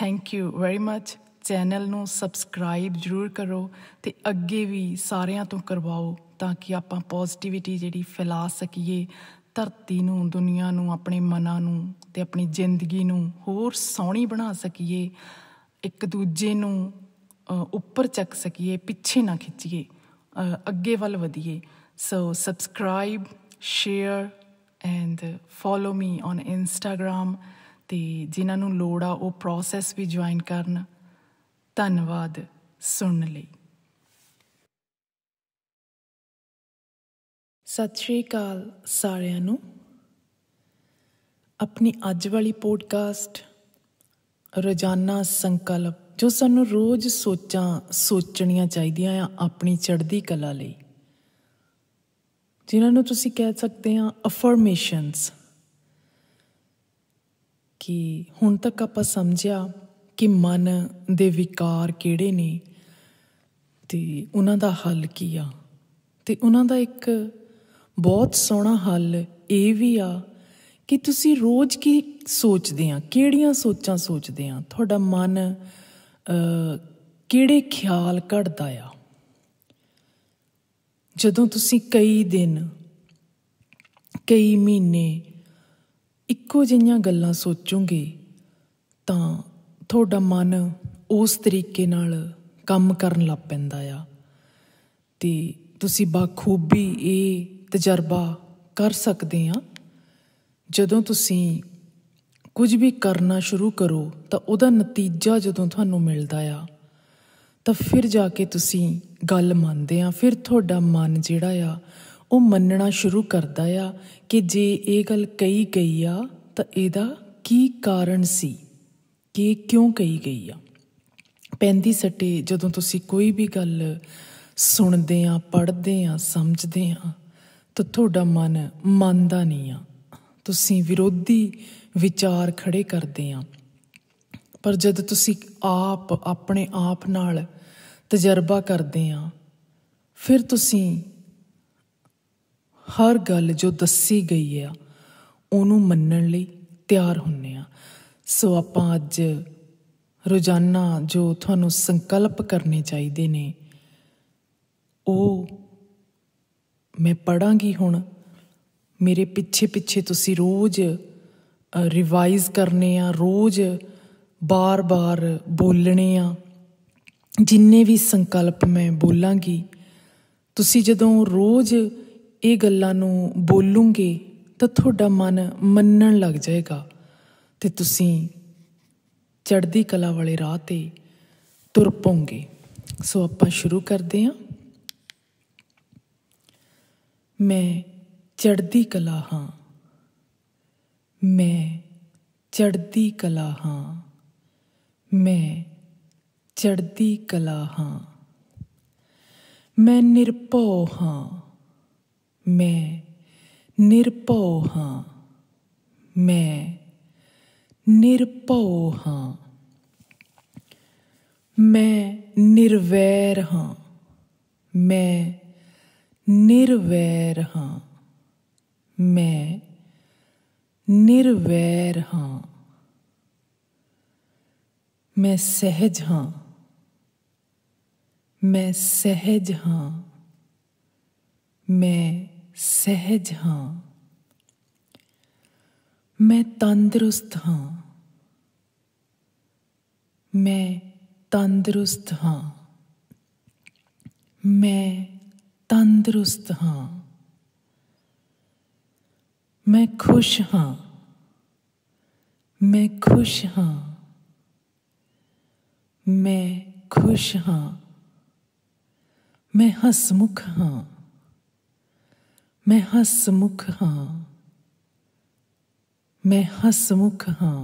S1: thank you very much channel ਨੂੰ ਸਬਸਕ੍ਰਾਈਬ ਜਰੂਰ ਕਰੋ ਤੇ ਅੱਗੇ ਵੀ ਸਾਰਿਆਂ ਤੋਂ ਕਰਵਾਓ ਤਾਂ ਕਿ ਆਪਾਂ ਪੋਜ਼ਿਟਿਵਿਟੀ ਜਿਹੜੀ ਫੈਲਾ ਸਕੀਏ ਧਰਤੀ ਨੂੰ ਦੁਨੀਆ ਨੂੰ ਆਪਣੇ ਮਨਾਂ ਨੂੰ ਤੇ ਆਪਣੀ ਜ਼ਿੰਦਗੀ ਨੂੰ ਹੋਰ ਸੋਹਣੀ ਬਣਾ ਸਕੀਏ ਇੱਕ ਦੂਜੇ ਨੂੰ ਉੱਪਰ ਚੱਕ ਸਕੀਏ ਪਿੱਛੇ ਨਾ ਖਿੱਚੀਏ ਅੱਗੇ ਵੱਲ ਵਧੀਏ so subscribe share and follow me on Instagram ਤੇ ਜਿਨ੍ਹਾਂ ਨੂੰ ਲੋੜ ਆ ਉਹ ਪ੍ਰੋਸੈਸ ਵੀ ਜੁਆਇਨ ਕਰਨ ਧੰਨਵਾਦ ਸੁਣਨ ਲਈ ਸਤਿ ਸ਼੍ਰੀ ਅਕਾਲ ਸਾਰਿਆਂ ਨੂੰ ਆਪਣੀ ਅੱਜ ਵਾਲੀ ਪੋਡਕਾਸਟ ਰੋਜ਼ਾਨਾ ਸੰਕਲਪ ਜੋ ਸਾਨੂੰ ਰੋਜ਼ ਸੋਚਾਂ ਸੋਚਣੀਆਂ ਚਾਹੀਦੀਆਂ ਆ ਆਪਣੀ ਚੜ੍ਹਦੀ ਕਲਾ ਲਈ ਜਿਨ੍ਹਾਂ ਨੂੰ ਤੁਸੀਂ ਕਹਿ ਸਕਦੇ ਆ ਅਫਰਮੇਸ਼ਨਸ ਕਿ ਹੁਣ ਤੱਕ ਆਪਾਂ ਸਮਝਿਆ ਕਿ ਮਨ ਦੇ ਵਿਕਾਰ ਕਿਹੜੇ ਨੇ ਤੇ ਉਹਨਾਂ ਦਾ ਹੱਲ ਕੀ ਆ ਤੇ ਉਹਨਾਂ ਦਾ ਇੱਕ ਬਹੁਤ ਸੋਹਣਾ ਹੱਲ ਇਹ ਵੀ ਆ ਕਿ ਤੁਸੀਂ ਰੋਜ਼ ਕੀ ਸੋਚਦੇ ਆ ਕਿਹੜੀਆਂ ਸੋਚਾਂ ਸੋਚਦੇ ਆ ਤੁਹਾਡਾ ਮਨ ਕਿਹੜੇ ਖਿਆਲ ਘੜਦਾ ਆ ਜਦੋਂ ਤੁਸੀਂ ਕਈ ਦਿਨ ਕਈ ਮਹੀਨੇ ਇੱਕੋ ਜਿਹੀਆਂ ਗੱਲਾਂ ਸੋਚੋਗੇ ਤਾਂ ਤੁਹਾਡਾ ਮਨ ਉਸ ਤਰੀਕੇ ਨਾਲ ਕੰਮ ਕਰਨ ਲੱਗ ਪੈਂਦਾ ਆ ਤੇ ਤੁਸੀਂ ਬਾਖੂਬੀ ਇਹ ਤਜਰਬਾ ਕਰ ਸਕਦੇ ਆ ਜਦੋਂ ਤੁਸੀਂ ਕੁਝ ਵੀ ਕਰਨਾ ਸ਼ੁਰੂ ਕਰੋ ਤਾਂ ਉਹਦਾ ਨਤੀਜਾ ਜਦੋਂ ਤੁਹਾਨੂੰ ਮਿਲਦਾ ਆ ਤਾਂ ਫਿਰ ਜਾ ਕੇ ਤੁਸੀਂ ਗੱਲ ਮੰਨਦੇ ਆ ਫਿਰ ਤੁਹਾਡਾ ਮਨ ਜਿਹੜਾ ਆ ਉਹ ਮੰਨਣਾ ਸ਼ੁਰੂ ਕਰਦਾ ਆ ਕਿ ਜੇ ਇਹ ਗੱਲ ਕਹੀ ਗਈ ਆ ਤਾਂ ਇਹਦਾ ਕੀ ਕਾਰਨ ਸੀ ਕਿ ਕਿਉਂ ਕਹੀ ਗਈ ਆ ਪੈਂਦੀ ਸੱਟੇ ਜਦੋਂ ਤੁਸੀਂ ਕੋਈ ਵੀ ਗੱਲ ਸੁਣਦੇ ਆ ਪੜ੍ਹਦੇ ਆ ਸਮਝਦੇ ਆ ਤਾਂ ਤੁਹਾਡਾ ਮਨ ਮੰਨਦਾ ਨਹੀਂ ਆ ਤੁਸੀਂ ਵਿਰੋਧੀ ਵਿਚਾਰ ਖੜੇ ਕਰਦੇ ਆ ਪਰ ਜਦ ਤੁਸੀਂ ਆਪ ਆਪਣੇ ਆਪ ਨਾਲ ਤਜਰਬਾ ਕਰਦੇ ਆ ਫਿਰ ਤੁਸੀਂ ਹਰ ਗੱਲ ਜੋ ਦੱਸੀ ਗਈ ਆ ਉਹਨੂੰ ਮੰਨਣ ਲਈ ਤਿਆਰ ਹੁੰਨੇ ਆ ਸੋ ਆਪਾਂ ਅੱਜ ਰੋਜ਼ਾਨਾ ਜੋ ਤੁਹਾਨੂੰ ਸੰਕਲਪ ਕਰਨੇ ਚਾਹੀਦੇ ਨੇ ਉਹ ਮੈਂ ਪੜਾਂਗੀ ਹੁਣ ਮੇਰੇ ਪਿੱਛੇ ਪਿੱਛੇ ਤੁਸੀਂ ਰੋਜ਼ ਰਿਵਾਈਜ਼ ਕਰਨੇ ਆ ਰੋਜ਼ ਬਾਰ-ਬਾਰ ਬੋਲਣੇ ਆ ਜਿੰਨੇ ਵੀ ਸੰਕਲਪ ਮੈਂ ਬੋਲਾਂਗੀ ਤੁਸੀਂ ਜਦੋਂ ਰੋਜ਼ ਇਹ ਗੱਲਾਂ ਨੂੰ ਬੋਲੂਗੇ ਤਾਂ ਤੁਹਾਡਾ ਮਨ ਮੰਨਣ ਲੱਗ ਜਾਏਗਾ ਤੇ ਤੁਸੀਂ ਚੜ੍ਹਦੀ ਕਲਾ ਵਾਲੇ ਰਾਹ ਤੇ ਤੁਰ ਪੋਗੇ ਸੋ ਆਪਾਂ ਸ਼ੁਰੂ ਕਰਦੇ ਹਾਂ ਮੈਂ ਚੜ੍ਹਦੀ ਕਲਾ ਹਾਂ ਮੈਂ ਚੜ੍ਹਦੀ ਕਲਾ ਹਾਂ ਮੈਂ ਚੜ੍ਹਦੀ ਕਲਾ ਹਾਂ ਮੈਂ ਨਿਰਭਉ ਹਾਂ ਮੈਂ ਨਿਰਭਉ ਹਾਂ ਮੈਂ निरपो हाँ मैं निर्वैर हाँ मैं निर्वैर हाँ मैं निर्वैर हाँ मैं सहज हाँ मैं सहज हाँ मैं सहज हाँ मैं तंदुरुस्त हाँ मैं तंदुरुस्त हाँ मैं तंदुरुस्त हाँ मैं खुश हाँ मैं खुश हाँ मैं खुश हाँ मैं हंसमुख हाँ मैं हंसमुख हूँ मैं हसमुख हां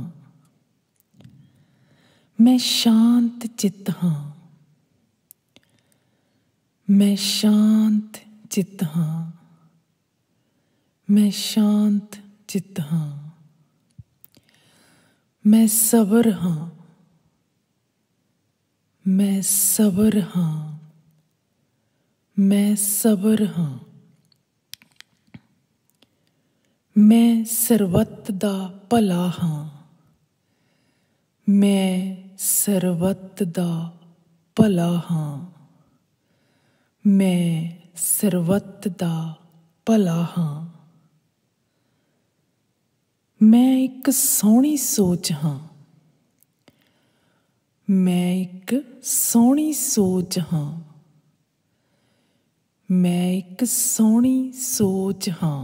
S1: मैं शांत चित्त हां मैं शांत चित्त हां मैं शांत चित्त हां मैं सबर हां मैं सबर हां मैं सबर हां ਮੈਂ ਸਰਵਤ ਦਾ ਭਲਾ ਹਾਂ ਮੈਂ ਸਰਵਤ ਦਾ ਭਲਾ ਹਾਂ ਮੈਂ ਸਰਵਤ ਦਾ ਭਲਾ ਹਾਂ ਮੈਂ ਇੱਕ ਸੋਹਣੀ ਸੋਚ ਹਾਂ ਮੈਂ ਇੱਕ ਸੋਹਣੀ ਸੋਚ ਹਾਂ ਮੈਂ ਇੱਕ ਸੋਹਣੀ ਸੋਚ ਹਾਂ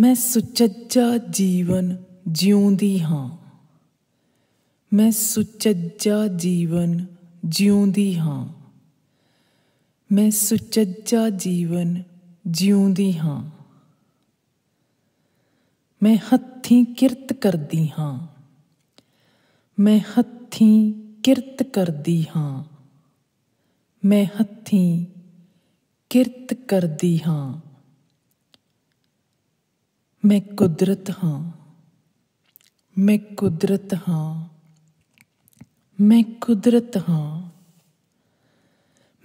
S1: ਮੈਂ ਸੁਚੱਜਾ ਜੀਵਨ ਜਿਉਂਦੀ ਹਾਂ ਮੈਂ ਸੁਚੱਜਾ ਜੀਵਨ ਜਿਉਂਦੀ ਹਾਂ ਮੈਂ ਸੁਚੱਜਾ ਜੀਵਨ ਜਿਉਂਦੀ ਹਾਂ ਮੈਂ ਹੱਥੀਂ ਕਿਰਤ ਕਰਦੀ ਹਾਂ ਮੈਂ ਹੱਥੀਂ ਕਿਰਤ ਕਰਦੀ ਹਾਂ ਮੈਂ ਹੱਥੀਂ ਕਿਰਤ ਕਰਦੀ ਹਾਂ ਮੈਂ ਕੁਦਰਤ ਹਾਂ ਮੈਂ ਕੁਦਰਤ ਹਾਂ ਮੈਂ ਕੁਦਰਤ ਹਾਂ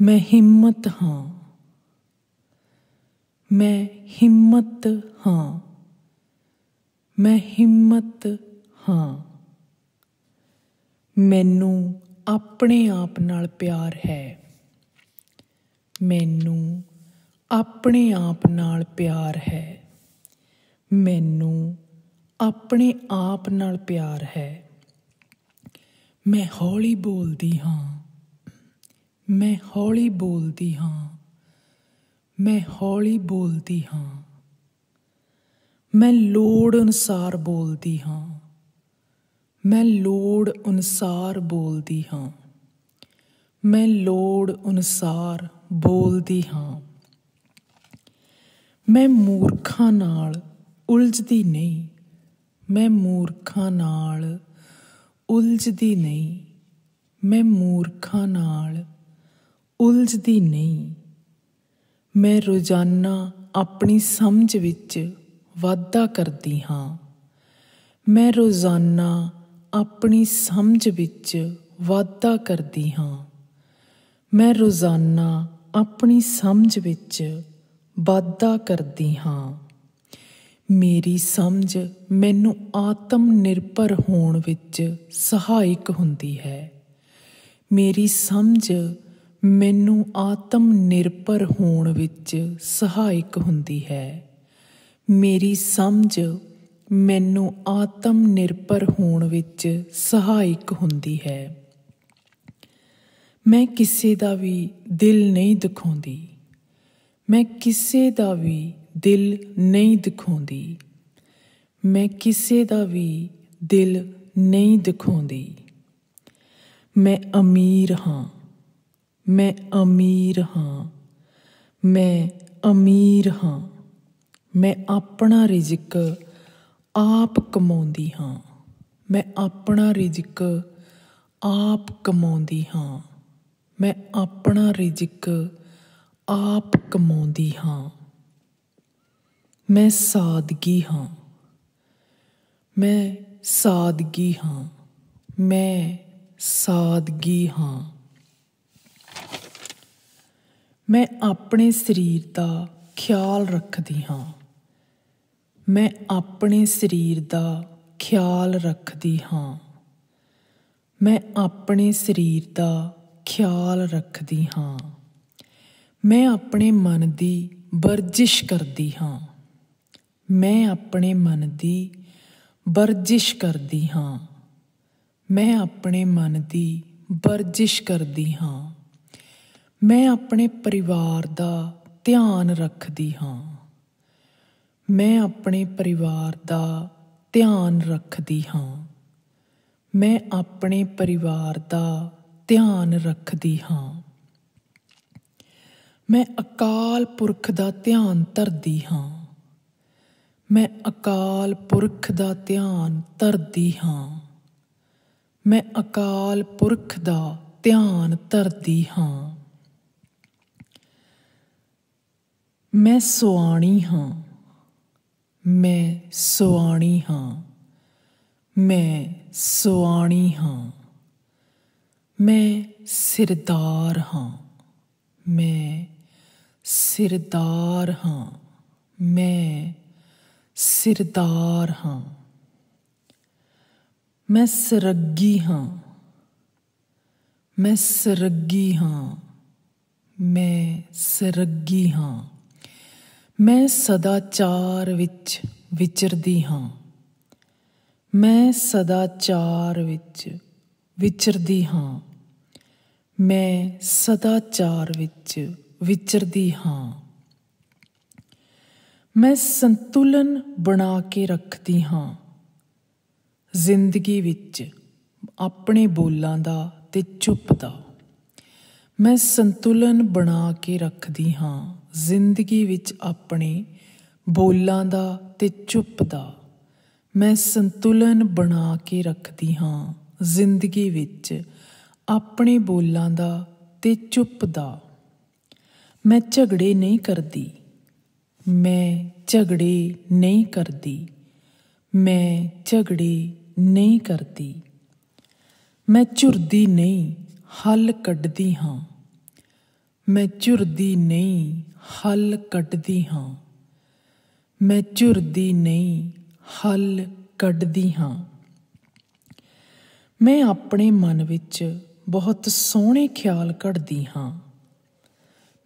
S1: ਮੈਂ ਹਿੰਮਤ ਹਾਂ ਮੈਂ ਹਿੰਮਤ ਹਾਂ ਮੈਂ ਹਿੰਮਤ ਹਾਂ ਮੈਨੂੰ ਆਪਣੇ ਆਪ ਨਾਲ ਪਿਆਰ ਹੈ ਮੈਨੂੰ ਆਪਣੇ ਆਪ ਨਾਲ ਪਿਆਰ ਹੈ ਮੈਨੂੰ ਆਪਣੇ ਆਪ ਨਾਲ ਪਿਆਰ ਹੈ ਮੈਂ ਹੌਲੀ ਬੋਲਦੀ ਹਾਂ ਮੈਂ ਹੌਲੀ ਬੋਲਦੀ ਹਾਂ ਮੈਂ ਹੌਲੀ ਬੋਲਦੀ ਹਾਂ ਮੈਂ ਲੋੜ ਅਨਸਾਰ ਬੋਲਦੀ ਹਾਂ ਮੈਂ ਲੋੜ ਅਨਸਾਰ ਬੋਲਦੀ ਹਾਂ ਮੈਂ ਲੋੜ ਅਨਸਾਰ ਬੋਲਦੀ ਹਾਂ ਮੈਂ ਮੂਰਖਾਂ ਨਾਲ ਉਲਝਦੀ ਨਹੀਂ ਮੈਂ ਮੂਰਖਾਂ ਨਾਲ ਉਲਝਦੀ ਨਹੀਂ ਮੈਂ ਮੂਰਖਾਂ ਨਾਲ ਉਲਝਦੀ ਨਹੀਂ ਮੈਂ ਰੋਜ਼ਾਨਾ ਆਪਣੀ ਸਮਝ ਵਿੱਚ ਵਾਧਾ ਕਰਦੀ ਹਾਂ ਮੈਂ ਰੋਜ਼ਾਨਾ ਆਪਣੀ ਸਮਝ ਵਿੱਚ ਵਾਧਾ ਕਰਦੀ ਹਾਂ ਮੈਂ ਰੋਜ਼ਾਨਾ ਆਪਣੀ ਸਮਝ ਵਿੱਚ ਵਾਧਾ ਕਰਦੀ ਹਾਂ ਮੇਰੀ ਸਮਝ ਮੈਨੂੰ ਆਤਮ ਨਿਰਭਰ ਹੋਣ ਵਿੱਚ ਸਹਾਇਕ ਹੁੰਦੀ ਹੈ ਮੇਰੀ ਸਮਝ ਮੈਨੂੰ ਆਤਮ ਨਿਰਭਰ ਹੋਣ ਵਿੱਚ ਸਹਾਇਕ ਹੁੰਦੀ ਹੈ ਮੇਰੀ ਸਮਝ ਮੈਨੂੰ ਆਤਮ ਨਿਰਭਰ ਹੋਣ ਵਿੱਚ ਸਹਾਇਕ ਹੁੰਦੀ ਹੈ ਮੈਂ ਕਿਸੇ ਦਾ ਵੀ ਦਿਲ ਨਹੀਂ ਦੁਖਾਉਂਦੀ ਮੈਂ ਕਿਸੇ ਦਾ ਵੀ ਦਿਲ ਨਹੀਂ ਦਿਖਾਉਂਦੀ ਮੈਂ ਕਿਸੇ ਦਾ ਵੀ ਦਿਲ ਨਹੀਂ ਦਿਖਾਉਂਦੀ ਮੈਂ ਅਮੀਰ ਹਾਂ ਮੈਂ ਅਮੀਰ ਹਾਂ ਮੈਂ ਅਮੀਰ ਹਾਂ ਮੈਂ ਆਪਣਾ ਰਿਜ਼ਕ ਆਪ ਕਮਾਉਂਦੀ ਹਾਂ ਮੈਂ ਆਪਣਾ ਰਿਜ਼ਕ ਆਪ ਕਮਾਉਂਦੀ ਹਾਂ ਮੈਂ ਆਪਣਾ ਰਿਜ਼ਕ ਆਪ ਕਮਾਉਂਦੀ ਹਾਂ ਮੈਂ ਸਾਦਗੀ ਹਾਂ ਮੈਂ ਸਾਦਗੀ ਹਾਂ ਮੈਂ ਸਾਦਗੀ ਹਾਂ ਮੈਂ ਆਪਣੇ ਸਰੀਰ ਦਾ ਖਿਆਲ ਰੱਖਦੀ ਹਾਂ ਮੈਂ ਆਪਣੇ ਸਰੀਰ ਦਾ ਖਿਆਲ ਰੱਖਦੀ ਹਾਂ ਮੈਂ ਆਪਣੇ ਸਰੀਰ ਦਾ ਖਿਆਲ ਰੱਖਦੀ ਹਾਂ ਮੈਂ ਆਪਣੇ ਮਨ ਦੀ ਵਰਜਿਸ਼ ਕਰਦੀ ਹਾਂ ਮੈਂ ਆਪਣੇ ਮਨ ਦੀ ਵਰਜਿਸ਼ ਕਰਦੀ ਹਾਂ ਮੈਂ ਆਪਣੇ ਮਨ ਦੀ ਵਰਜਿਸ਼ ਕਰਦੀ ਹਾਂ ਮੈਂ ਆਪਣੇ ਪਰਿਵਾਰ ਦਾ ਧਿਆਨ ਰੱਖਦੀ ਹਾਂ ਮੈਂ ਆਪਣੇ ਪਰਿਵਾਰ ਦਾ ਧਿਆਨ ਰੱਖਦੀ ਹਾਂ ਮੈਂ ਆਪਣੇ ਪਰਿਵਾਰ ਦਾ ਧਿਆਨ ਰੱਖਦੀ ਹਾਂ ਮੈਂ ਅਕਾਲ ਪੁਰਖ ਦਾ ਧਿਆਨ ਧਰਦੀ ਹਾਂ ਮੈਂ ਅਕਾਲ ਪੁਰਖ ਦਾ ਧਿਆਨ ਧਰਦੀ ਹਾਂ ਮੈਂ ਅਕਾਲ ਪੁਰਖ ਦਾ ਧਿਆਨ ਧਰਦੀ ਹਾਂ ਮੈਂ ਸੁਆਣੀ ਹਾਂ ਮੈਂ ਸੁਆਣੀ ਹਾਂ ਮੈਂ ਸੁਆਣੀ ਹਾਂ ਮੈਂ ਸਿਰਦਾਰ ਹਾਂ ਮੈਂ ਸਿਰਦਾਰ ਹਾਂ ਮੈਂ ਸਿਰਦਾਰ ਹਾਂ ਮੈਂ ਸਰੱਗੀ ਹਾਂ ਮੈਂ ਸਰੱਗੀ ਹਾਂ ਮੈਂ ਸਰੱਗੀ ਹਾਂ ਮੈਂ ਸਦਾਚਾਰ ਵਿੱਚ ਵਿਚਰਦੀ ਹਾਂ ਮੈਂ ਸਦਾਚਾਰ ਵਿੱਚ ਵਿਚਰਦੀ ਹਾਂ ਮੈਂ ਸਦਾਚਾਰ ਵਿੱਚ ਵਿਚਰਦੀ ਹਾਂ ਮੈਂ ਸੰਤੁਲਨ ਬਣਾ ਕੇ ਰੱਖਦੀ ਹਾਂ ਜ਼ਿੰਦਗੀ ਵਿੱਚ ਆਪਣੇ ਬੋਲਾਂ ਦਾ ਤੇ ਚੁੱਪ ਦਾ ਮੈਂ ਸੰਤੁਲਨ ਬਣਾ ਕੇ ਰੱਖਦੀ ਹਾਂ ਜ਼ਿੰਦਗੀ ਵਿੱਚ ਆਪਣੇ ਬੋਲਾਂ ਦਾ ਤੇ ਚੁੱਪ ਦਾ ਮੈਂ ਸੰਤੁਲਨ ਬਣਾ ਕੇ ਰੱਖਦੀ ਹਾਂ ਜ਼ਿੰਦਗੀ ਵਿੱਚ ਆਪਣੇ ਬੋਲਾਂ ਦਾ ਤੇ ਚੁੱਪ ਦਾ ਮੈਂ ਝਗੜੇ ਨਹੀਂ ਕਰਦੀ ਮੈਂ ਝਗੜੇ ਨਹੀਂ ਕਰਦੀ ਮੈਂ ਝਗੜੇ ਨਹੀਂ ਕਰਦੀ ਮੈਂ ਝੁਰਦੀ ਨਹੀਂ ਹੱਲ ਕੱਢਦੀ ਹਾਂ ਮੈਂ ਝੁਰਦੀ ਨਹੀਂ ਹੱਲ ਕੱਢਦੀ ਹਾਂ ਮੈਂ ਝੁਰਦੀ ਨਹੀਂ ਹੱਲ ਕੱਢਦੀ ਹਾਂ ਮੈਂ ਆਪਣੇ ਮਨ ਵਿੱਚ ਬਹੁਤ ਸੋਹਣੇ ਖਿਆਲ ਘੜਦੀ ਹਾਂ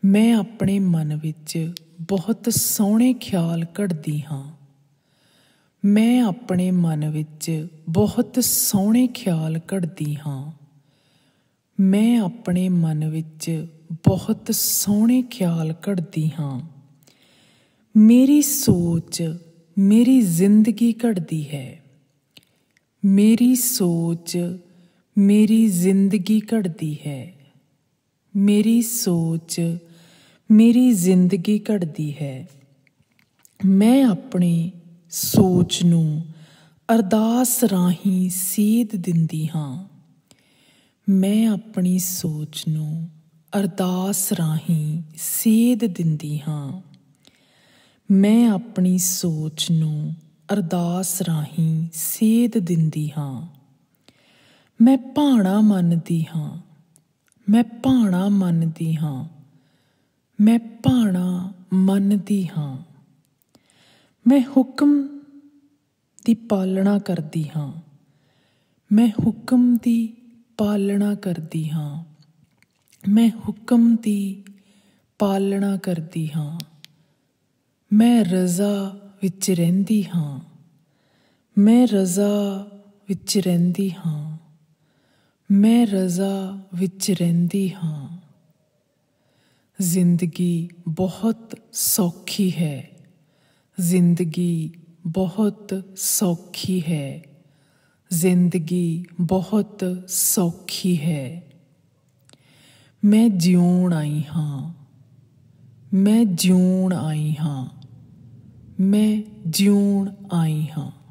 S1: ਮੈਂ ਆਪਣੇ ਮਨ ਵਿੱਚ ਬਹੁਤ ਸੋਹਣੇ ਖਿਆਲ ਘੜਦੀ ਹਾਂ ਮੈਂ ਆਪਣੇ ਮਨ ਵਿੱਚ ਬਹੁਤ ਸੋਹਣੇ ਖਿਆਲ ਘੜਦੀ ਹਾਂ ਮੈਂ ਆਪਣੇ ਮਨ ਵਿੱਚ ਬਹੁਤ ਸੋਹਣੇ ਖਿਆਲ ਘੜਦੀ ਹਾਂ ਮੇਰੀ ਸੋਚ ਮੇਰੀ ਜ਼ਿੰਦਗੀ ਘੜਦੀ ਹੈ ਮੇਰੀ ਸੋਚ ਮੇਰੀ ਜ਼ਿੰਦਗੀ ਘੜਦੀ ਹੈ ਮੇਰੀ ਸੋਚ ਮੇਰੀ ਜ਼ਿੰਦਗੀ ਘੜਦੀ ਹੈ ਮੈਂ ਆਪਣੀ ਸੋਚ ਨੂੰ ਅਰਦਾਸ ਰਾਹੀਂ ਸੀਧ ਦਿੰਦੀ ਹਾਂ ਮੈਂ ਆਪਣੀ ਸੋਚ ਨੂੰ ਅਰਦਾਸ ਰਾਹੀਂ ਸੀਧ ਦਿੰਦੀ ਹਾਂ ਮੈਂ ਆਪਣੀ ਸੋਚ ਨੂੰ ਅਰਦਾਸ ਰਾਹੀਂ ਸੇਧ ਦਿੰਦੀ ਹਾਂ ਮੈਂ ਭਾਣਾ ਮੰਨਦੀ ਹਾਂ ਮੈਂ ਭਾਣਾ ਮੰਨਦੀ ਹਾਂ ਮੈਂ ਭਾਣਾ ਮੰਨਦੀ ਹਾਂ ਮੈਂ ਹੁਕਮ ਦੀ ਪਾਲਣਾ ਕਰਦੀ ਹਾਂ ਮੈਂ ਹੁਕਮ ਦੀ ਪਾਲਣਾ ਕਰਦੀ ਹਾਂ ਮੈਂ ਹੁਕਮ ਦੀ ਪਾਲਣਾ ਕਰਦੀ ਹਾਂ ਮੈਂ ਰਜ਼ਾ ਵਿੱਚ ਰਹਿੰਦੀ ਹਾਂ ਮੈਂ ਰਜ਼ਾ ਵਿੱਚ ਰਹਿੰਦੀ ਹਾਂ ਮੈਂ ਰਜ਼ਾ ਵਿੱਚ ਰਹਿੰਦੀ ਹਾਂ जिंदगी बहुत सौखी है जिंदगी बहुत सौखी है जिंदगी बहुत सौखी है मैं जिउण आई हाँ मैं जिउण आई हाँ मैं जिउण आई हाँ